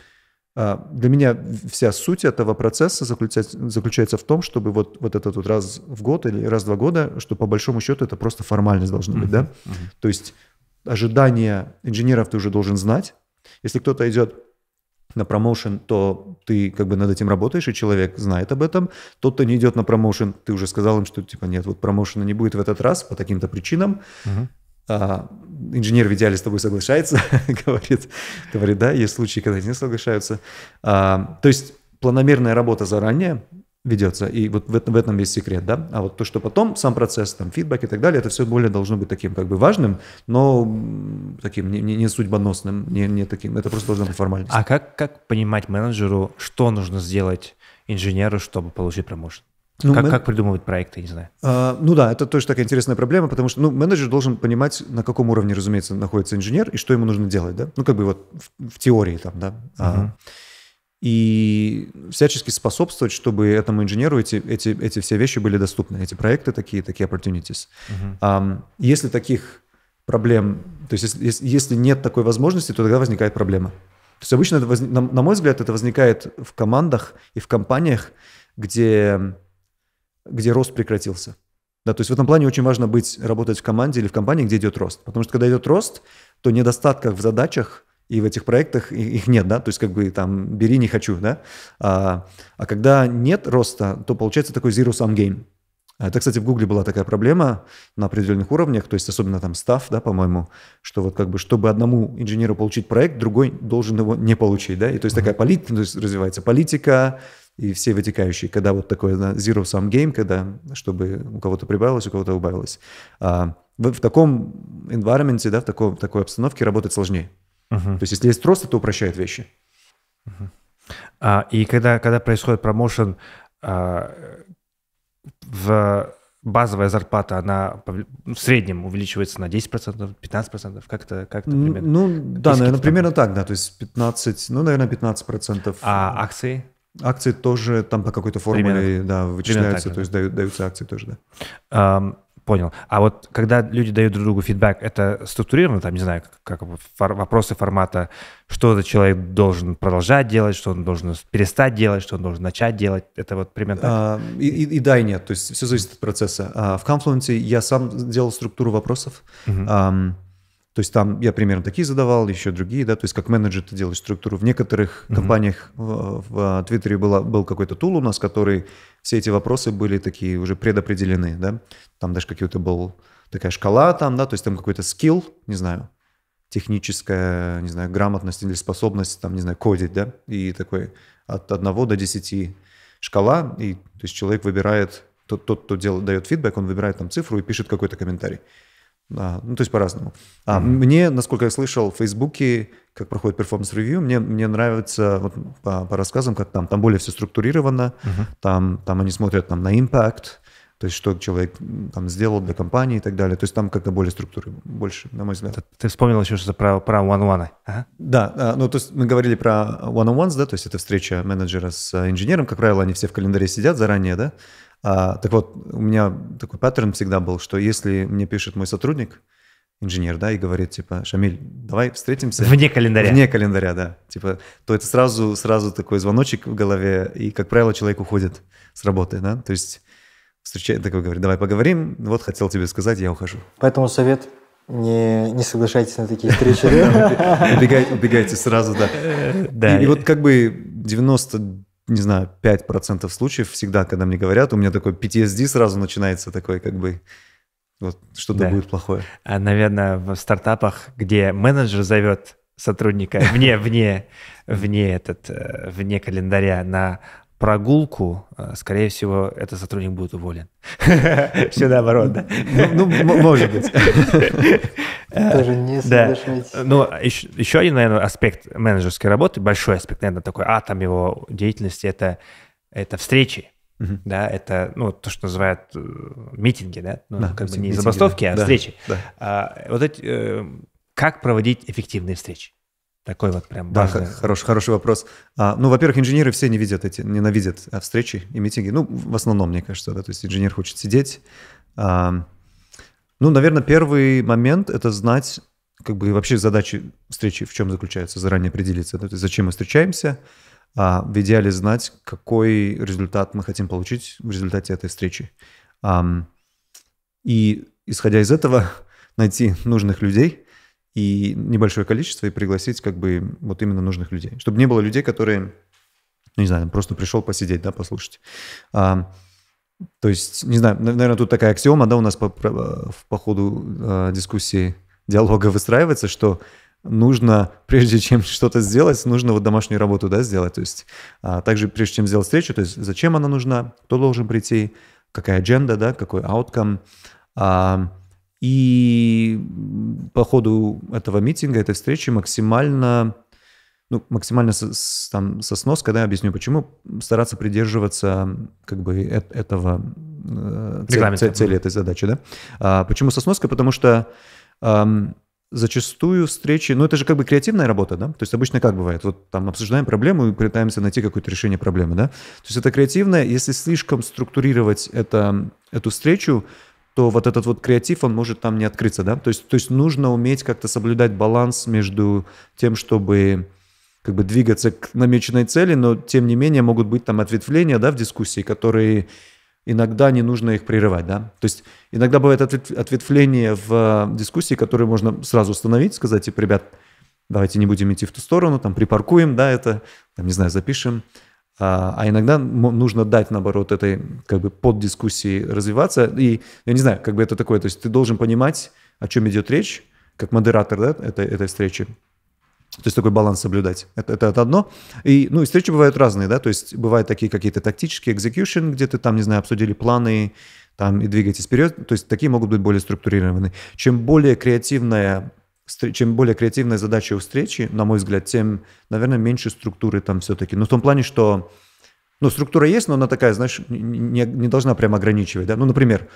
а, для меня вся суть этого процесса заключается, заключается в том, чтобы вот, вот этот вот раз в год или раз в два года, что по большому счету это просто формальность должна быть, uh-huh, да? Uh-huh. То есть ожидания инженеров ты уже должен знать. Если кто-то идет на промоушен, то ты как бы над этим работаешь, и человек знает об этом. Тот, кто не идет на промоушен, ты уже сказал им, что типа нет, вот промоушена не будет в этот раз по таким-то причинам. Угу. А, инженер в идеале с тобой соглашается, *laughs* говорит, говорит, да, есть случаи, когда не соглашаются. А, то есть планомерная работа заранее, ведется. И вот в, этом, в этом весь секрет, да. А вот то, что потом сам процесс, там, фидбэк и так далее, это все более должно быть таким как бы важным, но таким не, не, не судьбоносным, не, не таким. Это просто должно быть формальность. А как, как понимать менеджеру, что нужно сделать инженеру, чтобы получить промоушен? Ну, как, мен... как придумывать проекты, не знаю. А, ну да, это тоже такая интересная проблема, потому что ну, менеджер должен понимать, на каком уровне, разумеется, находится инженер и что ему нужно делать, да? Ну, как бы вот в, в теории там, да. Uh-huh. А, и всячески способствовать, чтобы этому инженеру эти, эти, эти все вещи были доступны, эти проекты такие, такие opportunities. Uh-huh. если таких проблем, то есть если, если нет такой возможности, то тогда возникает проблема. То есть обычно, это воз... на, мой взгляд, это возникает в командах и в компаниях, где, где рост прекратился. Да, то есть в этом плане очень важно быть, работать в команде или в компании, где идет рост. Потому что когда идет рост, то недостатков в задачах – и в этих проектах их нет, да, то есть как бы там бери, не хочу, да. А, а когда нет роста, то получается такой zero-sum game. Это, кстати, в Гугле была такая проблема на определенных уровнях, то есть особенно там став, да, по-моему, что вот как бы, чтобы одному инженеру получить проект, другой должен его не получить, да, и то есть такая политика, то есть развивается политика и все вытекающие, когда вот такое да, zero-sum game, когда чтобы у кого-то прибавилось, у кого-то убавилось. А в, в таком environment, да, в такой, в такой обстановке работать сложнее. Угу. То есть если есть рост, это упрощает вещи. Угу. А, и когда, когда происходит промоушен, а, в базовая зарплата, она ну, в среднем увеличивается на 10%, 15%? Как это, как это примерно? Ну, да, наверное, примерно так, да, то есть 15, ну, наверное, 15%. А акции? Акции тоже там по какой-то формуле, примерно, да, вычисляются, так, то есть дают, даются акции тоже, да. Um, Понял. А вот когда люди дают друг другу фидбэк, это структурировано, там, не знаю, как, как фор, вопросы формата, что этот человек должен продолжать делать, что он должен перестать делать, что он должен начать делать, это вот примерно так? А, и, и, и да, и нет, то есть все зависит от процесса. А, в Confluence я сам делал структуру вопросов, угу. а, то есть там я примерно такие задавал, еще другие, да, то есть как менеджер ты делаешь структуру. В некоторых угу. компаниях в, в, в а, Твиттере была, был какой-то тул у нас, который все эти вопросы были такие уже предопределены, да, там даже какой-то был такая шкала там, да, то есть там какой-то скилл, не знаю, техническая, не знаю, грамотность или способность, там, не знаю, кодить, да, и такой от 1 до 10 шкала, и то есть человек выбирает, тот, тот кто делает, дает фидбэк, он выбирает там цифру и пишет какой-то комментарий. А, ну, то есть по-разному. А, mm-hmm. Мне, насколько я слышал, в Фейсбуке, как проходит перформанс-ревью, мне, мне нравится вот, по, по рассказам, как там, там более все структурировано, mm-hmm. там, там они смотрят там, на импакт, то есть что человек там сделал для компании и так далее. То есть там как-то более структуры, больше, на мой взгляд. Ты, вспомнил еще что-то про, про one-on-one. Ага. Да, а, ну то есть мы говорили про one-on-ones, да, то есть это встреча менеджера с э, инженером. Как правило, они все в календаре сидят заранее, да, а, так вот, у меня такой паттерн всегда был, что если мне пишет мой сотрудник, инженер, да, и говорит, типа, Шамиль, давай встретимся. Вне календаря. Вне календаря, да. Типа, то это сразу, сразу такой звоночек в голове, и, как правило, человек уходит с работы, да. То есть встречает такой, говорит, давай поговорим, вот хотел тебе сказать, я ухожу. Поэтому совет не, не соглашайтесь на такие встречи. *laughs* Убегайте сразу, да. И вот как бы 90 не знаю, 5% случаев всегда, когда мне говорят, у меня такой PTSD сразу начинается такой как бы вот что-то да. будет плохое. А, наверное, в стартапах, где менеджер зовет сотрудника вне, вне, вне, этот, э, вне календаря на прогулку, э, скорее всего, этот сотрудник будет уволен. *laughs* Все наоборот, да? Ну, ну может быть. Даже *laughs* не соглашусь. Ну, еще один, наверное, аспект менеджерской работы, большой аспект, наверное, такой атом его деятельности, это это встречи, Да, это ну, то, что называют э, митинги, да, ну, как бы не забастовки, а встречи. А, вот эти, э, как проводить эффективные встречи? Такой вот прям Да, важный... хороший, хороший вопрос. А, ну, во-первых, инженеры все не видят эти, ненавидят а, встречи и митинги. Ну, в основном, мне кажется, да. То есть инженер хочет сидеть. А, ну, наверное, первый момент — это знать, как бы вообще задачи встречи в чем заключаются, заранее определиться. Да? То есть зачем мы встречаемся, а, в идеале знать, какой результат мы хотим получить в результате этой встречи. А, и, исходя из этого, *laughs* найти нужных людей — и небольшое количество и пригласить как бы вот именно нужных людей. Чтобы не было людей, которые, ну, не знаю, просто пришел посидеть, да, послушать. А, то есть, не знаю, наверное, тут такая аксиома, да, у нас по, э, по ходу а, дискуссии, диалога выстраивается, что нужно, прежде чем что-то сделать, нужно вот домашнюю работу, да, сделать. То есть а, также прежде чем сделать встречу, то есть зачем она нужна, кто должен прийти, какая agenda, да, какой outcome, а, и по ходу этого митинга, этой встречи максимально, ну, максимально со, там, со сноска да я объясню, почему стараться придерживаться как бы э этого э, цель, цель, цели этой задачи, да? А, почему со сноска Потому что эм, зачастую встречи, ну это же как бы креативная работа, да? То есть обычно как бывает, вот там обсуждаем проблему и пытаемся найти какое-то решение проблемы, да? То есть это креативное, если слишком структурировать это, эту встречу, то вот этот вот креатив, он может там не открыться, да? То есть, то есть нужно уметь как-то соблюдать баланс между тем, чтобы как бы двигаться к намеченной цели, но тем не менее могут быть там ответвления, да, в дискуссии, которые иногда не нужно их прерывать, да. То есть иногда бывает ответвление в э, дискуссии, которые можно сразу остановить, сказать, типа, ребят, давайте не будем идти в ту сторону, там припаркуем, да, это, там, не знаю, запишем а, а иногда нужно дать, наоборот, этой как бы под дискуссии развиваться. И я не знаю, как бы это такое. То есть ты должен понимать, о чем идет речь, как модератор да, этой, этой встречи. То есть такой баланс соблюдать. Это, это, это одно. И, ну, и встречи бывают разные, да, то есть бывают такие какие-то тактические, execution, где ты там, не знаю, обсудили планы, там и двигаетесь вперед. То есть такие могут быть более структурированы. Чем более креативная чем более креативная задача у встречи, на мой взгляд, тем, наверное, меньше структуры там все-таки. Но ну, в том плане, что ну, структура есть, но она такая, знаешь, не, не должна прям ограничивать. Да? Ну, например,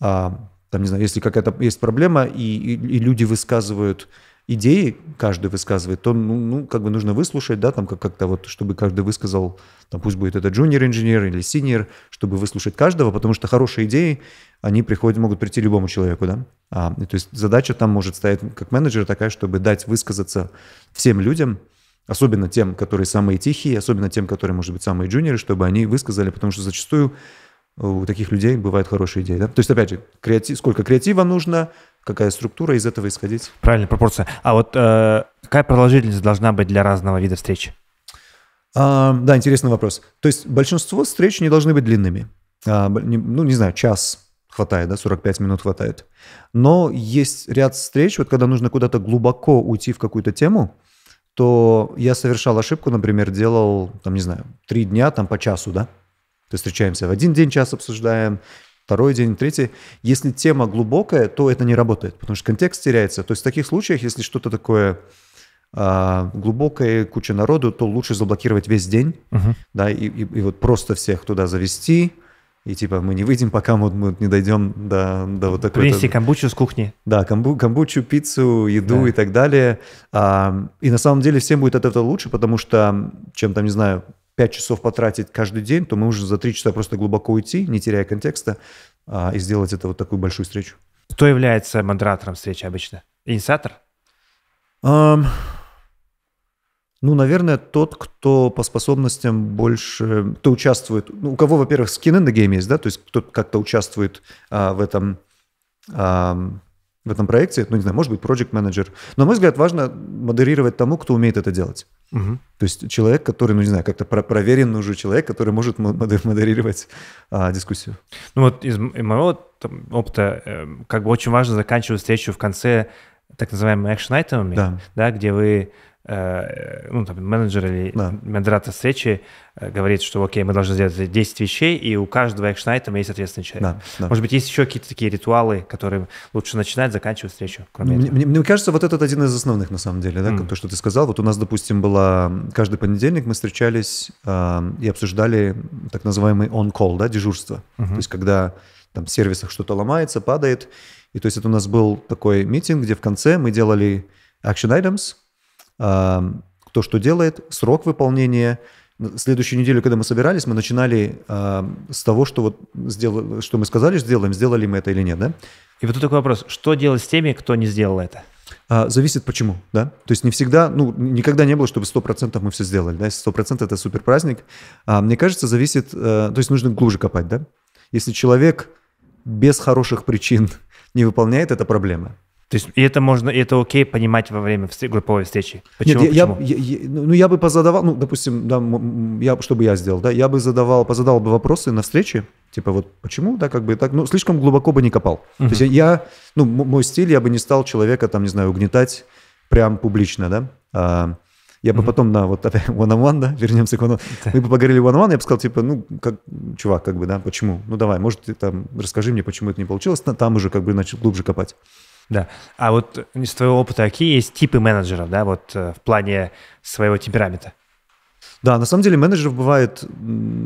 а, там, не знаю, если какая-то есть проблема, и, и, и люди высказывают идеи каждый высказывает, то, ну, ну, как бы нужно выслушать, да, там как-то вот, чтобы каждый высказал, там, пусть будет это junior инженер или senior, чтобы выслушать каждого, потому что хорошие идеи, они приходят, могут прийти любому человеку, да. А, и, то есть задача там может стоять как менеджер такая, чтобы дать высказаться всем людям, особенно тем, которые самые тихие, особенно тем, которые, может быть, самые джуниоры, чтобы они высказали, потому что зачастую у таких людей бывают хорошие идеи. Да? То есть, опять же, креатив, сколько креатива нужно, какая структура, из этого исходить. Правильно, пропорция. А вот э, какая продолжительность должна быть для разного вида встреч? А, да, интересный вопрос. То есть большинство встреч не должны быть длинными. А, не, ну, не знаю, час хватает, да, 45 минут хватает. Но есть ряд встреч, вот когда нужно куда-то глубоко уйти в какую-то тему, то я совершал ошибку, например, делал, там, не знаю, три дня, там, по часу, да, то встречаемся в один день час обсуждаем, второй день, третий. Если тема глубокая, то это не работает, потому что контекст теряется. То есть в таких случаях, если что-то такое а, глубокая куча народу, то лучше заблокировать весь день, uh-huh. да, и, и, и вот просто всех туда завести, и типа мы не выйдем, пока мы, мы не дойдем до, до вот такой... Принести камбучу с кухни. Да, камбу, камбучу, пиццу, еду да. и так далее. А, и на самом деле всем будет от этого лучше, потому что чем там, не знаю, 5 часов потратить каждый день, то мы можем за 3 часа просто глубоко уйти, не теряя контекста, а, и сделать это вот такую большую встречу. Кто является модератором встречи обычно? Инициатор? Um, ну, наверное, тот, кто по способностям больше, кто участвует, ну, у кого, во-первых, скины на гейме есть, да, то есть кто как-то участвует а, в этом а, в этом проекте, ну, не знаю, может быть, project менеджер Но, на мой взгляд, важно модерировать тому, кто умеет это делать. Угу. То есть человек, который, ну, не знаю, как-то про проверенный уже человек, который может модерировать а, дискуссию. Ну, вот из моего там, опыта, э, как бы очень важно заканчивать встречу в конце так называемыми action-айтемами, да. да, где вы Э, ну, там, менеджер или да. модератор встречи э, говорит, что окей, мы должны сделать 10 вещей, и у каждого экшн-айтема есть ответственный человек. Да, да. Может быть, есть еще какие-то такие ритуалы, которые лучше начинать, заканчивать встречу, кроме мне, Мне, мне кажется, вот этот один из основных, на самом деле, да, mm. то, что ты сказал. Вот у нас, допустим, была... Каждый понедельник мы встречались э, и обсуждали так называемый on-call, да, дежурство. Mm-hmm. То есть, когда там в сервисах что-то ломается, падает. И то есть это у нас был такой митинг, где в конце мы делали action items — кто что делает, срок выполнения. Следующую неделю, когда мы собирались, мы начинали э, с того, что вот сделали, что мы сказали, сделаем, сделали мы это или нет, да? И вот тут такой вопрос: что делать с теми, кто не сделал это? А, зависит почему, да? То есть не всегда, ну, никогда не было, чтобы 100% мы все сделали, да? Если 100% это супер праздник, а, мне кажется, зависит, э, то есть нужно глубже копать, да? Если человек без хороших причин *laughs* не выполняет, это проблема. То есть и это можно, и это окей понимать во время встр- групповой встречи. Почему? Нет, я, почему? Я, я, я, ну, ну я бы позадавал, ну допустим, да, я что я сделал, да, я бы задавал, позадал бы вопросы на встрече, типа вот почему, да, как бы так, ну слишком глубоко бы не копал. Uh-huh. То есть я, ну мой стиль, я бы не стал человека там, не знаю, угнетать прям публично, да. А, я бы mm-hmm. потом на вот опять *laughs* one-on-one, да, вернемся к one-on-one. Мы бы поговорили one-on-one, я бы сказал, типа, ну, как, чувак, как бы, да, почему? Ну, давай, может, ты там расскажи мне, почему это не получилось, там уже как бы начал глубже копать. Да. А вот из твоего опыта какие есть типы менеджеров, да, вот э, в плане своего темперамента? Да, на самом деле менеджеров бывает,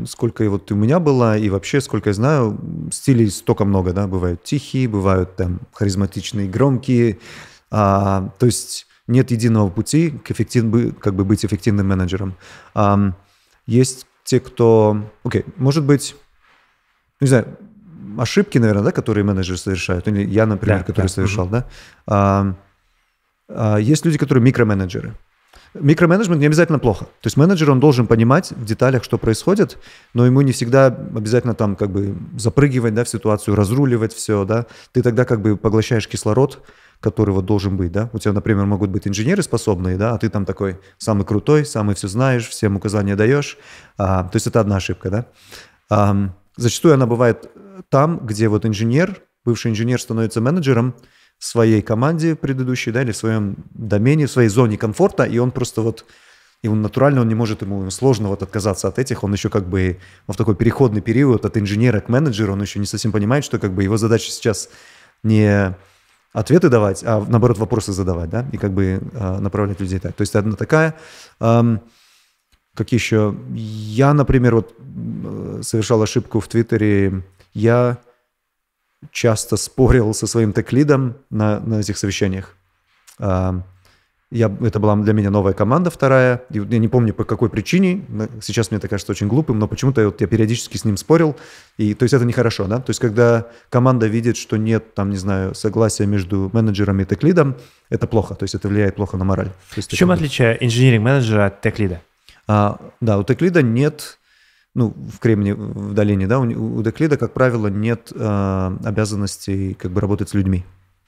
сколько и вот у меня было, и вообще, сколько я знаю, стилей столько много, да, бывают тихие, бывают там харизматичные, громкие, а, то есть нет единого пути к эффектив, как бы быть эффективным менеджером. А, есть те, кто, окей, okay, может быть, не знаю, ошибки, наверное, да, которые менеджеры совершают, или я, например, да, который да. совершал, угу. да. А, а, есть люди, которые микроменеджеры. Микроменеджмент не обязательно плохо. То есть менеджер, он должен понимать в деталях, что происходит, но ему не всегда обязательно там как бы запрыгивать да, в ситуацию, разруливать все, да. Ты тогда как бы поглощаешь кислород, который вот должен быть, да. У тебя, например, могут быть инженеры способные, да, а ты там такой самый крутой, самый все знаешь, всем указания даешь. А, то есть это одна ошибка, да. А, зачастую она бывает там, где вот инженер, бывший инженер становится менеджером своей команде предыдущей, да, или в своем домене, в своей зоне комфорта, и он просто вот и он натурально, он не может, ему сложно вот отказаться от этих, он еще как бы в такой переходный период от инженера к менеджеру, он еще не совсем понимает, что как бы его задача сейчас не ответы давать, а наоборот вопросы задавать, да, и как бы э, направлять людей так. То есть одна такая. Эм, как еще? Я, например, вот совершал ошибку в Твиттере, я часто спорил со своим теклидом на, на этих совещаниях. А, я, это была для меня новая команда вторая. Я не помню, по какой причине. Сейчас мне это кажется очень глупым, но почему-то вот я периодически с ним спорил. И, то есть это нехорошо, да? То есть когда команда видит, что нет, там, не знаю, согласия между менеджерами и теклидом, это плохо. То есть это влияет плохо на мораль. То есть, В чем отличие инженеринг-менеджера от теклида? А, да, у теклида нет ну, в Кремне, в долине, да, у, у Деклида, как правило, нет э, обязанностей как бы работать с людьми.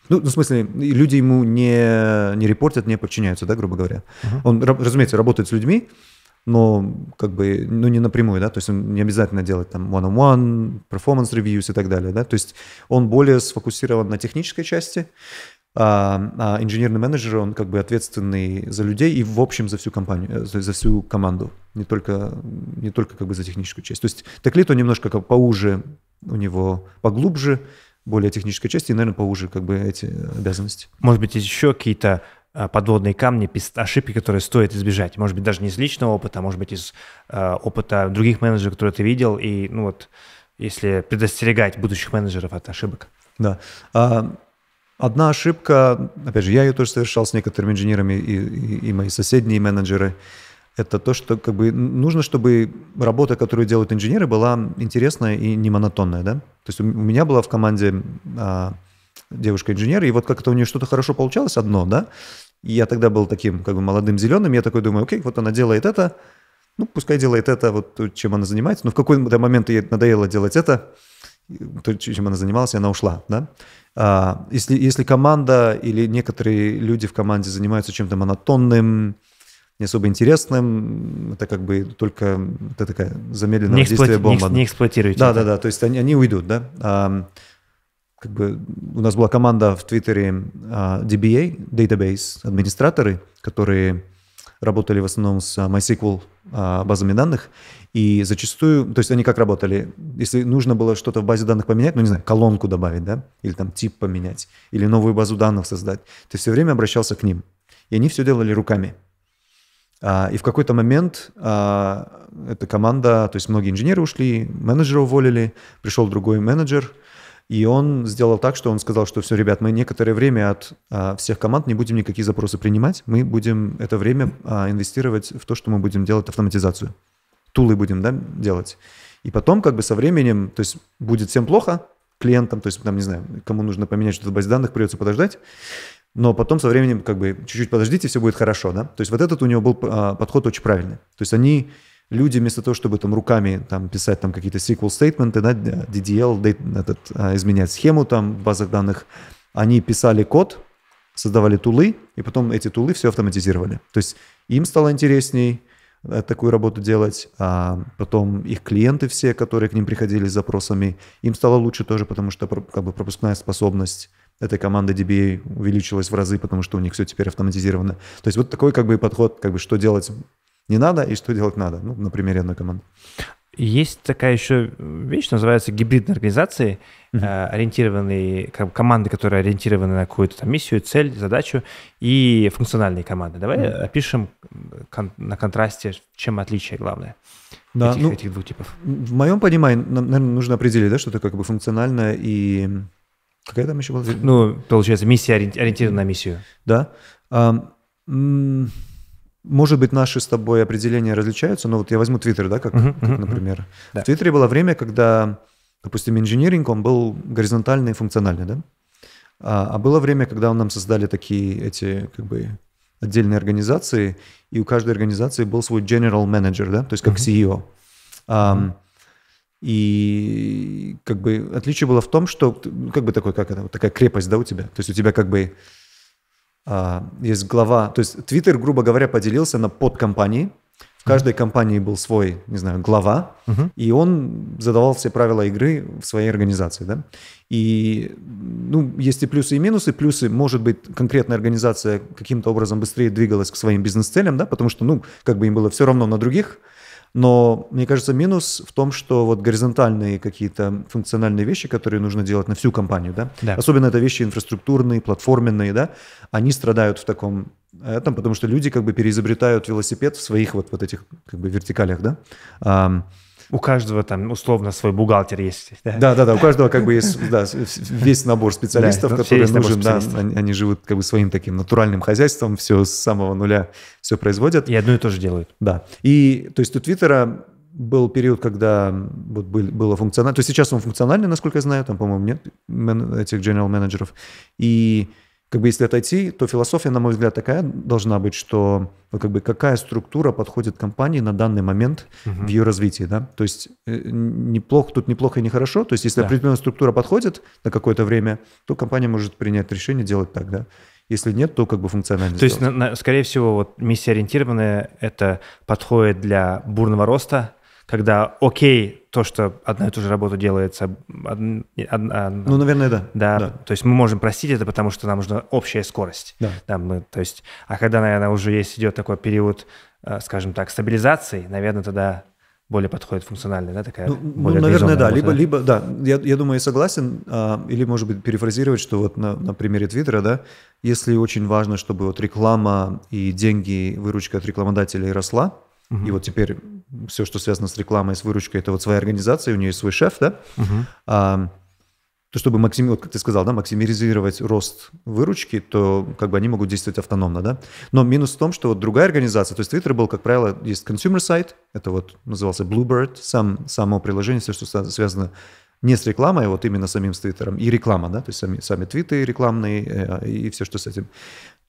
Ну, ну в смысле, люди ему не, не репортят, не подчиняются, да, грубо говоря. Uh-huh. Он, разумеется, работает с людьми, но как бы, ну, не напрямую, да, то есть он не обязательно делать там one-on-one, performance reviews и так далее, да, то есть он более сфокусирован на технической части, а, а инженерный менеджер, он как бы ответственный за людей и в общем за всю компанию, э, за, за всю команду, не только, не только как бы за техническую часть. То есть теклит он немножко как поуже, у него поглубже, более технической части и, наверное, поуже как бы эти обязанности. Может быть, еще какие-то а, подводные камни, ошибки, которые стоит избежать. Может быть, даже не из личного опыта, а может быть, из э, опыта других менеджеров, которые ты видел, и, ну вот, если предостерегать будущих менеджеров от ошибок. Да. А, Одна ошибка, опять же, я ее тоже совершал с некоторыми инженерами и, и, и мои соседние менеджеры, это то, что как бы нужно, чтобы работа, которую делают инженеры, была интересная и не монотонная, да? То есть у меня была в команде а, девушка-инженер, и вот как-то у нее что-то хорошо получалось одно, да? И я тогда был таким как бы молодым зеленым, я такой думаю, окей, вот она делает это, ну, пускай делает это, вот чем она занимается, но в какой-то момент ей надоело делать это, то, чем она занималась, и она ушла, да? А, если, если команда или некоторые люди в команде занимаются чем-то монотонным, не особо интересным, это как бы только это такая замедленная не действие бомба. Не, не эксплуатируйте. Да, это. да, да, то есть они, они уйдут, да. А, как бы у нас была команда в Твиттере а, DBA, Database, администраторы, которые работали в основном с а, MySQL а, базами данных, и зачастую, то есть они как работали, если нужно было что-то в базе данных поменять, ну не знаю, колонку добавить, да, или там тип поменять, или новую базу данных создать, ты все время обращался к ним, и они все делали руками. А, и в какой-то момент эта команда, то есть многие инженеры ушли, менеджера уволили, пришел другой менеджер – и он сделал так, что он сказал, что все, ребят, мы некоторое время от а, всех команд не будем никакие запросы принимать, мы будем это время а, инвестировать в то, что мы будем делать автоматизацию. Тулы будем да, делать. И потом как бы со временем, то есть будет всем плохо, клиентам, то есть там, не знаю, кому нужно поменять что-то в базе данных, придется подождать. Но потом со временем как бы чуть-чуть подождите, все будет хорошо, да? То есть вот этот у него был а, подход очень правильный. То есть они люди вместо того, чтобы там руками там, писать там какие-то SQL стейтменты, да, DDL, этот, а, изменять схему там в базах данных, они писали код, создавали тулы, и потом эти тулы все автоматизировали. То есть им стало интересней э, такую работу делать, а потом их клиенты все, которые к ним приходили с запросами, им стало лучше тоже, потому что как бы пропускная способность этой команды DBA увеличилась в разы, потому что у них все теперь автоматизировано. То есть вот такой как бы подход, как бы что делать не надо и что делать надо, ну, например, примере одной команды. Есть такая еще вещь, называется гибридные организации, mm-hmm. ориентированные, как, команды, которые ориентированы на какую-то там миссию, цель, задачу, и функциональные команды. Давай mm-hmm. опишем э, кон- на контрасте, чем отличие главное да, этих, ну, этих двух типов. В моем понимании, нам, наверное, нужно определить, да, что это как бы функциональное и... Какая там еще была? Ну, получается, миссия ориентирована на миссию. Да. Um... Может быть, наши с тобой определения различаются, но вот я возьму Твиттер, да, как, uh-huh, uh-huh. например. Да. В Твиттере было время, когда, допустим, инжиниринг, он был горизонтальный и функциональный, да? А, а было время, когда нам создали такие эти, как бы, отдельные организации, и у каждой организации был свой general manager, да, то есть как uh-huh. CEO. А, и как бы отличие было в том, что как бы такой, как это, вот такая крепость, да, у тебя. То есть у тебя как бы а, есть глава, то есть Твиттер, грубо говоря, поделился на подкомпании. В каждой компании был свой, не знаю, глава, угу. и он задавал все правила игры в своей организации, да. И, ну, есть и плюсы, и минусы. Плюсы, может быть, конкретная организация каким-то образом быстрее двигалась к своим бизнес-целям, да, потому что, ну, как бы им было все равно на других, но, мне кажется, минус в том, что вот горизонтальные какие-то функциональные вещи, которые нужно делать на всю компанию, да? да. Особенно это вещи инфраструктурные, платформенные, да? Они страдают в таком этом, потому что люди как бы переизобретают велосипед в своих вот, вот этих как бы вертикалях, да? У каждого там условно свой бухгалтер есть. Да, да, да, да у каждого как бы есть да, весь набор специалистов, да, которые нужны. Да, они, они живут как бы своим таким натуральным хозяйством, все с самого нуля все производят. И одно и то же делают. Да. И то есть у Твиттера был период, когда вот был, было функционально. То есть сейчас он функциональный, насколько я знаю, там, по-моему, нет этих general менеджеров. И как бы если отойти, то философия, на мой взгляд, такая должна быть, что как бы какая структура подходит компании на данный момент угу. в ее развитии, да? То есть э, неплохо, тут неплохо и нехорошо. То есть если да. определенная структура подходит на какое-то время, то компания может принять решение делать так, да? Если нет, то как бы функционально. То сделать. есть, на, на, скорее всего, вот миссия ориентированная это подходит для бурного роста когда окей, то, что одна и ту же работа делается... Од, од, а, од, ну, наверное, да. да. Да, то есть мы можем простить это, потому что нам нужна общая скорость. Да. да мы, то есть, а когда, наверное, уже есть идет такой период, э, скажем так, стабилизации, наверное, тогда более подходит функциональная, да, такая ну, ну более ну, наверное, да. Работа. Либо, либо, да, я, я думаю, я согласен, а, или, может быть, перефразировать, что вот на, на примере Твиттера, да, если очень важно, чтобы вот реклама и деньги, выручка от рекламодателей росла, угу. и вот теперь все, что связано с рекламой, с выручкой, это вот своя организация, у нее есть свой шеф, да? Угу. А, то чтобы максим, как ты сказал, да, максимизировать рост выручки, то как бы они могут действовать автономно, да. Но минус в том, что вот другая организация, то есть Twitter был, как правило, есть consumer сайт, это вот назывался Bluebird, сам, само приложение, все, что связано не с рекламой, а вот именно самим с Твиттером, и реклама, да, то есть сами, сами твиты рекламные э, и все, что с этим,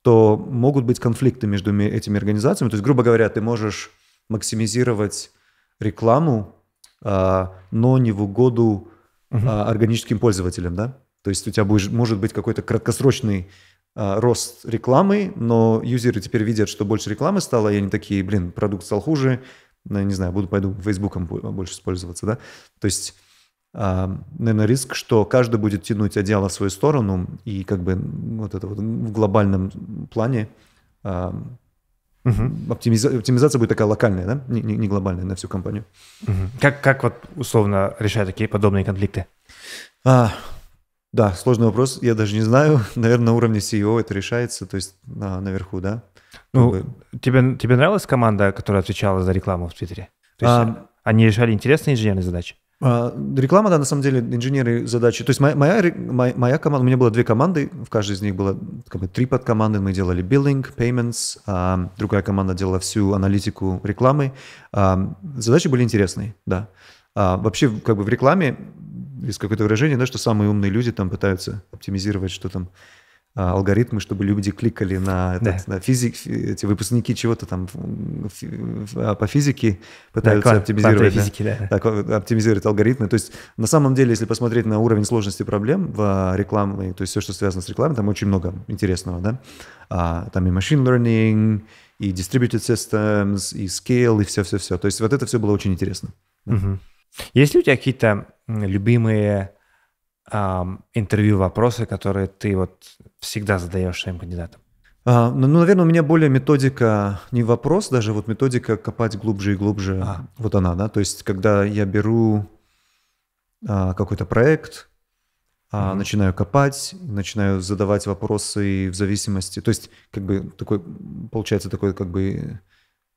то могут быть конфликты между этими организациями. То есть, грубо говоря, ты можешь максимизировать рекламу, а, но не в угоду угу. органическим пользователям, да? То есть у тебя будет, может быть какой-то краткосрочный а, рост рекламы, но юзеры теперь видят, что больше рекламы стало, и они такие, блин, продукт стал хуже, ну, я не знаю, буду пойду Фейсбуком больше использоваться, да? То есть, а, наверное, риск, что каждый будет тянуть одеяло в свою сторону, и как бы вот это вот в глобальном плане а, Угу. Оптимиз... Оптимизация будет такая локальная, да? Не, не, не глобальная на всю компанию. Угу. Как, как вот условно решать такие подобные конфликты? А, да, сложный вопрос. Я даже не знаю. *laughs* Наверное, на уровне CEO это решается, то есть на, наверху, да? Ну, как бы... тебе, тебе нравилась команда, которая отвечала за рекламу в Твиттере? То есть а... они решали интересные инженерные задачи? А, реклама, да, на самом деле, инженеры задачи. То есть моя, моя, моя, моя команда, у меня было две команды, в каждой из них было как бы, три подкоманды. Мы делали billing, payments, а, другая команда делала всю аналитику рекламы. А, задачи были интересные, да. А, вообще, как бы в рекламе есть какое-то выражение, да, что самые умные люди там пытаются оптимизировать, что там а, алгоритмы, чтобы люди кликали на, этот, да. на физик, эти выпускники чего-то там а, по физике пытаются да, оптимизировать, да, физики, да. Так, оптимизировать алгоритмы. То есть на самом деле, если посмотреть на уровень сложности проблем в а, рекламной, то есть все, что связано с рекламой, там очень много интересного, да. там и machine learning, и distributed systems, и scale, и все-все-все. То есть вот это все было очень интересно. Угу. Есть ли у тебя какие-то любимые интервью вопросы, которые ты вот всегда задаешь своим кандидатам? А, ну, ну, наверное, у меня более методика, не вопрос даже, вот методика копать глубже и глубже. А. Вот она, да. То есть, когда я беру а, какой-то проект, а, mm-hmm. начинаю копать, начинаю задавать вопросы в зависимости. То есть, как бы такой, получается такой, как бы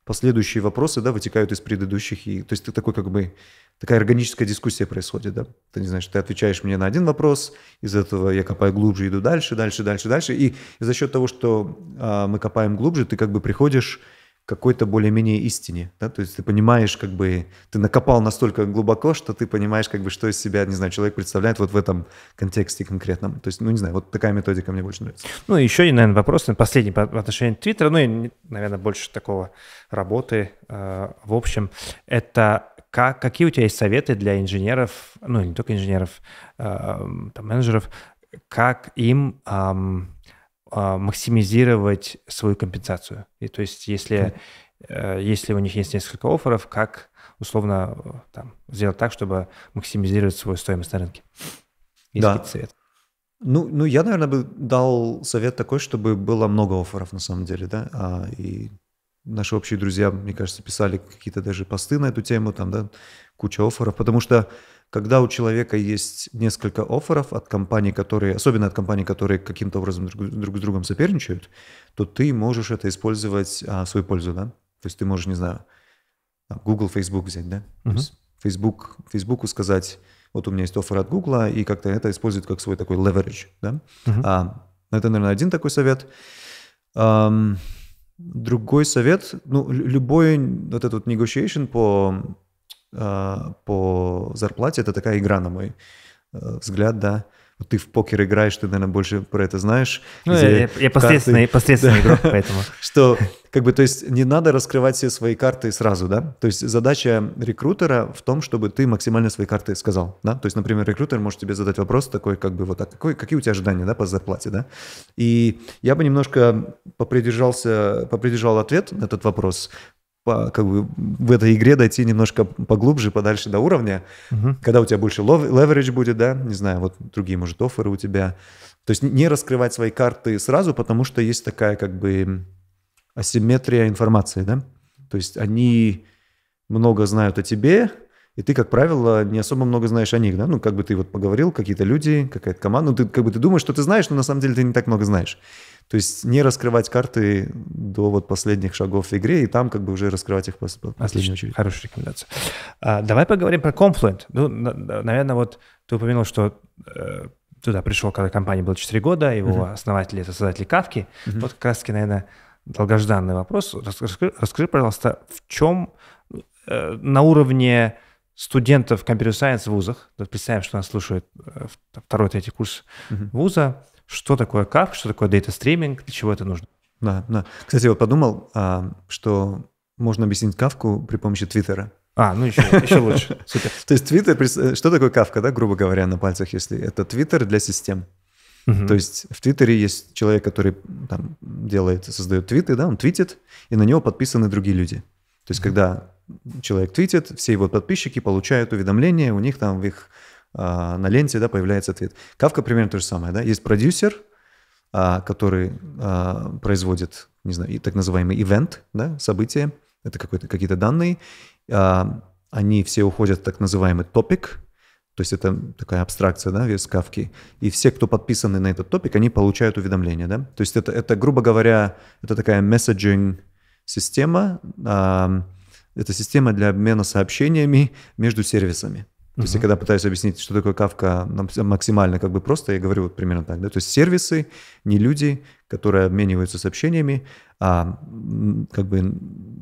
последующие вопросы, да, вытекают из предыдущих. И, то есть ты такой как бы, такая органическая дискуссия происходит, да. Ты не знаешь, ты отвечаешь мне на один вопрос, из этого я копаю глубже, иду дальше, дальше, дальше, дальше. И за счет того, что а, мы копаем глубже, ты как бы приходишь какой-то более-менее истине, да, то есть ты понимаешь, как бы, ты накопал настолько глубоко, что ты понимаешь, как бы, что из себя, не знаю, человек представляет вот в этом контексте конкретном, то есть, ну, не знаю, вот такая методика мне больше нравится. Ну, еще один, наверное, вопрос, последний по отношению к Твиттеру, ну, и, наверное, больше такого работы э, в общем, это как, какие у тебя есть советы для инженеров, ну, не только инженеров, э, там, менеджеров, как им... Э, а, максимизировать свою компенсацию. И то есть если, okay. Э, если у них есть несколько офферов, как условно там, сделать так, чтобы максимизировать свою стоимость на рынке? Есть да. совет? Ну, ну, я, наверное, бы дал совет такой, чтобы было много офферов на самом деле, да, а, и наши общие друзья, мне кажется, писали какие-то даже посты на эту тему, там, да, куча офферов, потому что когда у человека есть несколько офферов от компаний, которые, особенно от компаний, которые каким-то образом друг, друг с другом соперничают, то ты можешь это использовать а, в свою пользу, да? То есть ты можешь, не знаю, Google, Facebook взять, да? Угу. Facebook, Facebooku сказать, вот у меня есть оффер от Google, и как-то это использует как свой такой leverage, да? Угу. А, ну, это, наверное, один такой совет. Um, другой совет, ну, любой вот этот вот negotiation по а, по зарплате, это такая игра, на мой э, взгляд, да. Вот ты в покер играешь, ты, наверное, больше про это знаешь. Ну, я, я, я посредственный, карты... посредственный игрок, *laughs* поэтому. Что, как бы, то есть не надо раскрывать все свои карты сразу, да? То есть задача рекрутера в том, чтобы ты максимально свои карты сказал, да? То есть, например, рекрутер может тебе задать вопрос такой, как бы, вот, так какой, какие у тебя ожидания, да, по зарплате, да? И я бы немножко попридержался, попридержал ответ на этот вопрос, по, как бы в этой игре дойти немножко поглубже, подальше до уровня, угу. когда у тебя больше леверидж будет, да, не знаю, вот другие, может, оферы у тебя. То есть не раскрывать свои карты сразу, потому что есть такая как бы асимметрия информации, да. То есть они много знают о тебе, и ты, как правило, не особо много знаешь о них, да? Ну, как бы ты вот поговорил, какие-то люди, какая-то команда, ну, ты как бы ты думаешь, что ты знаешь, но на самом деле ты не так много знаешь. То есть не раскрывать карты до вот последних шагов в игре, и там как бы уже раскрывать их после последнюю очередь. Хорошая рекомендация. А, давай поговорим про Confluent. Ну, наверное, вот ты упомянул, что э, туда пришел, когда компания была 4 года, его uh-huh. основатели — это создатели Кавки. Uh-huh. Вот как раз-таки, наверное, долгожданный вопрос. Расскажи, расскажи пожалуйста, в чем э, на уровне студентов компьютер-сайенс в вузах, представим, что нас слушает э, второй-третий курс uh-huh. вуза, что такое кап, что такое data стриминг, для чего это нужно. Да, да. Кстати, вот подумал, а, что можно объяснить кавку при помощи Твиттера. А, ну еще, еще лучше. *laughs* Супер. То есть Твиттер, э, что такое кавка, да, грубо говоря, на пальцах, если это Твиттер для систем. Угу. То есть в Твиттере есть человек, который там делает, создает твиты, да, он твитит, и на него подписаны другие люди. То есть угу. когда человек твитит, все его подписчики получают уведомления, у них там в их а, на ленте да, появляется ответ. Кавка примерно то же самое. Да? Есть продюсер, а, который а, производит не знаю, и так называемый ивент, да, событие, это какой-то какие-то данные. Они все уходят в так называемый топик, то есть это такая абстракция, да, вес кавки. И все, кто подписаны на этот топик, они получают уведомления, да. То есть это, это грубо говоря, это такая messaging система, это система для обмена сообщениями между сервисами. То есть я когда пытаюсь объяснить, что такое Кавка максимально как бы просто, я говорю вот примерно так. Да? То есть сервисы, не люди, которые обмениваются сообщениями, а как бы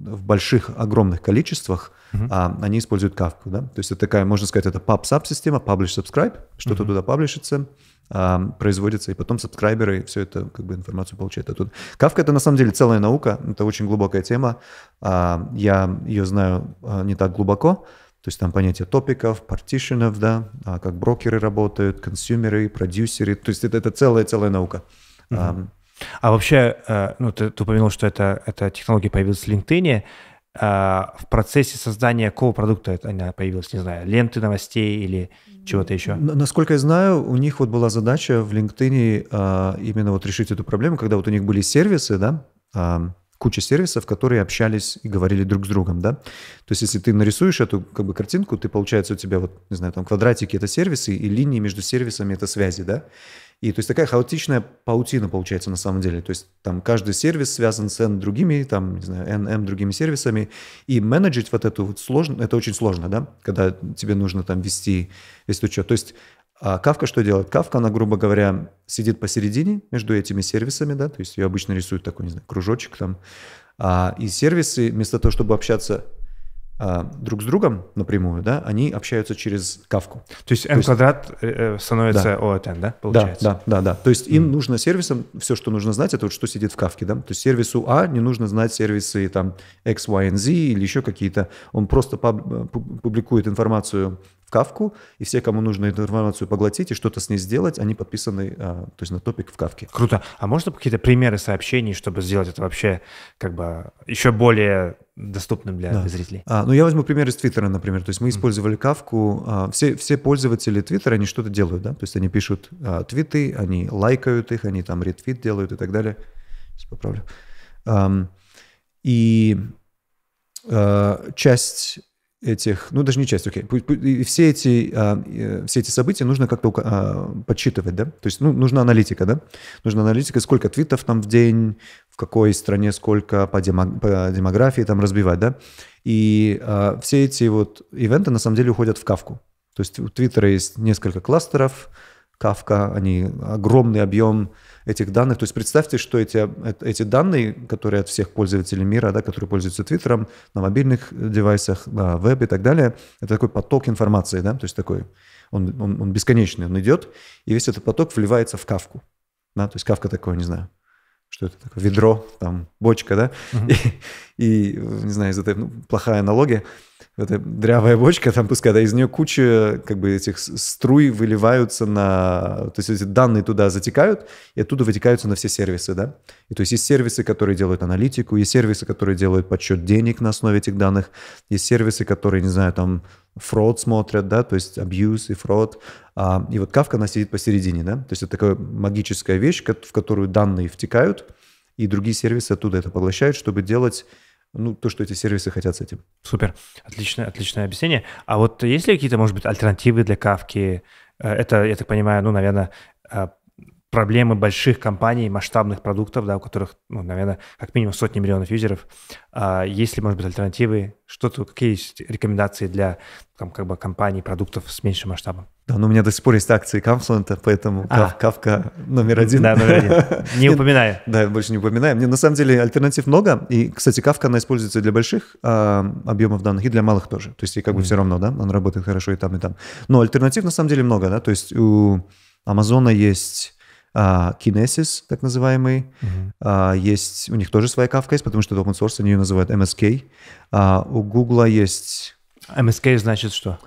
в больших, огромных количествах, uh-huh. а, они используют кавку. Да? То есть это такая, можно сказать, это pub-sub система, publish-subscribe, что-то uh-huh. туда паблишится, а, производится, и потом сабскрайберы все это, как бы информацию получают оттуда. Кавка это на самом деле целая наука, это очень глубокая тема, а, я ее знаю а, не так глубоко, uh то есть там понятие топиков, партишенов, да, а, как брокеры работают, консюмеры, продюсеры. То есть это, это целая-целая наука. Угу. А, а вообще, э, ну, ты, ты упомянул, что это, эта технология появилась в LinkedIn. А в процессе создания какого продукта она появилась, не знаю, ленты новостей или чего-то еще? Насколько я знаю, у них вот была задача в LinkedIn э, именно вот решить эту проблему, когда вот у них были сервисы, да, куча сервисов, которые общались и говорили друг с другом, да. То есть если ты нарисуешь эту как бы картинку, ты, получается, у тебя вот, не знаю, там квадратики — это сервисы, и линии между сервисами — это связи, да. И то есть такая хаотичная паутина получается на самом деле. То есть там каждый сервис связан с N другими, там, не знаю, NM другими сервисами. И менеджить вот эту вот сложно, это очень сложно, да, когда тебе нужно там вести весь учет. То есть а Кавка что делает? Кавка, она, грубо говоря, сидит посередине между этими сервисами, да, то есть ее обычно рисуют такой, не знаю, кружочек там. А, и сервисы, вместо того, чтобы общаться а, друг с другом напрямую, да, они общаются через кавку. То есть n То квадрат есть... Э, э, становится да. O от да, получается? Да, да, да. да. То есть mm. им нужно сервисом все, что нужно знать, это вот что сидит в кавке, да. То есть сервису А не нужно знать сервисы там X, Y, and Z или еще какие-то. Он просто э, публикует информацию в кавку, и все, кому нужно эту информацию поглотить и что-то с ней сделать, они подписаны, а, то есть на топик в кавке. Круто. А можно какие-то примеры сообщений, чтобы сделать это вообще как бы еще более доступным для да. зрителей. А, ну, я возьму пример из Твиттера, например. То есть мы использовали кавку. А, все, все пользователи Твиттера, они что-то делают, да? То есть они пишут а, твиты, они лайкают их, они там ретвит делают и так далее. Сейчас поправлю. А, и а, часть этих, ну даже не часть, окей, okay. все эти, а, э, все эти события нужно как-то а, подсчитывать, да, то есть ну, нужна аналитика, да, нужна аналитика, сколько твитов там в день, в какой стране сколько по, демо, по демографии там разбивать, да, и а, все эти вот ивенты на самом деле уходят в кавку, то есть у Твиттера есть несколько кластеров, Kafka, они огромный объем этих данных. То есть представьте, что эти, эти данные, которые от всех пользователей мира, да, которые пользуются Твиттером, на мобильных девайсах, на веб и так далее, это такой поток информации, да, то есть такой, он, он, он бесконечный, он идет, и весь этот поток вливается в Кавку. Да, то есть Кавка такое, не знаю, что это такое, ведро, там, бочка, да, uh-huh. и, и, не знаю, из этой ну, плохая аналогия эта дрявая бочка там пускай, да, из нее куча как бы этих струй выливаются на... То есть эти данные туда затекают, и оттуда вытекаются на все сервисы, да? И то есть есть сервисы, которые делают аналитику, есть сервисы, которые делают подсчет денег на основе этих данных, есть сервисы, которые, не знаю, там фрод смотрят, да, то есть абьюз и фрод. А, и вот кавка, она сидит посередине, да? То есть это такая магическая вещь, в которую данные втекают, и другие сервисы оттуда это поглощают, чтобы делать ну, то, что эти сервисы хотят с этим. Супер, отличное, отличное объяснение. А вот есть ли какие-то, может быть, альтернативы для Кавки? Э, это, я так понимаю, ну, наверное, а, проблемы больших компаний, масштабных продуктов, да, у которых, ну, наверное, как минимум сотни миллионов юзеров. А, есть ли, может быть, альтернативы? Что-то, какие есть рекомендации для там, как бы, компаний, продуктов с меньшим масштабом? Да, но у меня до сих пор есть акции Камфланта, поэтому а. Кавка номер один. Да, номер один. *laughs* Не упоминаю. Да, больше не упоминаю. Мне на самом деле альтернатив много. И, кстати, Кавка, она используется для больших а, объемов данных и для малых тоже. То есть ей как бы все равно, да, она работает хорошо и там, и там. Но альтернатив на самом деле много, да. То есть у Амазона есть а, Kinesis, так называемый. Uh-huh. А, есть, у них тоже своя Кавка есть, потому что это open source, они ее называют MSK. А, у Гугла есть... MSK значит что?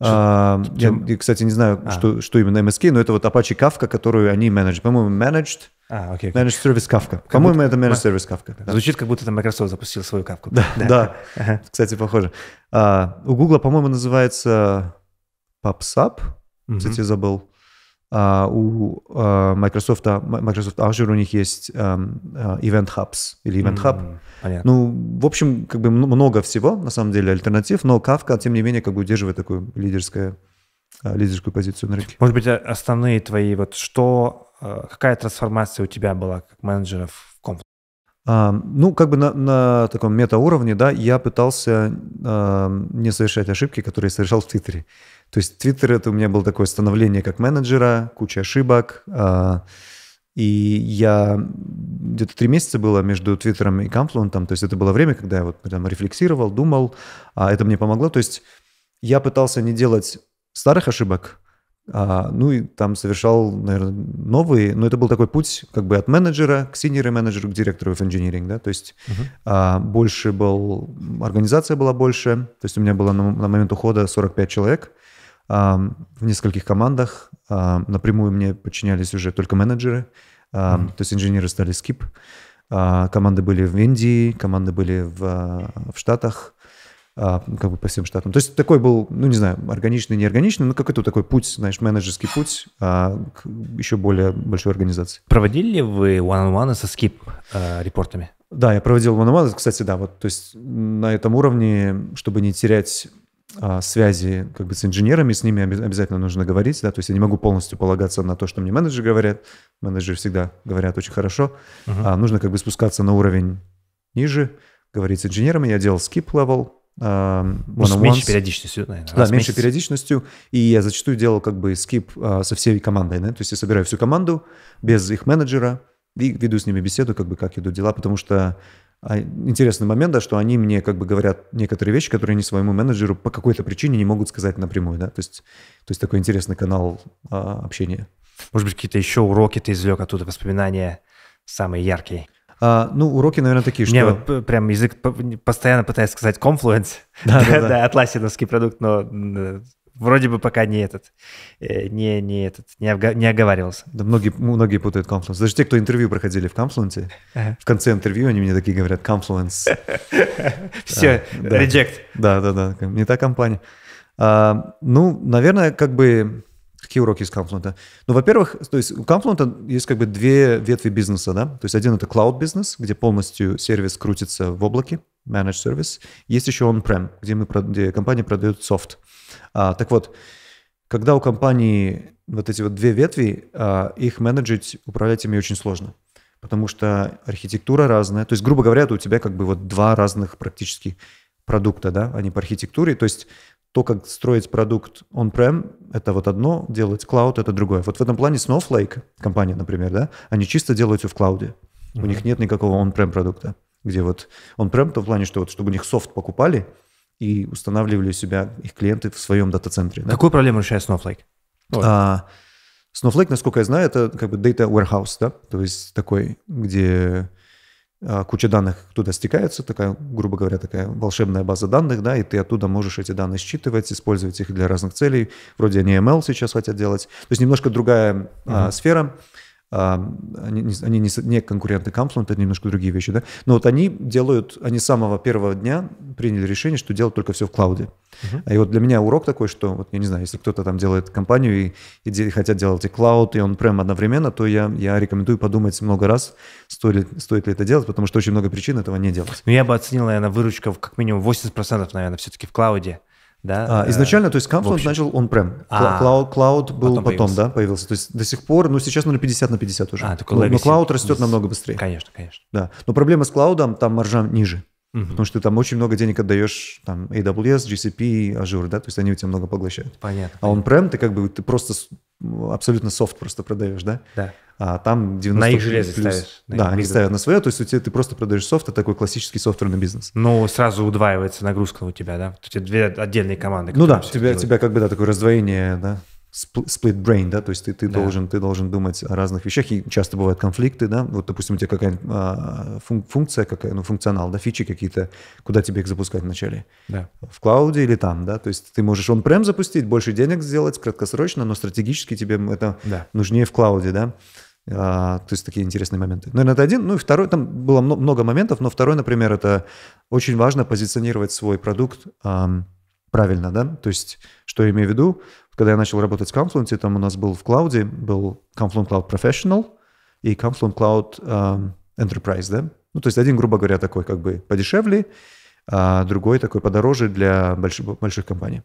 Чем? Я, кстати, не знаю, а. что, что именно MSK, но это вот Apache Kafka, которую они менеджат. По-моему, managed, а, окей, managed service Kafka. По-моему, это managed service Kafka. Да. Звучит, как будто там Microsoft запустил свою Kafka. Да, да. да. Ага. кстати, похоже. А, у Google, по-моему, называется PubSub. Кстати, угу. забыл. А, у uh, Microsoft, Microsoft Azure у них есть эм, э, Event Hubs или Event Hub. понятно. Ну, в общем, как бы много всего, на самом деле, альтернатив, но Kafka, тем не менее, как бы удерживает такую лидерскую, э, лидерскую позицию на рынке. Может быть, э, основные твои, вот что, какая трансформация у тебя была как менеджера в комп? А, ну, как бы на, на таком метауровне, да, я пытался э, не совершать ошибки, которые совершал в Твиттере. То есть Твиттер это у меня было такое становление как менеджера, куча ошибок. Э, и я где-то три месяца было между Твиттером и Камфлуентом, то есть это было время, когда я вот прям рефлексировал, думал, а это мне помогло. То есть я пытался не делать старых ошибок, а, ну и там совершал, наверное, новые, но это был такой путь как бы от менеджера к senior менеджеру, к директору в engineering, да, то есть uh-huh. а, больше был, организация была больше, то есть у меня было на, на момент ухода 45 человек а, в нескольких командах, а, напрямую мне подчинялись уже только менеджеры, а, uh-huh. то есть инженеры стали скип, а, команды были в Индии, команды были в, а, в Штатах, а, как бы по всем штатам. То есть такой был, ну не знаю, органичный, неорганичный, но какой-то такой путь, знаешь, менеджерский путь а, к еще более большой организации. Проводили ли вы one-on-one со скип-репортами? А, да, я проводил one-on-one, кстати, да, вот, то есть на этом уровне, чтобы не терять а, связи как бы с инженерами, с ними обязательно нужно говорить, да, то есть я не могу полностью полагаться на то, что мне менеджеры говорят, менеджеры всегда говорят очень хорошо, uh-huh. а нужно как бы спускаться на уровень ниже, говорить с инженерами, я делал skip level, ну, с меньшей периодичностью, наверное. Да, меньшей периодичностью. И я зачастую делал как бы скип а, со всей командой. Да? То есть я собираю всю команду без их менеджера и веду с ними беседу, как бы как идут дела, потому что а, интересный момент, да, что они мне как бы говорят некоторые вещи, которые они своему менеджеру по какой-то причине не могут сказать напрямую, да, то есть, то есть такой интересный канал а, общения. Может быть, какие-то еще уроки ты извлек оттуда, воспоминания самые яркие? А, ну, уроки, наверное, такие, что... Мне вот прям язык постоянно пытаюсь сказать Confluence, да, да, *laughs* да. да атласиновский продукт, но э, вроде бы пока не этот, э, не, не этот, не, обго- не оговаривался. Да многие, многие путают Confluence. Даже те, кто интервью проходили в Confluence, в конце интервью они мне такие говорят, Confluence. *laughs* Все, а, reject. Да, да, да, не та компания. А, ну, наверное, как бы Какие уроки из Confluent? Ну, во-первых, то есть у Confluent есть как бы две ветви бизнеса, да? То есть один это cloud бизнес, где полностью сервис крутится в облаке, managed service. Есть еще on-prem, где, мы, где компания продает софт. А, так вот, когда у компании вот эти вот две ветви, а, их менеджить, управлять ими очень сложно. Потому что архитектура разная. То есть, грубо говоря, у тебя как бы вот два разных практически продукта, да, они а по архитектуре. То есть то, как строить продукт on-prem, это вот одно, делать клауд — это другое. Вот в этом плане Snowflake, компания, например, да, они чисто делают все в клауде. Mm-hmm. У них нет никакого on-prem продукта, где вот on-prem, то в плане, что вот чтобы у них софт покупали и устанавливали у себя их клиенты в своем дата-центре. Да? Какую проблему решает Snowflake? А, Snowflake, насколько я знаю, это как бы data warehouse, да, то есть такой, где а, куча данных туда стекается, такая, грубо говоря, такая волшебная база данных, да, и ты оттуда можешь эти данные считывать, использовать их для разных целей. Вроде они ML сейчас хотят делать. То есть немножко другая mm-hmm. а, сфера они, они не, конкуренты Confluent, это немножко другие вещи, да, но вот они делают, они с самого первого дня приняли решение, что делать только все в клауде. Uh-huh. И вот для меня урок такой, что, вот я не знаю, если кто-то там делает компанию и, и де, хотят делать и клауд, и он прям одновременно, то я, я рекомендую подумать много раз, стоит ли, стоит ли это делать, потому что очень много причин этого не делать. Ну, я бы оценил, наверное, выручка как минимум 80%, наверное, все-таки в клауде да? А, э, изначально, то есть Confluent начал он прем. А, Cloud, Cloud был потом, потом да, появился. То есть до сих пор, ну сейчас ну, на 50 на 50 уже. А, ну, но, но Cloud растет намного быстрее. Конечно, конечно. Да. Но проблема с Cloud, там маржа ниже. Угу. Потому что ты там очень много денег отдаешь там AWS, GCP, Azure, да, то есть они у тебя много поглощают. Понятно. А он прем ты как бы ты просто абсолютно софт просто продаешь, да? Да. А там 90 На их железо плюс. ставишь. Да, они ставят на свое, то есть у тебя ты просто продаешь софт, это а такой классический софтверный бизнес. Ну, сразу удваивается нагрузка у тебя, да? У тебя две отдельные команды. Ну да, у тебя, у тебя как бы да, такое раздвоение, да, split brain, да, то есть ты, ты, да. должен, ты должен думать о разных вещах, и часто бывают конфликты, да, вот, допустим, у тебя какая-нибудь а, функция, какая, ну, функционал, да, фичи какие-то, куда тебе их запускать вначале? Да. В клауде или там, да, то есть ты можешь он прям запустить, больше денег сделать краткосрочно, но стратегически тебе это да. нужнее в клауде, да. А, то есть такие интересные моменты. Наверное, ну, это один. Ну и второй, там было много моментов, но второй, например, это очень важно позиционировать свой продукт правильно, да, то есть что я имею в виду, когда я начал работать с Confluent, там у нас был в клауде, был Confluent Cloud Professional и Confluent Cloud um, Enterprise, да? Ну, то есть один, грубо говоря, такой как бы подешевле, а другой такой подороже для больших, больших компаний.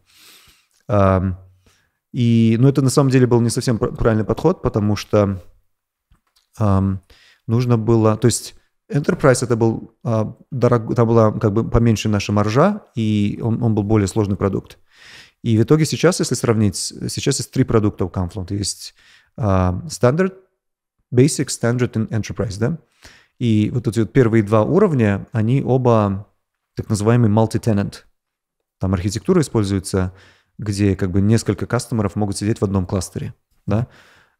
Um, и, ну, это на самом деле был не совсем правильный подход, потому что um, нужно было, то есть Enterprise это был а, дорог, там была как бы поменьше наша маржа, и он, он был более сложный продукт. И в итоге сейчас, если сравнить, сейчас есть три продукта у Confluent. Есть э, Standard, Basic, Standard и Enterprise, да? И вот эти вот первые два уровня, они оба так называемый multi-tenant. Там архитектура используется, где как бы несколько кастомеров могут сидеть в одном кластере, да?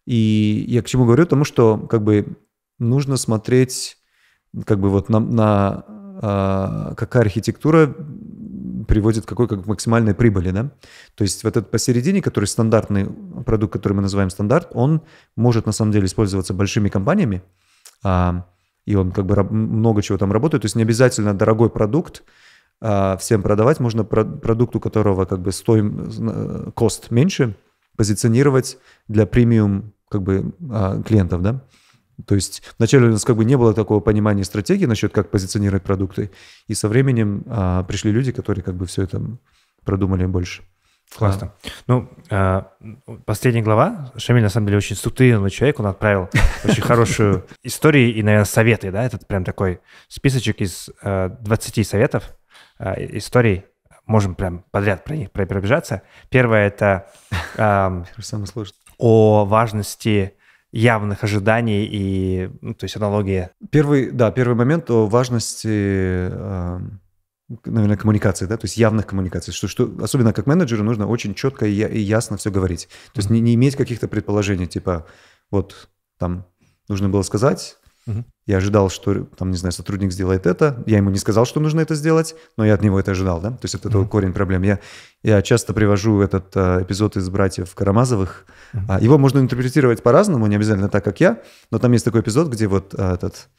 И я к чему говорю? Потому что как бы нужно смотреть как бы вот на, на э, какая архитектура приводит к какой как максимальной прибыли, да? То есть вот этот посередине, который стандартный продукт, который мы называем стандарт, он может на самом деле использоваться большими компаниями, а, и он как бы много чего там работает. То есть не обязательно дорогой продукт а, всем продавать, можно про продукт, у которого как бы стоим, э, кост меньше, позиционировать для премиум как бы а, клиентов, да? То есть вначале у нас как бы не было такого понимания стратегии насчет, как позиционировать продукты. И со временем а, пришли люди, которые как бы все это продумали больше. Классно. А. Ну, а, последняя глава. Шамиль, на самом деле, очень структурированный человек. Он отправил очень хорошую *laughs* историю и, наверное, советы, да? Это прям такой списочек из 20 а, советов, а, историй. Можем прям подряд про них пробежаться. Первое — это *laughs* о важности явных ожиданий и, ну, то есть аналогии. Первый, да, первый момент о важности, эм, наверное, коммуникации, да, то есть явных коммуникаций, что, что особенно как менеджеру нужно очень четко и, ясно все говорить, то есть не, не иметь каких-то предположений, типа, вот там нужно было сказать, Угу. Я ожидал, что, там, не знаю, сотрудник сделает это. Я ему не сказал, что нужно это сделать, но я от него это ожидал, да? То есть это угу. корень проблем. Я, я часто привожу этот э, эпизод из «Братьев Карамазовых». Угу. А, его можно интерпретировать по-разному, не обязательно так, как я, но там есть такой эпизод, где вот э, этот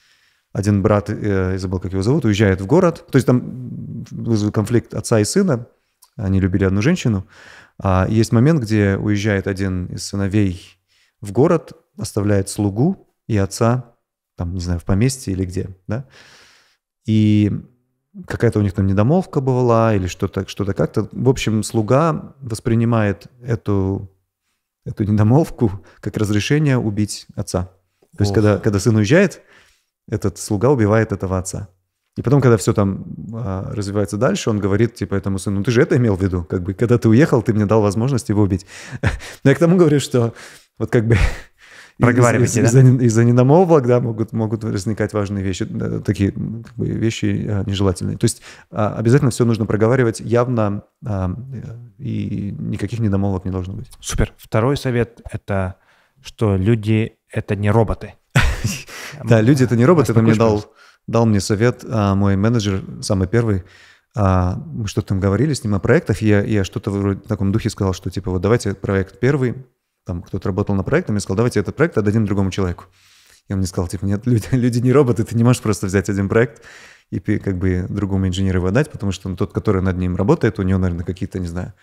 один брат, э, я забыл, как его зовут, уезжает в город. То есть там вызвал конфликт отца и сына. Они любили одну женщину. А есть момент, где уезжает один из сыновей в город, оставляет слугу и отца там, не знаю, в поместье или где, да, и какая-то у них там недомолвка была или что-то что как-то. то В общем, слуга воспринимает эту, эту недомолвку как разрешение убить отца. То Ох. есть, когда, когда сын уезжает, этот слуга убивает этого отца. И потом, когда все там а, развивается дальше, он говорит, типа, этому сыну, ну ты же это имел в виду, как бы, когда ты уехал, ты мне дал возможность его убить. *laughs* Но я к тому говорю, что вот как бы Проговаривайте из, да? Из-за, из-за недомолвок, да, могут, могут возникать важные вещи, такие как бы, вещи а, нежелательные. То есть а, обязательно все нужно проговаривать явно, а, и никаких недомолвок не должно быть. Супер. Второй совет — это что люди — это не роботы. *laughs* Да, люди — это не роботы. Это мне дал дал мне совет мой менеджер, самый первый, мы что-то там говорили с ним о проектах, и я, я что-то в таком духе сказал, что типа вот давайте проект первый, там кто-то работал на проектом, и сказал, давайте этот проект отдадим другому человеку. И он мне сказал, типа, нет, люди, *laughs* люди не роботы, ты не можешь просто взять один проект и как бы другому инженеру его отдать, потому что он тот, который над ним работает, у него, наверное, какие-то, не знаю,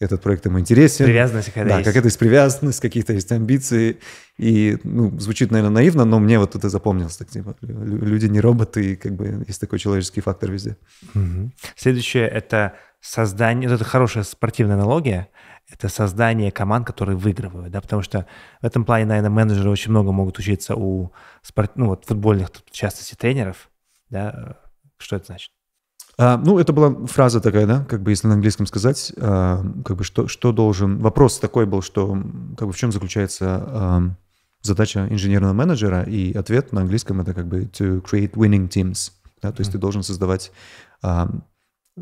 этот проект ему интересен. Привязанность какая-то да, есть. какая-то есть привязанность, какие-то есть амбиции. И, ну, звучит, наверное, наивно, но мне вот это запомнилось. Так, типа, люди не роботы, и как бы есть такой человеческий фактор везде. Угу. Следующее — это создание... это хорошая спортивная аналогия — это создание команд, которые выигрывают, да, потому что в этом плане, наверное, менеджеры очень много могут учиться у спорт, ну, вот футбольных, в частности, тренеров, да, э, что это значит? А, ну, это была фраза такая, да, как бы если на английском сказать, а, как бы что, что должен... Вопрос такой был, что как бы в чем заключается а, задача инженерного менеджера, и ответ на английском это как бы to create winning teams, да, то есть mm-hmm. ты должен создавать а,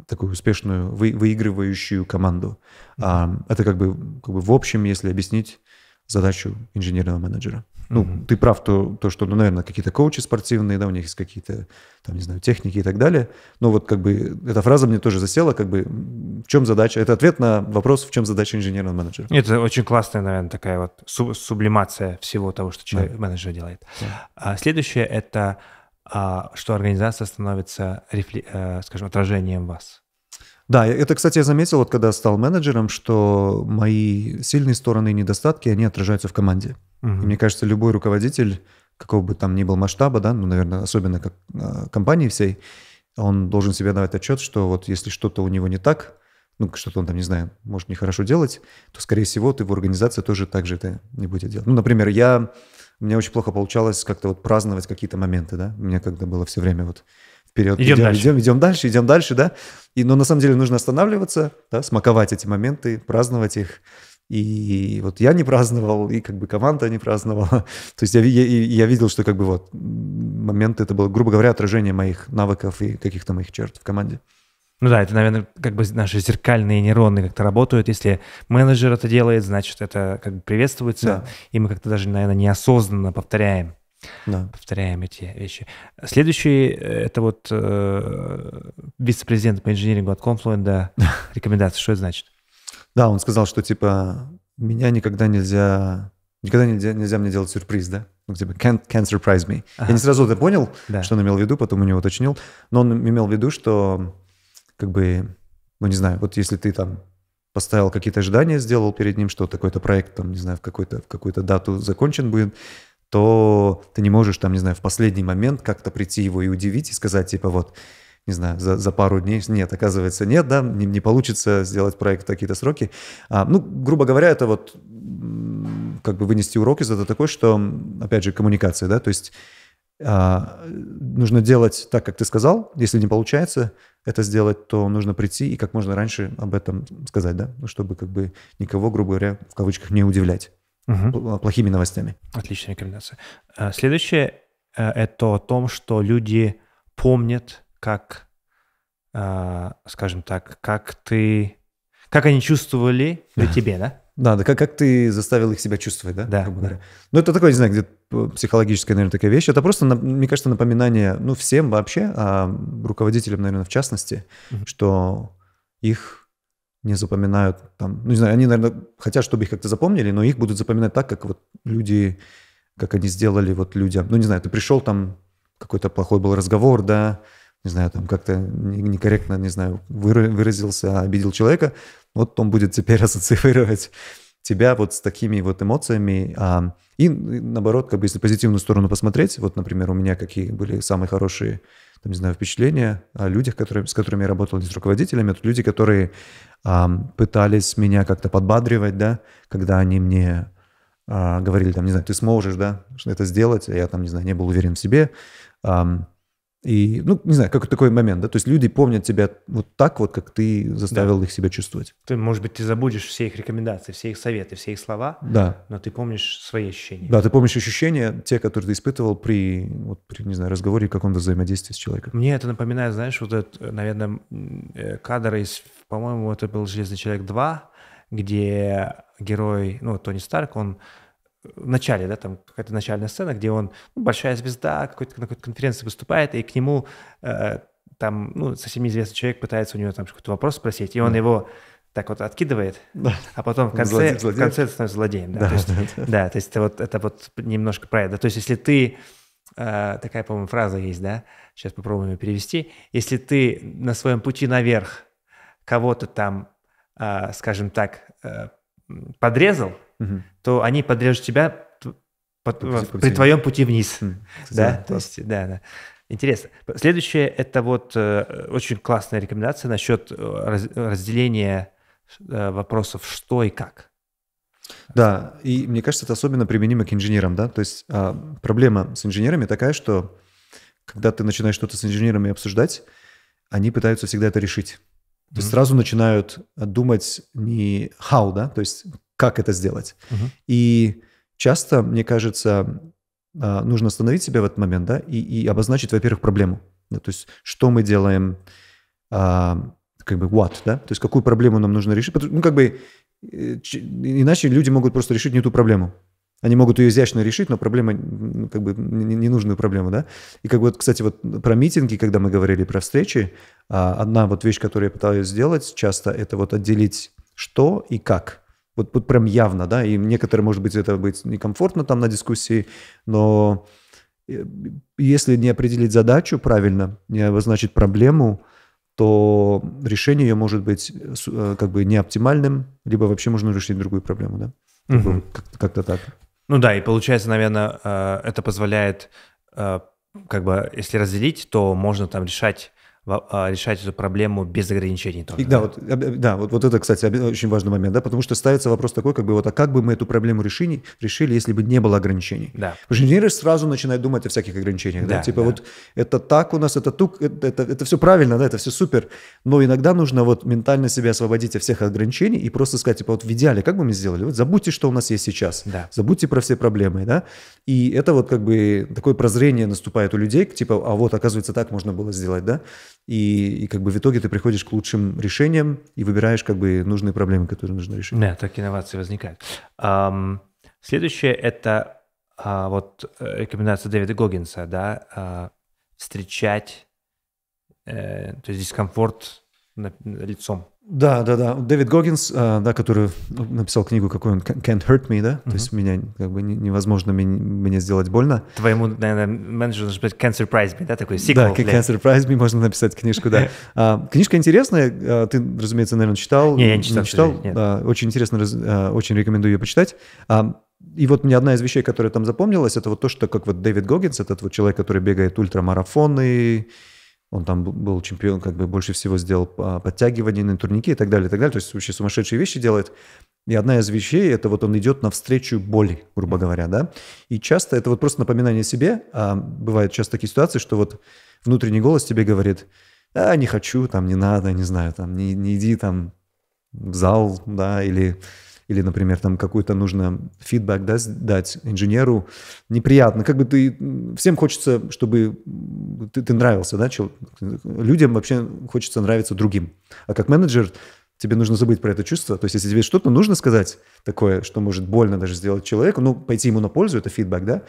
такую успешную, вы, выигрывающую команду. А, это как бы, как бы в общем, если объяснить задачу инженерного менеджера. Ну, mm-hmm. ты прав, то, то, что, ну, наверное, какие-то коучи спортивные, да, у них есть какие-то, там, не знаю, техники и так далее. Но вот как бы эта фраза мне тоже засела, как бы в чем задача, это ответ на вопрос, в чем задача инженерного менеджера. Это очень классная, наверное, такая вот сублимация всего того, что человек, да. менеджер делает. Да. А следующее – это а что организация становится, э, скажем, отражением вас. Да, это, кстати, я заметил, вот когда стал менеджером, что мои сильные стороны и недостатки, они отражаются в команде. Угу. И мне кажется, любой руководитель, какого бы там ни был масштаба, да, ну, наверное, особенно как э, компании всей, он должен себе давать отчет, что вот если что-то у него не так, ну, что-то он там, не знаю, может нехорошо делать, то, скорее всего, ты в организации тоже так же это не будет делать. Ну, например, я у меня очень плохо получалось как-то вот праздновать какие-то моменты, да. У меня когда было все время вот вперед, идем, идем дальше, идем, идем дальше, идем дальше, да. И, но на самом деле нужно останавливаться, да, смаковать эти моменты, праздновать их. И вот я не праздновал, и как бы команда не праздновала. *laughs* То есть я, я, я видел, что как бы вот моменты, это было, грубо говоря, отражение моих навыков и каких-то моих черт в команде. Ну да, это, наверное, как бы наши зеркальные нейроны как-то работают. Если менеджер это делает, значит, это как бы приветствуется, да. и мы как-то даже, наверное, неосознанно повторяем. Да. Повторяем эти вещи. Следующий э, это вот э, вице-президент по инжинирингу от Confluent *laughs* рекомендации. Что это значит? Да, он сказал, что типа меня никогда нельзя никогда нельзя, нельзя мне делать сюрприз, да? Ну, типа, can't, can't surprise me. Ага. Я не сразу это понял, да. что он имел в виду, потом у него уточнил. Но он имел в виду, что как бы, ну, не знаю, вот если ты там поставил какие-то ожидания, сделал перед ним, что такой-то проект, там, не знаю, в какую-то в какую дату закончен будет, то ты не можешь, там, не знаю, в последний момент как-то прийти его и удивить, и сказать, типа, вот, не знаю, за, за пару дней, *laughs* нет, оказывается, нет, да, не, не получится сделать проект в такие-то сроки. А, ну, грубо говоря, это вот как бы вынести урок из этого такой, что, опять же, коммуникация, да, то есть а, нужно делать так, как ты сказал. Если не получается это сделать, то нужно прийти и как можно раньше об этом сказать, да, ну, чтобы как бы никого, грубо говоря, в кавычках не удивлять угу. плохими новостями. Отличная рекомендация. А, следующее э, – это о том, что люди помнят, как, скажем так, как ты, как они чувствовали для *laughs* тебя, да? Да, да как, как ты заставил их себя чувствовать, да? Да. Как бы, да. Ну, это такое, не знаю, где психологическая, наверное, такая вещь. Это просто, мне кажется, напоминание, ну, всем вообще, а руководителям, наверное, в частности, mm что их не запоминают там, ну, не знаю, они, наверное, хотят, чтобы их как-то запомнили, но их будут запоминать так, как вот люди, как они сделали вот людям. Ну, не знаю, ты пришел там, какой-то плохой был разговор, да, не знаю, там как-то некорректно, не знаю, выразился, а обидел человека, вот он будет теперь *laughs* ассоциировать тебя вот с такими вот эмоциями. А, и наоборот, как бы если позитивную сторону посмотреть, вот, например, у меня какие были самые хорошие, там, не знаю, впечатления о людях, которые, с которыми я работал, с руководителями, это а люди, которые пытались меня как-то подбадривать, да, когда они мне говорили, там, не знаю, ты сможешь, да, это сделать, я там, не знаю, не был уверен в себе, и, ну, не знаю, как такой момент, да? То есть люди помнят тебя вот так вот, как ты заставил да. их себя чувствовать. Ты, может быть, ты забудешь все их рекомендации, все их советы, все их слова, да. но ты помнишь свои ощущения. Да, ты помнишь ощущения, те, которые ты испытывал при, вот, при не знаю, разговоре, каком-то взаимодействии с человеком. Мне это напоминает, знаешь, вот этот, наверное, кадр из, по-моему, это был «Железный человек 2», где герой, ну, Тони Старк, он в начале, да, там какая-то начальная сцена, где он ну, большая звезда, какой-то, на какой-то конференции выступает, и к нему э, там, ну, совсем неизвестный человек пытается у него там какой-то вопрос спросить, и он да. его так вот откидывает, да. а потом в конце, злодей, злодей. В конце становится злодеем. Да, да, то есть, да, да. да, то есть это вот, это вот немножко про это. То есть если ты, э, такая, по-моему, фраза есть, да, сейчас попробуем ее перевести, если ты на своем пути наверх кого-то там, э, скажем так, э, подрезал, угу то они подрежут тебя по, ну, по при твоем пути вниз. Mm, да, да, то есть, да, да. Интересно. Следующее это вот э, очень классная рекомендация насчет э, раз, разделения э, вопросов что и как. Да, и мне кажется, это особенно применимо к инженерам, да. То есть э, проблема с инженерами такая, что когда ты начинаешь что-то с инженерами обсуждать, они пытаются всегда это решить. То mm-hmm. есть сразу начинают думать не how, да, то есть как это сделать. Угу. И часто, мне кажется, а, нужно остановить себя в этот момент, да, и, и обозначить, во-первых, проблему. Да, то есть, что мы делаем, а, как бы what, да, то есть, какую проблему нам нужно решить. Ну, как бы, э, иначе люди могут просто решить не ту проблему. Они могут ее изящно решить, но проблема, как бы, ненужную проблему, да. И как бы, кстати, вот про митинги, когда мы говорили про встречи, а, одна вот вещь, которую я пытаюсь сделать часто, это вот отделить что и как – вот, вот прям явно, да, и некоторые, может быть, это будет некомфортно там на дискуссии, но э, если не определить задачу правильно, не обозначить проблему, то решение ее может быть э, э, как бы не оптимальным, либо вообще можно решить другую проблему, да? Угу. Как-то, как-то так. Ну да, и получается, наверное, это позволяет, как бы, если разделить, то можно там решать а, решать эту проблему без ограничений тоже. И, да, вот, да вот, вот это, кстати, очень важный момент, да, потому что ставится вопрос такой, как бы вот, а как бы мы эту проблему решили, решили если бы не было ограничений? Да. инженеры сразу начинают думать о всяких ограничениях, да, да? типа да. вот это так у нас, это тук, э, это, это, это все правильно, да, это все супер, но иногда нужно вот ментально себя освободить от всех ограничений и просто сказать, типа вот в идеале, как бы мы сделали? Вот забудьте, что у нас есть сейчас, да. забудьте про все проблемы, да, и это вот как бы такое прозрение наступает у людей, типа, а вот оказывается так можно было сделать, да, и, и как бы в итоге ты приходишь к лучшим решениям и выбираешь как бы нужные проблемы, которые нужно решить. Да, так инновации возникают. Um, следующее это а, вот э, рекомендация Дэвида Гогинса, да, а, встречать, э, то есть дискомфорт лицом. Да, да, да. Дэвид Гоггинс, а, да, который написал книгу, какой он Can't Hurt Me, да, uh-huh. то есть меня как бы невозможно мне, мне сделать больно. Твоему, наверное, менеджеру нужно быть Can't Surprise Me, да, такой сиквел. Да, Can't Surprise Me можно написать книжку, да. *laughs* а, книжка интересная, а, ты, разумеется, наверное, читал. Не, я не читал. Не читал. Нет. Да, очень интересно, а, очень рекомендую ее почитать. И вот мне одна из вещей, которая там запомнилась, это вот то, что как вот Дэвид Гоггинс, этот вот человек, который бегает ультрамарафоны, он там был чемпион, как бы больше всего сделал а, подтягивания на турнике и так далее, и так далее. То есть вообще сумасшедшие вещи делает. И одна из вещей – это вот он идет навстречу боли, грубо говоря, да. И часто это вот просто напоминание себе. А бывают часто такие ситуации, что вот внутренний голос тебе говорит, а, не хочу, там, не надо, не знаю, там, не, не иди там в зал, да, или или, например, там какой-то нужно фидбэк да, дать инженеру, неприятно. Как бы ты... Всем хочется, чтобы ты, ты нравился, да? Чел, людям вообще хочется нравиться другим. А как менеджер тебе нужно забыть про это чувство. То есть, если тебе что-то нужно сказать такое, что может больно даже сделать человеку, ну, пойти ему на пользу, это фидбэк, да,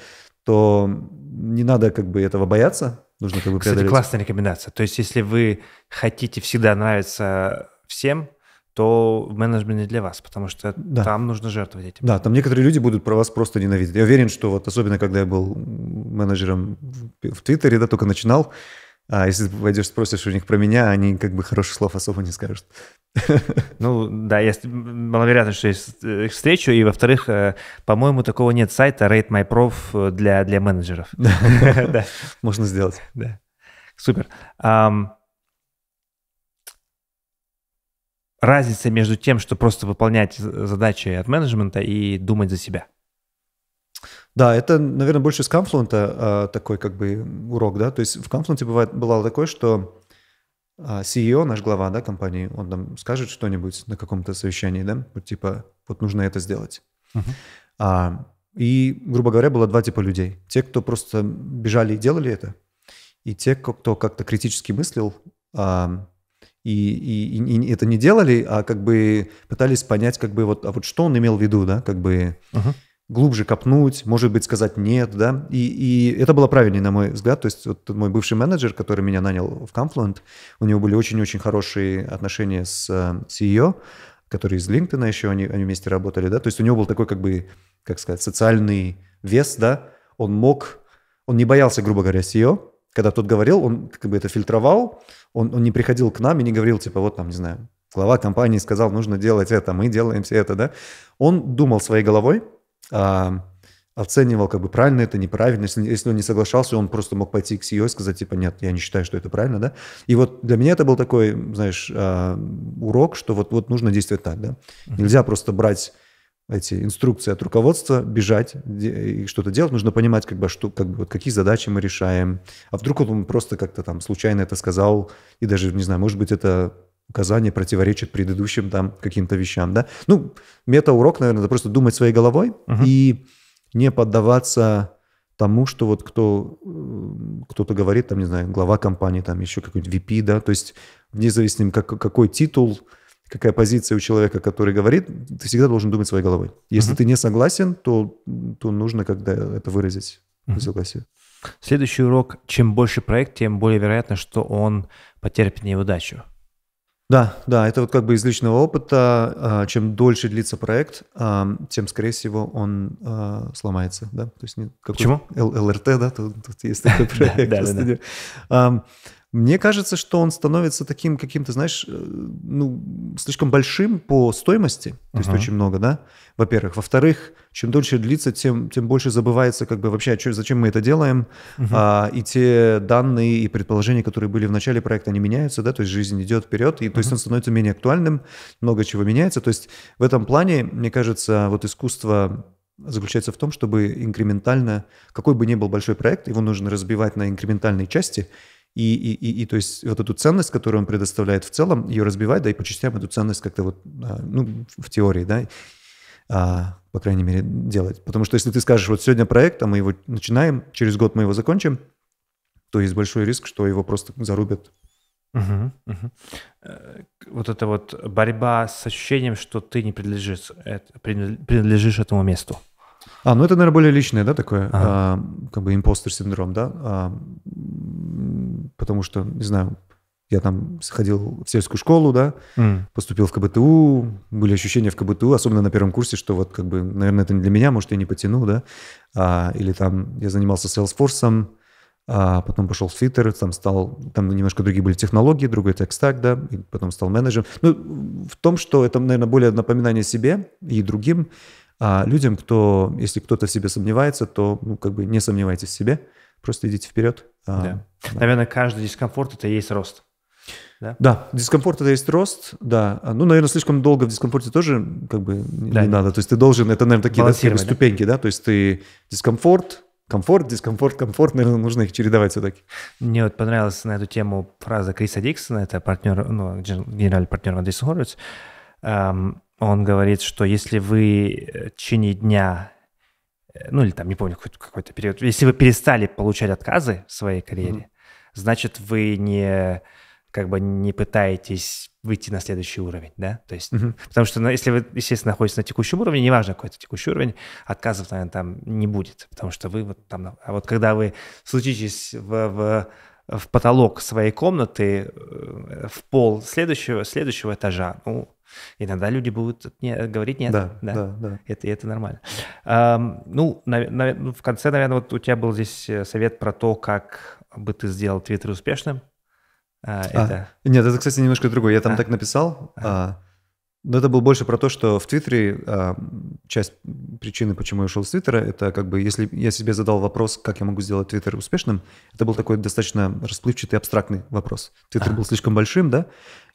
то не надо как бы этого бояться, нужно как бы Кстати, преодолеть. классная рекомендация. То есть, если вы хотите всегда нравиться всем, то менеджмент не для вас, потому что да. там нужно жертвовать этим. Да, там некоторые люди будут про вас просто ненавидеть. Я уверен, что вот особенно, когда я был менеджером в Твиттере, да, только начинал, а если ты пойдешь спросишь у них про меня, они как бы хороших слов особо не скажут. *laughs* Ну да, я маловероятно, что их встречу. И во-вторых, э, по-моему, такого нет сайта Rate My Prof э, для, для менеджеров. *laughs* *laughs* Можно сделать. Да. Супер. Um, разница между тем, что просто выполнять задачи от менеджмента и думать за себя? Да, это, наверное, больше с Confluent э, такой как бы урок, да. То есть в Confluent бывает, бывало такое, что э, CEO, наш глава да, компании, он там скажет что-нибудь на каком-то совещании, да, вот типа вот нужно это сделать. Uh-huh. А, и, грубо говоря, было два типа людей. Те, кто просто бежали и делали это, и те, кто как-то критически мыслил, а, и, и, и это не делали, а как бы пытались понять, как бы вот, а вот что он имел в виду, да, как бы uh-huh. глубже копнуть, может быть, сказать нет, да, и, и это было правильнее, на мой взгляд, то есть вот мой бывший менеджер, который меня нанял в Confluent, у него были очень-очень хорошие отношения с э, CEO, который из LinkedIn еще, они, они вместе работали, да, то есть у него был такой как бы, как сказать, социальный вес, да, он мог, он не боялся, грубо говоря, CEO, когда тот говорил, он как бы это фильтровал, он, он не приходил к нам и не говорил, типа, вот там, не знаю, глава компании сказал, нужно делать это, мы делаем все это, да. Он думал своей головой, а, оценивал, как бы правильно это, неправильно. Если, если он не соглашался, он просто мог пойти к CEO и сказать, типа, нет, я не считаю, что это правильно, да. И вот для меня это был такой, знаешь, а, урок, что вот, вот нужно действовать так, да. Нельзя просто брать эти инструкции от руководства бежать и что-то делать. Нужно понимать, как бы, что, как бы, вот какие задачи мы решаем. А вдруг он просто как-то там случайно это сказал, и даже, не знаю, может быть, это указание противоречит предыдущим там каким-то вещам, да? Ну, мета-урок, наверное, это просто думать своей головой uh-huh. и не поддаваться тому, что вот кто, э, кто-то говорит, там, не знаю, глава компании, там еще какой-нибудь VP, да, то есть вне зависимости, как, какой титул, какая позиция у человека, который говорит, ты всегда должен думать своей головой. Если угу. ты не согласен, то, то нужно когда это выразить угу. согласие. Следующий урок. Чем больше проект, тем более вероятно, что он потерпит неудачу. Да, да, это вот как бы из личного опыта. А, чем дольше длится проект, а, тем, скорее всего, он а, сломается. Да? То есть Почему? ЛРТ, да, тут, тут есть *laughs* такой проект. Мне кажется, что он становится таким каким-то, знаешь, э, ну, слишком большим по стоимости, то uh-huh. есть очень много, да, во-первых. Во-вторых, чем дольше длится, тем, тем больше забывается как бы вообще, что, зачем мы это делаем, uh-huh. а, и те данные и предположения, которые были в начале проекта, они меняются, да, то есть жизнь идет вперед, и то uh-huh. есть он становится менее актуальным, много чего меняется. То есть в этом плане, мне кажется, вот искусство заключается в том, чтобы инкрементально, какой бы ни был большой проект, его нужно разбивать на инкрементальные части – и, и, и, и то есть вот эту ценность, которую он предоставляет в целом, ее разбивать, да, и по частям эту ценность как-то вот, а, ну, в теории, да, а, по крайней мере, делать. Потому что если ты скажешь, вот сегодня проект, а мы его начинаем, через год мы его закончим, то есть большой риск, что его просто зарубят. Угу, угу. Вот это вот борьба с ощущением, что ты не принадлежишь, принадлежишь этому месту. А, ну это, наверное, более личное, да, такое, ага. а, как бы импостер синдром, да. А, потому что, не знаю, я там сходил в сельскую школу, да, mm. поступил в КБТУ, были ощущения в КБТУ, особенно на первом курсе, что вот как бы, наверное, это не для меня, может, я не потяну, да, а, или там я занимался Salesforce, а потом пошел в Twitter, там стал, там немножко другие были технологии, другой текстак, да, и потом стал менеджером. Ну, в том, что это, наверное, более напоминание себе и другим а людям, кто, если кто-то в себе сомневается, то, ну, как бы не сомневайтесь в себе, Просто идите вперед. А, да. Да. Наверное, каждый дискомфорт это и есть рост. Да? да, дискомфорт это есть рост, да. А, ну, наверное, слишком долго в дискомфорте тоже как бы да, не нет. надо. То есть ты должен, это, наверное, такие да, как бы ступеньки, да? да? То есть ты дискомфорт, комфорт, дискомфорт, комфорт, наверное, нужно их чередовать все-таки. Мне вот понравилась на эту тему фраза Криса Диксона, это партнер, ну, генеральный партнер Андрей Хорвиц. он говорит, что если вы э, в течение дня ну или там, не помню, какой-то, какой-то период, если вы перестали получать отказы в своей карьере, mm-hmm. значит, вы не как бы не пытаетесь выйти на следующий уровень, да, то есть, mm-hmm. потому что, ну, если вы, естественно, находитесь на текущем уровне, неважно, какой это текущий уровень, отказов, наверное, там не будет, потому что вы вот там, а вот когда вы случитесь в, в в потолок своей комнаты, э, в пол следующего, следующего этажа. Ну, Иногда люди будут не, говорить нет. Да, да, да. да. Это, это нормально. Эм, ну, на, на, ну, в конце, наверное, вот у тебя был здесь э, совет про то, как бы ты сделал Твиттер успешным. А, а, это... Нет, это, кстати, немножко другое. Я там а? так написал. А. А, но это было больше про то, что в Твиттере а, часть причины, почему я ушел с Твиттера, это как бы, если я себе задал вопрос, как я могу сделать Твиттер успешным, это был такой достаточно расплывчатый, абстрактный вопрос. Твиттер а. был слишком большим, да?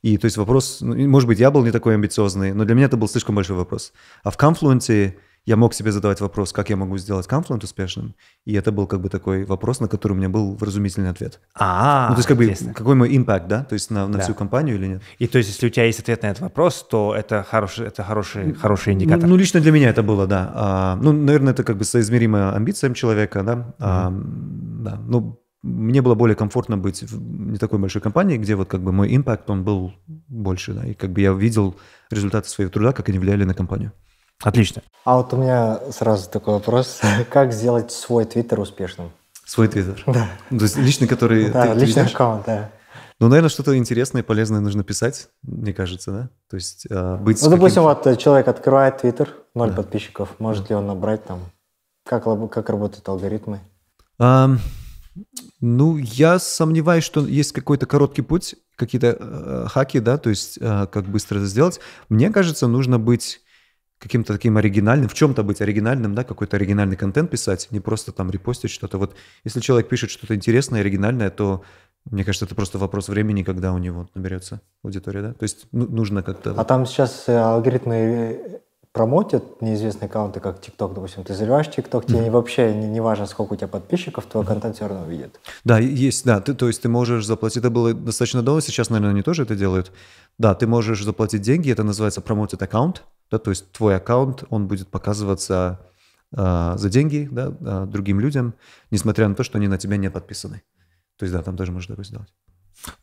И то есть вопрос, ну, может быть, я был не такой амбициозный, но для меня это был слишком большой вопрос. А в Confluence я мог себе задавать вопрос, как я могу сделать Confluence успешным, и это был как бы такой вопрос, на который у меня был вразумительный ответ. А, -а, ну, то есть как бы какой мой импакт, да, то есть на, на да. всю компанию или нет? И то есть если у тебя есть ответ на этот вопрос, то это хороший, это хороший, ну, хороший ну, индикатор. Ну, ну лично для меня это было, да. А, ну, наверное, это как бы соизмеримо амбициям человека, да. Mm-hmm. А, да. Ну мне было более комфортно быть в не такой большой компании, где вот как бы мой импакт, он был больше, да, и как бы я видел результаты своего труда, как они влияли на компанию. Отлично. А вот у меня сразу такой вопрос. *laughs* Как сделать свой твиттер успешным? Свой твиттер? Да. То есть личный, который... Да, личный ты аккаунт, да. Ну, наверное, что-то интересное и полезное нужно писать, мне кажется, да? То есть э, быть... Ну, допустим, вот э, человек открывает твиттер, ноль да. подписчиков, может да. ли он набрать там... Как, как работают алгоритмы? Um... Ну, я сомневаюсь, что есть какой-то короткий путь, какие-то э, хаки, да, то есть э, как быстро это сделать. Мне кажется, нужно быть каким-то таким оригинальным, в чем-то быть оригинальным, да, какой-то оригинальный контент писать, не просто там репостить что-то. Вот если человек пишет что-то интересное, оригинальное, то мне кажется, это просто вопрос времени, когда у него наберется аудитория, да? То есть ну, нужно как-то... А там сейчас э, алгоритмы э, промотят неизвестные аккаунты, как TikTok, допустим, ты заливаешь TikTok, тебе mm-hmm. вообще не, не важно, сколько у тебя подписчиков, твой mm-hmm. контент все равно увидит. Да, есть, да, ты, то есть ты можешь заплатить, это было достаточно давно, сейчас, наверное, они тоже это делают. Да, ты можешь заплатить деньги, это называется промотит аккаунт, да, то есть твой аккаунт, он будет показываться э, за деньги, да, э, другим людям, несмотря на то, что они на тебя не подписаны. То есть, да, там тоже можно такое сделать.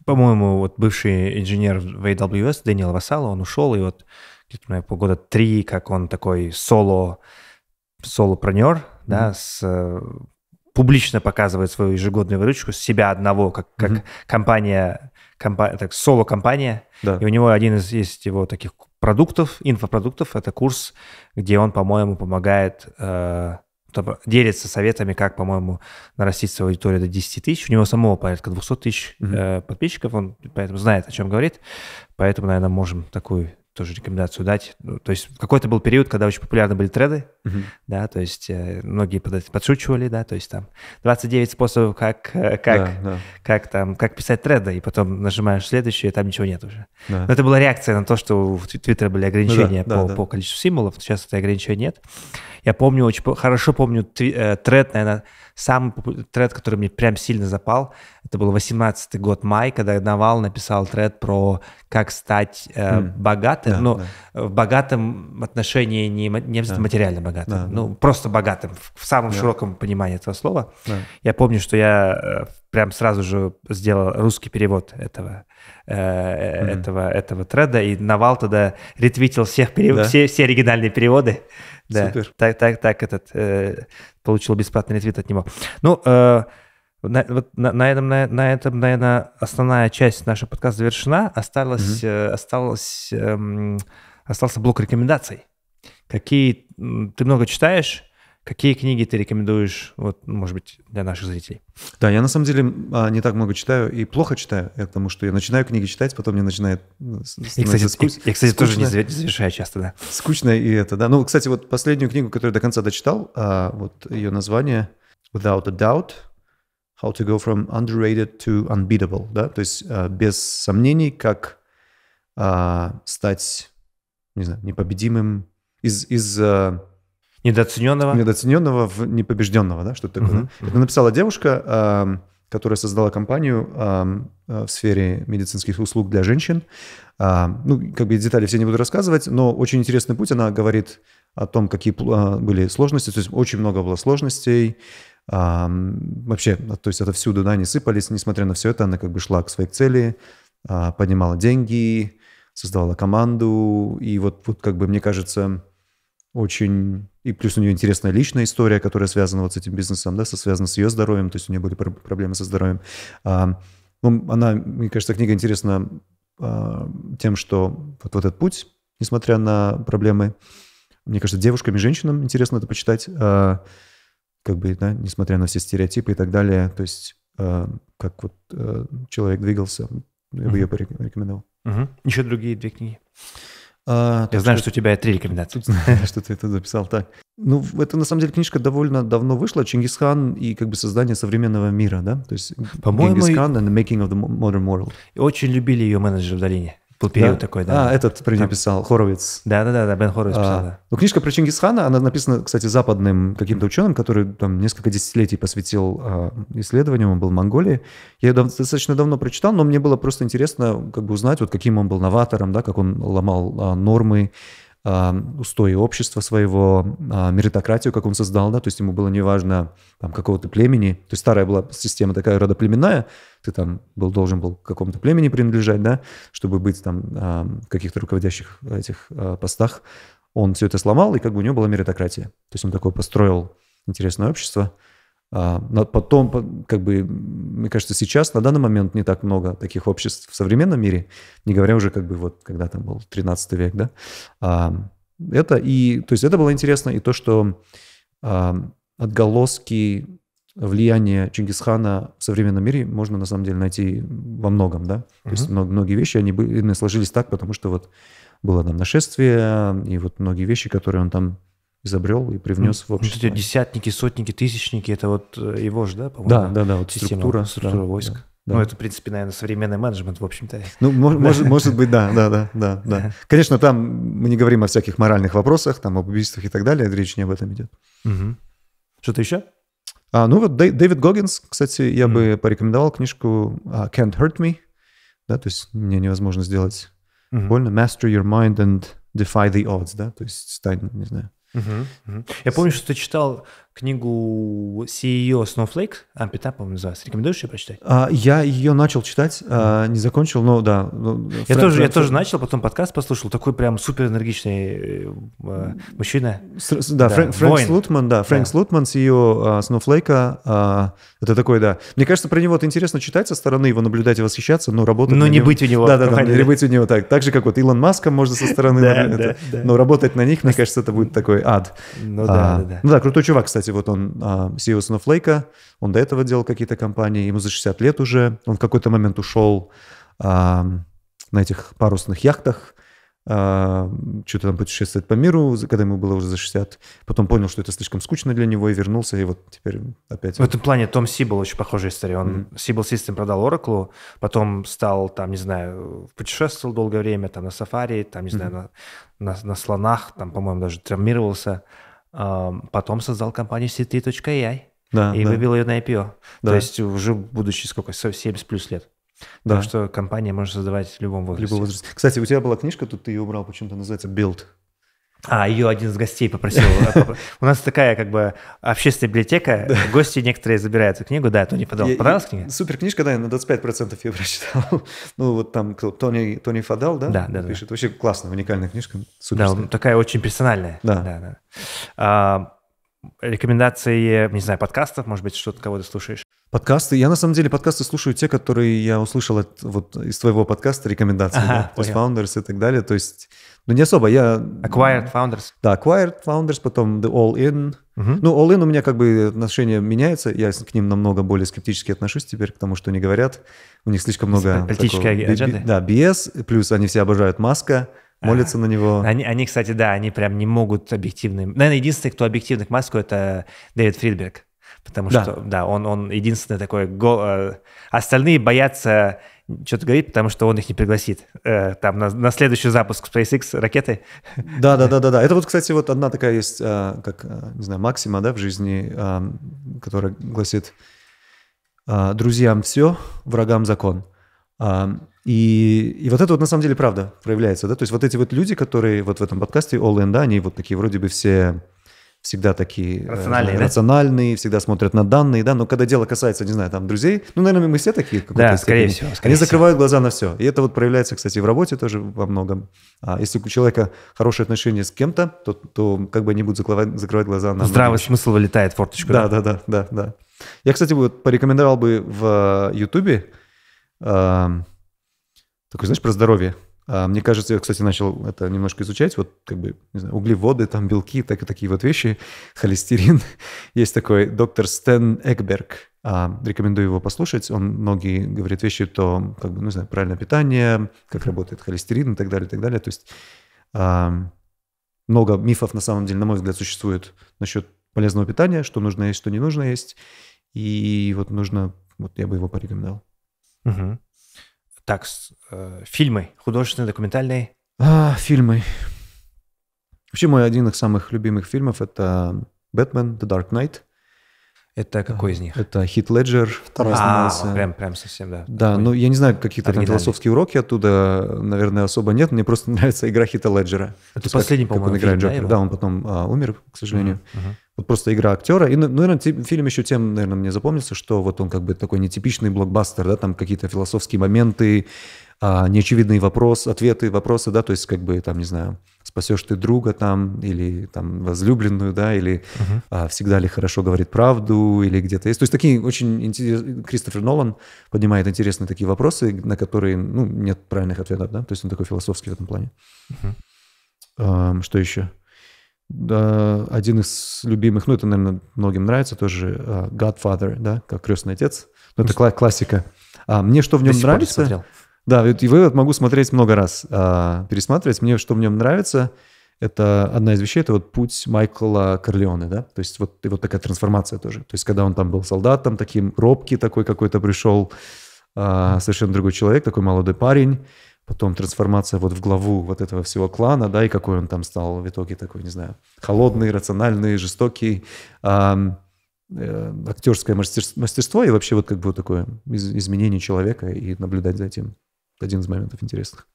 По-моему, вот бывший инженер в AWS, Дэниел Вассало, он ушел, и вот где-то типа, года три, как он такой соло, соло-пронер, mm-hmm. да, с э, публично показывает свою ежегодную выручку, себя одного, как, как mm-hmm. компания, компа, так, соло-компания. Да. И у него один из есть его таких продуктов, инфопродуктов, это курс, где он, по-моему, помогает, э, делится советами, как, по-моему, нарастить свою аудиторию до 10 тысяч. У него самого порядка 200 тысяч mm-hmm. э, подписчиков, он поэтому знает, о чем говорит. Поэтому, наверное, можем такую тоже рекомендацию дать. Ну, то есть какой-то был период, когда очень популярны были треды, uh-huh. да, то есть э, многие под, подшучивали, да, то есть там 29 способов, как, э, как, да, да. как там, как писать треды, и потом нажимаешь следующую, и там ничего нет уже. Да. Но это была реакция на то, что в Твиттере были ну ограничения ну, да, по, да, да. количеству символов, сейчас это ограничения нет. Я помню, очень хорошо помню твит, э, тред, наверное, Самый тред, который мне прям сильно запал, это был 18-й год май, когда Навал написал тред про как стать э, mm. богатым. Да, ну, да. Э, в богатом отношении не, не да. материально богатым, да, ну, да. просто богатым, в, в самом да. широком понимании этого слова. Да. Я помню, что я э, прям сразу же сделал русский перевод этого, э, mm. этого, этого треда, и Навал тогда ретвитил всех перев... да? все, все оригинальные переводы да, Супер. Так, так, так этот э, получил бесплатный ретвит от него. Ну, э, на, вот на, на, этом, на, на этом, наверное, основная часть нашего подкаста завершена. Осталось, mm-hmm. э, осталось, э, остался блок рекомендаций. Какие ты много читаешь? Какие книги ты рекомендуешь, вот, может быть, для наших зрителей? Да, я на самом деле а, не так много читаю и плохо читаю, потому что я начинаю книги читать, потом мне начинает ну, я, кстати, скуч... я, кстати, скучно. тоже не завершаю часто, да. Скучно и это, да. Ну, кстати, вот последнюю книгу, которую до конца дочитал, а, вот ее название «Without a Doubt», How to go from underrated to unbeatable, да, то есть а, без сомнений, как стать, не знаю, непобедимым из из Недооцененного? Недооцененного в непобежденного, да, что-то такое. Угу, да? Это написала девушка, эм, которая создала компанию эм, э, в сфере медицинских услуг для женщин. Эм, ну, как бы детали все не буду рассказывать, но очень интересный путь. Она говорит о том, какие э, были сложности. То есть очень много было сложностей. Вообще, а, то есть это всюду, да, не сыпались. Несмотря на все это, она как бы шла к своей цели, э, поднимала деньги, создавала команду. И вот, вот как бы, мне кажется, очень... И плюс у нее интересная личная история, которая связана вот с этим бизнесом, да, со, связана с ее здоровьем, то есть у нее были проблемы со здоровьем. А, ну, она, мне кажется, книга интересна а, тем, что вот, вот этот путь, несмотря на проблемы, мне кажется, девушкам и женщинам интересно это почитать, а, как бы, да, несмотря на все стереотипы и так далее, то есть а, как вот а, человек двигался, я бы ее порекомендовал. Угу. Еще другие две книги. А, Я знаю, что... что у тебя три рекомендации. *laughs* Что ты это записал так. Ну, это на самом деле книжка довольно давно вышла. Чингисхан и как бы создание современного мира, да? То есть По-моему, Чингисхан и... the making of the modern world. И очень любили ее менеджеры в долине. Был период да? такой, да. А, этот про нее писал, Хоровиц. Да-да-да, Бен Хоровиц а, да. Ну, книжка про Чингисхана, она написана, кстати, западным каким-то ученым, который там несколько десятилетий посвятил а, исследованиям, он был в Монголии. Я ее дав- достаточно давно прочитал, но мне было просто интересно как бы узнать, вот каким он был новатором, да, как он ломал а, нормы, а, устои общества своего, а, меритократию, как он создал, да, то есть ему было неважно там какого-то племени, то есть старая была система такая родоплеменная, ты там был должен был к какому-то племени принадлежать, да, чтобы быть там а, в каких-то руководящих этих а, постах. Он все это сломал, и как бы у него была меритократия. То есть он такое построил интересное общество. А, но потом, как бы, мне кажется, сейчас на данный момент не так много таких обществ в современном мире, не говоря уже, как бы, вот, когда там был 13 век, да. Это и, то есть это было интересно, и то, что отголоски влияние Чингисхана в современном мире можно на самом деле найти во многом, да. То есть много, многие вещи они были, сложились так, потому что вот было там нашествие и вот многие вещи, которые он там изобрел и привнес ну, в общество. Эти десятники, сотники, тысячники, это вот э, его же, да, по-моему? Да, да, да, вот система, структура. Структура да, войск. Да. Да. Ну, это, в принципе, наверное, современный менеджмент, в общем-то. Ну, может, может быть, да, да, да, да, да. Конечно, там мы не говорим о всяких моральных вопросах, там, об убийствах и так далее, речь не об этом идет. Угу. Что-то еще? А, ну вот Дэвид Гоггинс, кстати, я mm. бы порекомендовал книжку а, «Can't Hurt Me», да, то есть мне невозможно сделать mm-hmm. больно. «Master your mind and defy the odds», да, то есть стань, не знаю. Угу, угу. Я помню, что ты читал книгу CEO Snowflake, Ампита, по-моему, называется. Рекомендуешь ее прочитать? А, я ее начал читать, а, не закончил, но да. Но ну, я, фрэн, тоже, фрэн, я фрэн. тоже начал, потом подкаст послушал. Такой прям суперэнергичный э, э мужчина. С, да, да, Фрэнк, Фрэнк Слутман, да, Фрэнк да. Слутман, CEO а, Snowflake. А, это такой, да. Мне кажется, про него это интересно читать со стороны, его наблюдать и восхищаться, но работать... Но ну, не него... быть у него. Да, да, да, не быть у него так. Так же, как вот Илон Маска можно со стороны... *laughs* Но работать на них, мне кажется, это будет такой ад. Ну а, да, да, да. Ну да, крутой чувак, кстати кстати, вот он а, CEO Snowflake, он до этого делал какие-то компании, ему за 60 лет уже. Он в какой-то момент ушел а, на этих парусных яхтах, а, что-то там путешествовать по миру, когда ему было уже за 60. Потом понял, что это слишком скучно для него и вернулся, и вот теперь опять... В этом плане Том Сибл очень похожая история. Он mm-hmm. Сибл System продал Oracle, потом стал там, не знаю, путешествовал долгое время, там на сафари, там, не знаю, mm-hmm. на, на, на слонах, там, по-моему, даже травмировался потом создал компанию c да, и да. вывел ее на IPO. Да. То есть уже будучи сколько, 70 плюс лет. Да. Так что компания можно создавать в любом возрасте. Любой возраст. Кстати, у тебя была книжка, тут ты ее убрал, почему-то называется «Build». А, ее один из гостей попросил. Э, *laughs* у нас такая как бы общественная библиотека, гости некоторые забирают эту книгу, да, Тони Фадал. Понравилась книга? Супер книжка, да, я на 25% ее прочитал. *laughs* Ну вот там Тони, Тони Фадал, да? Да, да, Пишет. Вообще классная, уникальная книжка. Супер. Да, такая очень персональная. Да. да, да. А, рекомендации, не знаю, подкастов, может быть, что-то кого-то слушаешь? Подкасты. Я на самом деле подкасты слушаю те, которые я услышал от, вот из твоего подкаста рекомендации, ага, да? то есть Founders и так далее. То есть, ну не особо, я... Acquired Founders. Да, Acquired Founders, потом The All In. Угу. Ну, All In у меня как бы отношение меняется, я к ним намного более скептически отношусь теперь, потому что они говорят. У них слишком много... политической такого, адженды? Да, BS, плюс они все обожают Маска молятся на него. Они, они, кстати, да, они прям не могут объективно... Наверное, единственный, кто объективно к Маску, это Дэвид Фридберг. Потому да. что, да, он, он единственный такой... Гол... Э, остальные боятся что-то говорить, потому что он их не пригласит. Э, там на, на следующий запуск SpaceX ракеты. Да, да, да, да, да. Это вот, кстати, вот одна такая есть, э, как, э, не знаю, максима, да, в жизни, э, которая гласит: э, друзьям все, врагам закон. И, и вот это вот на самом деле правда проявляется, да, то есть вот эти вот люди, которые вот в этом подкасте All In, да, они вот такие вроде бы все всегда такие э, рациональные, э, да? всегда смотрят на данные, да, но когда дело касается, не знаю, там друзей, ну, наверное, мы все такие. Да, скорее всего. Скорее они закрывают глаза на все. И это вот проявляется, кстати, в работе тоже во многом. А если у человека хорошие отношения с кем-то, то, то как бы они будут закрывать, закрывать глаза на... Здравый многие. смысл вылетает в форточку. Да, да, да, да, да. Я, кстати, вот порекомендовал бы в э, Ютубе э, такой, знаешь, про здоровье. А, мне кажется, я, кстати, начал это немножко изучать. Вот как бы, не знаю, углеводы, там белки, так, такие вот вещи, холестерин. *laughs* Есть такой доктор Стэн Экберг. А, рекомендую его послушать. Он многие говорит вещи, то, как бы, ну, не знаю, правильное питание, как работает холестерин и так далее, и так далее. То есть а, много мифов, на самом деле, на мой взгляд, существует насчет полезного питания, что нужно есть, что не нужно есть. И вот нужно, вот я бы его порекомендовал. Угу. Так, э, фильмы, художественные, документальные? А, фильмы. Вообще мой один из самых любимых фильмов это «Бэтмен. The Dark Knight». Это э, какой из них? Это Хит Леджер. Второй а, снимался. Прям, прям совсем, да. Да, такой ну я не знаю, какие-то там философские уроки оттуда, наверное, особо нет. Мне просто *laughs* нравится игра Хита Леджера. Это последний, по-моему, как он играет Джокер. Да, он потом а, умер, к сожалению. Uh-huh, uh-huh. Вот просто игра актера. И, ну, ну наверное, фильм еще тем, наверное, мне запомнился, что вот он как бы такой нетипичный блокбастер, да, там какие-то философские моменты, а, неочевидные вопросы, ответы, вопросы, да, то есть как бы там, не знаю, спасешь ты друга там или там возлюбленную, да, или uh-huh. а, всегда ли хорошо говорит правду, или где-то есть. То есть такие очень интересные... Кристофер Нолан поднимает интересные такие вопросы, на которые, ну, нет правильных ответов, да, то есть он такой философский в этом плане. Uh-huh. Um, что еще? один из любимых, ну это, наверное, многим нравится тоже, а, Godfather, да, как крестный отец. Но ну, это классика. А мне что в нем нравится? Да, и вот могу смотреть много раз, а, пересматривать. Мне что в нем нравится, это одна из вещей, это вот путь Майкла Корлеоне, да, то есть вот, и вот такая трансформация тоже. То есть когда он там был солдатом, таким робкий такой какой-то пришел, а, совершенно другой человек, такой молодой парень, потом трансформация вот в главу вот этого всего клана, да, и какой он там стал в итоге такой, не знаю, холодный, рациональный, жестокий, э, актерское мастерство, и вообще вот как бы вот такое изменение человека и наблюдать за этим. Один из моментов интересных.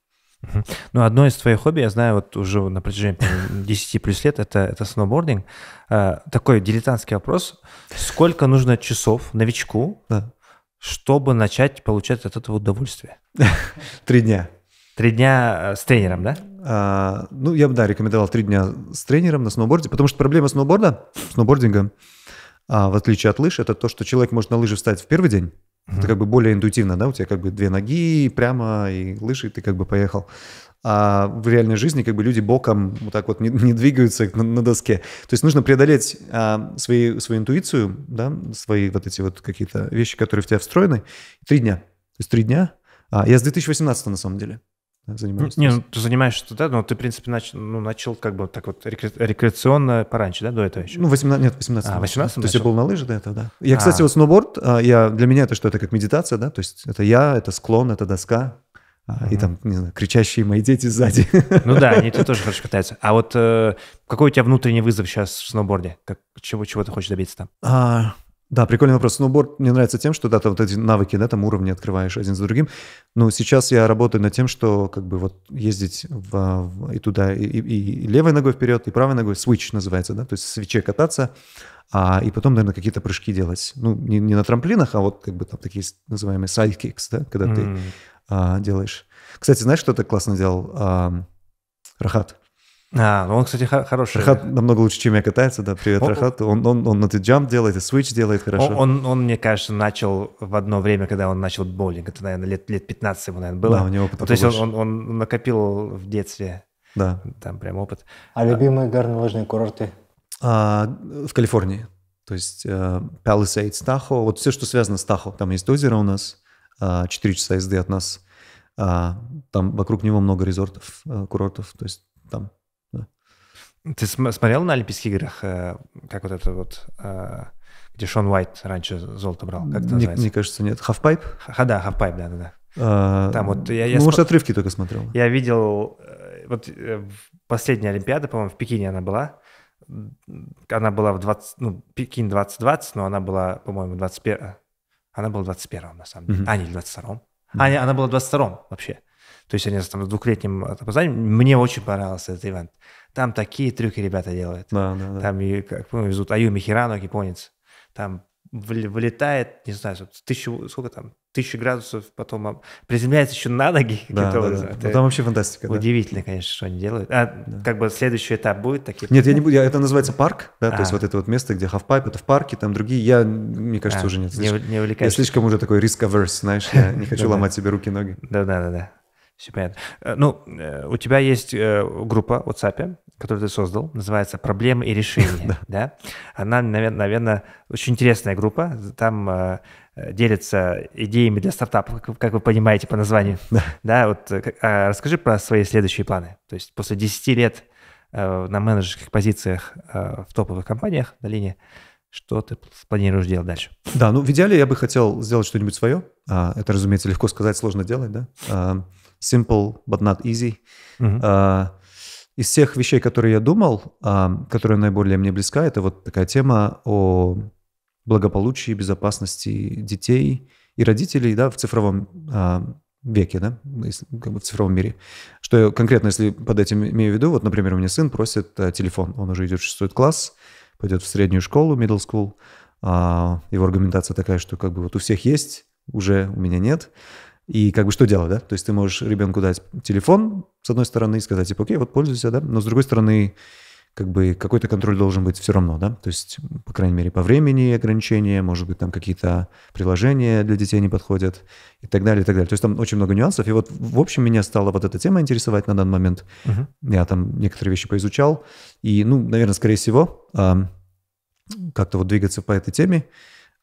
Ну, одно из твоих хобби, я знаю, вот уже на протяжении 10 *laughs* плюс лет, это, это сноубординг. А, такой дилетантский вопрос. Сколько нужно часов новичку, да. чтобы начать получать от этого удовольствие? *laughs* Три дня. Три дня э, с тренером, да? А, ну, я бы, да, рекомендовал три дня с тренером на сноуборде, потому что проблема сноуборда, сноубординга, а, в отличие от лыж, это то, что человек может на лыжи встать в первый день, mm-hmm. это как бы более интуитивно, да, у тебя как бы две ноги прямо и лыжи, и ты как бы поехал. А в реальной жизни как бы люди боком вот так вот не, не двигаются на, на доске. То есть нужно преодолеть а, свои, свою интуицию, да, свои вот эти вот какие-то вещи, которые в тебя встроены, три дня. То есть три дня. А, я с 2018 на самом деле да, занимаешься? Ну, не, ну, ты занимаешься, да, но ты, в принципе, нач, ну, начал как бы так вот рекре- рекреационно пораньше, да, до этого еще? Ну, 18, нет, 18. А, 18 да. То есть я был на лыжах до этого, да. Я, а. кстати, а. вот сноуборд, а, я, для меня это что, это как медитация, да, то есть это я, это склон, это доска, а, и там, не знаю, кричащие мои дети сзади. Ну да, они *laughs* тоже хорошо катаются. А вот э, какой у тебя внутренний вызов сейчас в сноуборде? Как, чего, чего ты хочешь добиться там? А, да, прикольный вопрос. Сноуборд мне нравится тем, что да, там вот эти навыки, да, там уровни открываешь один за другим. Но сейчас я работаю над тем, что как бы вот ездить в, в, и туда, и, и, и левой ногой вперед, и правой ногой, switch называется, да, то есть свече кататься, а, и потом, наверное, какие-то прыжки делать. Ну, не, не на трамплинах, а вот как бы там такие называемые сайдкикс, да, когда mm. ты а, делаешь. Кстати, знаешь, что так классно делал а, Рахат? А, ну он, кстати, хороший. Рахат намного лучше, чем я катается, да, привет, он, Рахат. Он, он, он, на и джамп делает, и свич делает хорошо. Он, он, мне кажется, начал в одно время, когда он начал боулинг, это, наверное, лет, лет 15 ему, наверное, было. Да, у него опыт ну, То есть он, он, он накопил в детстве да. там прям опыт. А, а любимые горнолыжные курорты? А, в Калифорнии. То есть э, Palisades, Тахо, вот все, что связано с Тахо. Там есть озеро у нас, 4 а, часа езды от нас. А, там вокруг него много резортов, э, курортов, то есть там ты смотрел на Олимпийских играх, э, как вот это вот, э, где Шон Уайт раньше золото брал? Как это называется? Мне, кажется, нет. Хафпайп? Ха, да, хафпайп, да, да, да. А, Там вот я, я ну, может, отрывки только смотрел. Я видел, э, вот последняя Олимпиада, по-моему, в Пекине она была. Она была в 20, ну, Пекин 2020, но она была, по-моему, 21 она была 21 на самом деле. Mm-hmm. А, не, 22 mm-hmm. А, не, она была 22 вообще. То есть они там с двухлетним опозданием. Э, мне очень понравился этот ивент. Там такие трюки ребята делают. Да, да, да. Там, как помню, ну, везут Аюми Хирану, японец. Там вылетает, не знаю, тысячу, сколько там, тысячу градусов, потом а, приземляется еще на ноги. Да, да, да. Это ну, там вообще фантастика. Удивительно, да. конечно, что они делают. А да. как бы следующий этап будет такие? Нет, я не буду, я, это называется парк, да, а. то есть а. вот это вот место, где хафпайп, это в парке, там другие, я, мне кажется, а, уже нет. Не, слишком, не увлекаюсь. Я слишком уже такой риск-аверс, знаешь, я не *laughs* хочу ломать себе руки-ноги. Да-да-да. Все понятно. Э, ну, э, у тебя есть э, группа в WhatsApp, которую ты создал, называется «Проблемы и решения», *laughs* да? Она, наверное, очень интересная группа. Там делятся идеями для стартапов, как вы понимаете по названию. Да, вот а расскажи про свои следующие планы. То есть после 10 лет на менеджерских позициях в топовых компаниях на линии, что ты планируешь делать дальше? Да, ну в идеале я бы хотел сделать что-нибудь свое. А, это, разумеется, легко сказать, сложно делать, да. А, Simple, but not easy. Угу. Uh, из всех вещей, которые я думал, uh, а, которая наиболее мне близка, это вот такая тема о благополучии, безопасности детей и родителей да, в цифровом uh, веке, да, как бы в цифровом мире. Что я конкретно, если под этим имею в виду, вот, например, у меня сын просит э, телефон, он уже идет в шестой класс, пойдет в среднюю школу, middle school, его аргументация такая, что как бы вот у всех есть, уже у меня нет. И как бы что делать, да? То есть ты можешь ребенку дать телефон, с одной стороны, и сказать, типа, окей, вот пользуйся, да? Но с другой стороны, как бы какой-то контроль должен быть все равно, да? То есть, по крайней мере, по времени ограничения, может быть, там какие-то приложения для детей не подходят и так далее, и так далее. То есть там очень много нюансов. И вот, в общем, меня стала вот эта тема интересовать на данный момент. Uh-huh. Я там некоторые вещи поизучал. И, ну, наверное, скорее всего, а, как-то вот двигаться по этой теме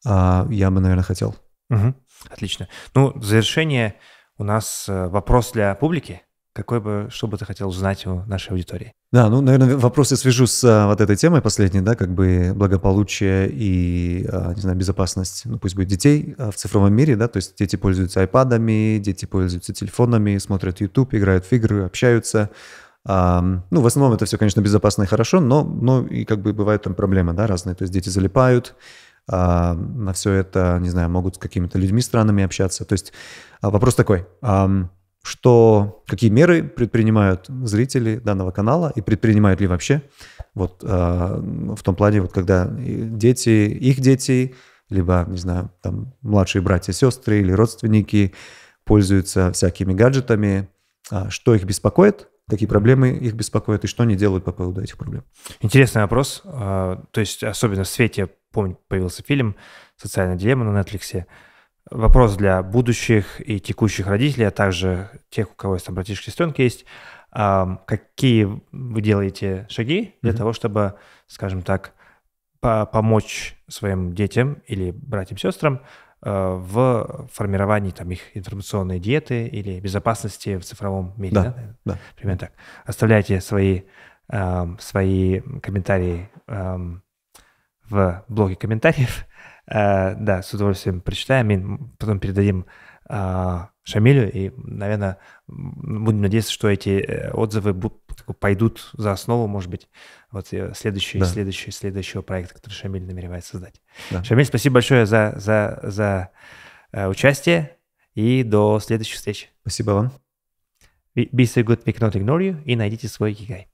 а, я бы, наверное, хотел. Uh-huh. Отлично. Ну, в завершение у нас э, вопрос для публики. Какой бы, что бы ты хотел узнать у нашей аудитории? Да, ну, наверное, вопрос я свяжу с э, вот этой темой последней, да, как бы благополучие и, э, не знаю, безопасность, ну, пусть будет детей в цифровом мире, да, то есть дети пользуются айпадами, дети пользуются телефонами, смотрят YouTube, играют в игры, общаются. ну, в основном это все, конечно, безопасно и хорошо, но, но и как бы бывают там проблемы, да, разные, то есть дети залипают, а, на все это, не знаю, могут с какими-то людьми странами общаться. То есть а, вопрос такой, а, что, какие меры предпринимают зрители данного канала и предпринимают ли вообще вот а, в том плане, вот когда дети, их дети, либо, не знаю, там младшие братья, сестры или родственники пользуются всякими гаджетами, а, что их беспокоит, какие проблемы их беспокоят и что они делают по поводу этих проблем. Интересный вопрос. А, то есть, особенно в свете, помню, появился фильм «Социальная дилемма» на Netflix. Вопрос для будущих и текущих родителей, а также тех, у кого есть там братишки и сестренки есть. А, какие вы делаете шаги для mm-hmm. того, чтобы, скажем так, помочь своим детям или братьям-сестрам Э, в формировании там, их информационной диеты или безопасности в цифровом мире. Да, да? да. Примерно так. Оставляйте свои, э, свои комментарии э, в блоге комментариев. Э, да, с удовольствием прочитаем и потом передадим э, Шамилю. И, наверное, будем надеяться, что эти э, отзывы будут, пойдут за основу, может быть, вот э, следующий, да. следующий, следующего проекта, который Шамиль намеревается создать. Да. Шамиль, спасибо большое за, за, за э, участие и до следующих встреч. Спасибо вам. Be, be so good, we cannot ignore you и найдите свой гигай.